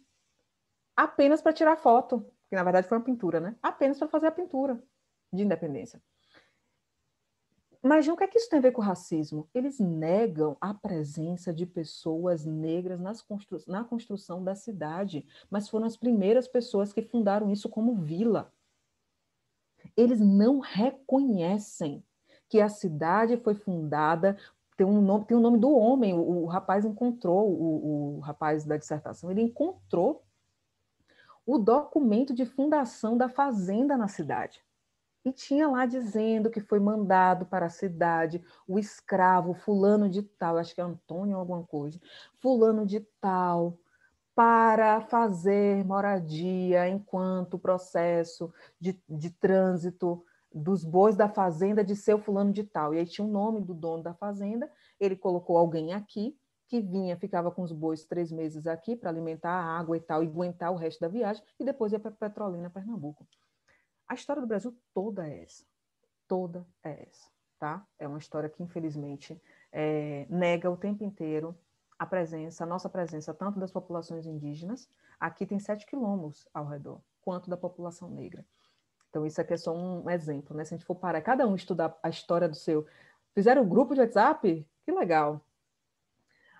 Apenas para tirar foto, que na verdade foi uma pintura, né? Apenas para fazer a pintura de independência. Mas o que é que isso tem a ver com racismo? Eles negam a presença de pessoas negras constru... na construção da cidade, mas foram as primeiras pessoas que fundaram isso como vila. Eles não reconhecem que a cidade foi fundada. Tem um nome, tem o um nome do homem, o, o rapaz encontrou, o, o rapaz da dissertação, ele encontrou o documento de fundação da fazenda na cidade. E tinha lá dizendo que foi mandado para a cidade o escravo fulano de tal, acho que é Antônio ou alguma coisa, fulano de tal, para fazer moradia enquanto o processo de, de trânsito dos bois da fazenda de seu fulano de tal. E aí tinha o nome do dono da fazenda, ele colocou alguém aqui, que vinha, ficava com os bois três meses aqui para alimentar a água e tal, e aguentar o resto da viagem, e depois ia para Petrolina, Pernambuco. A história do Brasil toda é essa. Toda é essa, tá? É uma história que, infelizmente, é, nega o tempo inteiro a presença, a nossa presença, tanto das populações indígenas, aqui tem sete quilômetros ao redor, quanto da população negra. Então, isso aqui é só um exemplo, né? Se a gente for parar, cada um estudar a história do seu. Fizeram um grupo de WhatsApp? Que legal.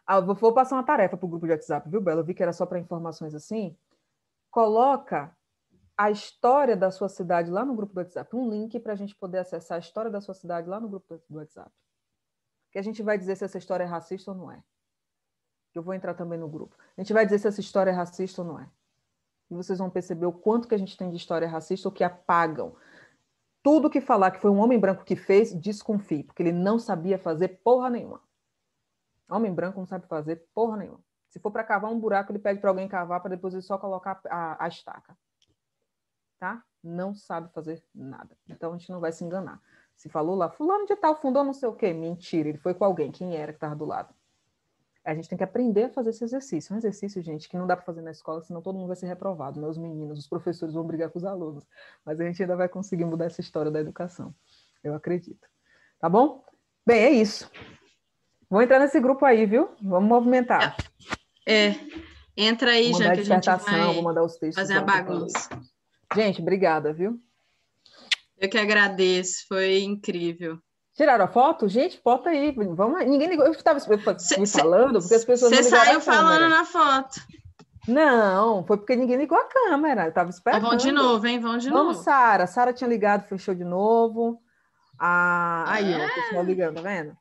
Ah, vou, vou passar uma tarefa para o grupo de WhatsApp, viu, Bela? Eu vi que era só para informações assim. Coloca a história da sua cidade lá no grupo do WhatsApp, um link para a gente poder acessar a história da sua cidade lá no grupo do WhatsApp. Que a gente vai dizer se essa história é racista ou não é. Eu vou entrar também no grupo. A gente vai dizer se essa história é racista ou não é. E vocês vão perceber o quanto que a gente tem de história racista ou que apagam. Tudo que falar que foi um homem branco que fez, desconfie, porque ele não sabia fazer porra nenhuma. Homem branco não sabe fazer porra nenhuma. Se for para cavar um buraco, ele pede para alguém cavar para depois ele só colocar a, a estaca tá? Não sabe fazer nada. Então a gente não vai se enganar. Se falou lá, fulano de tal fundou não sei o quê. Mentira, ele foi com alguém. Quem era que estava do lado? A gente tem que aprender a fazer esse exercício. É um exercício, gente, que não dá para fazer na escola, senão todo mundo vai ser reprovado, né? Os meninos, os professores vão brigar com os alunos. Mas a gente ainda vai conseguir mudar essa história da educação. Eu acredito. Tá bom? Bem, é isso. Vou entrar nesse grupo aí, viu? Vamos movimentar. É. é. Entra aí, já que a gente vai vou mandar os textos fazer a bagunça. Gente, obrigada, viu? Eu que agradeço, foi incrível. Tiraram a foto? Gente, foto aí. Vamos, ninguém ligou. Eu estava me falando porque as pessoas Você saiu falando na foto. Não, foi porque ninguém ligou a câmera. Eu estava esperando. vão de novo, hein? Vão de Vamos, novo. Vamos, Sara. Sara tinha ligado, fechou de novo. Ah, aí, é. ó, o ligando, tá vendo?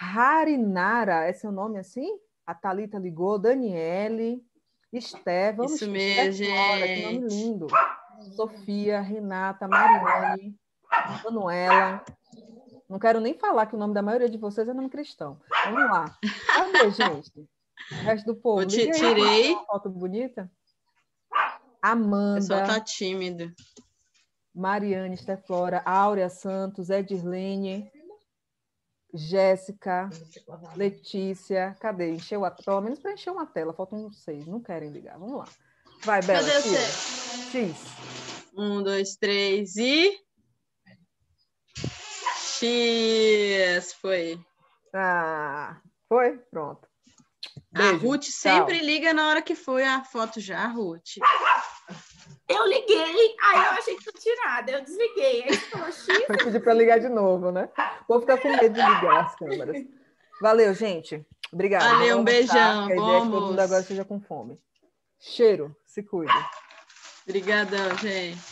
Harinara, é seu nome assim? A Thalita ligou, Daniele. Esté, vamos Isso mesmo, Esté Flora, que nome lindo. Sofia, Renata, Mariane, Manuela. Não quero nem falar que o nome da maioria de vocês é nome cristão. Vamos lá. Cadê, gente? O resto do povo. Eu te, tirei. foto bonita. Amanda. O pessoal tá tímido. Mariane, Flora, Áurea Santos, Edirlene, Jéssica, Letícia, cadê? Encheu a, pelo menos para encher uma tela, faltam seis, não querem ligar. Vamos lá. Vai, Bela. Cadê você? X. Um, dois, três e. X, foi. Ah, foi? Pronto. Beijo. A Ruth sempre liga na hora que foi a foto já, Ruth. Eu liguei, aí eu ah. achei que tinha tirado, eu desliguei. Aí falou, X. Eu pedi para ligar de novo, né? Vou ficar tá com medo de ligar as câmeras. Valeu, gente. Obrigada. Valeu, um beijão. A ideia é que todo mundo agora esteja com fome. Cheiro, se cuida. Obrigadão, gente.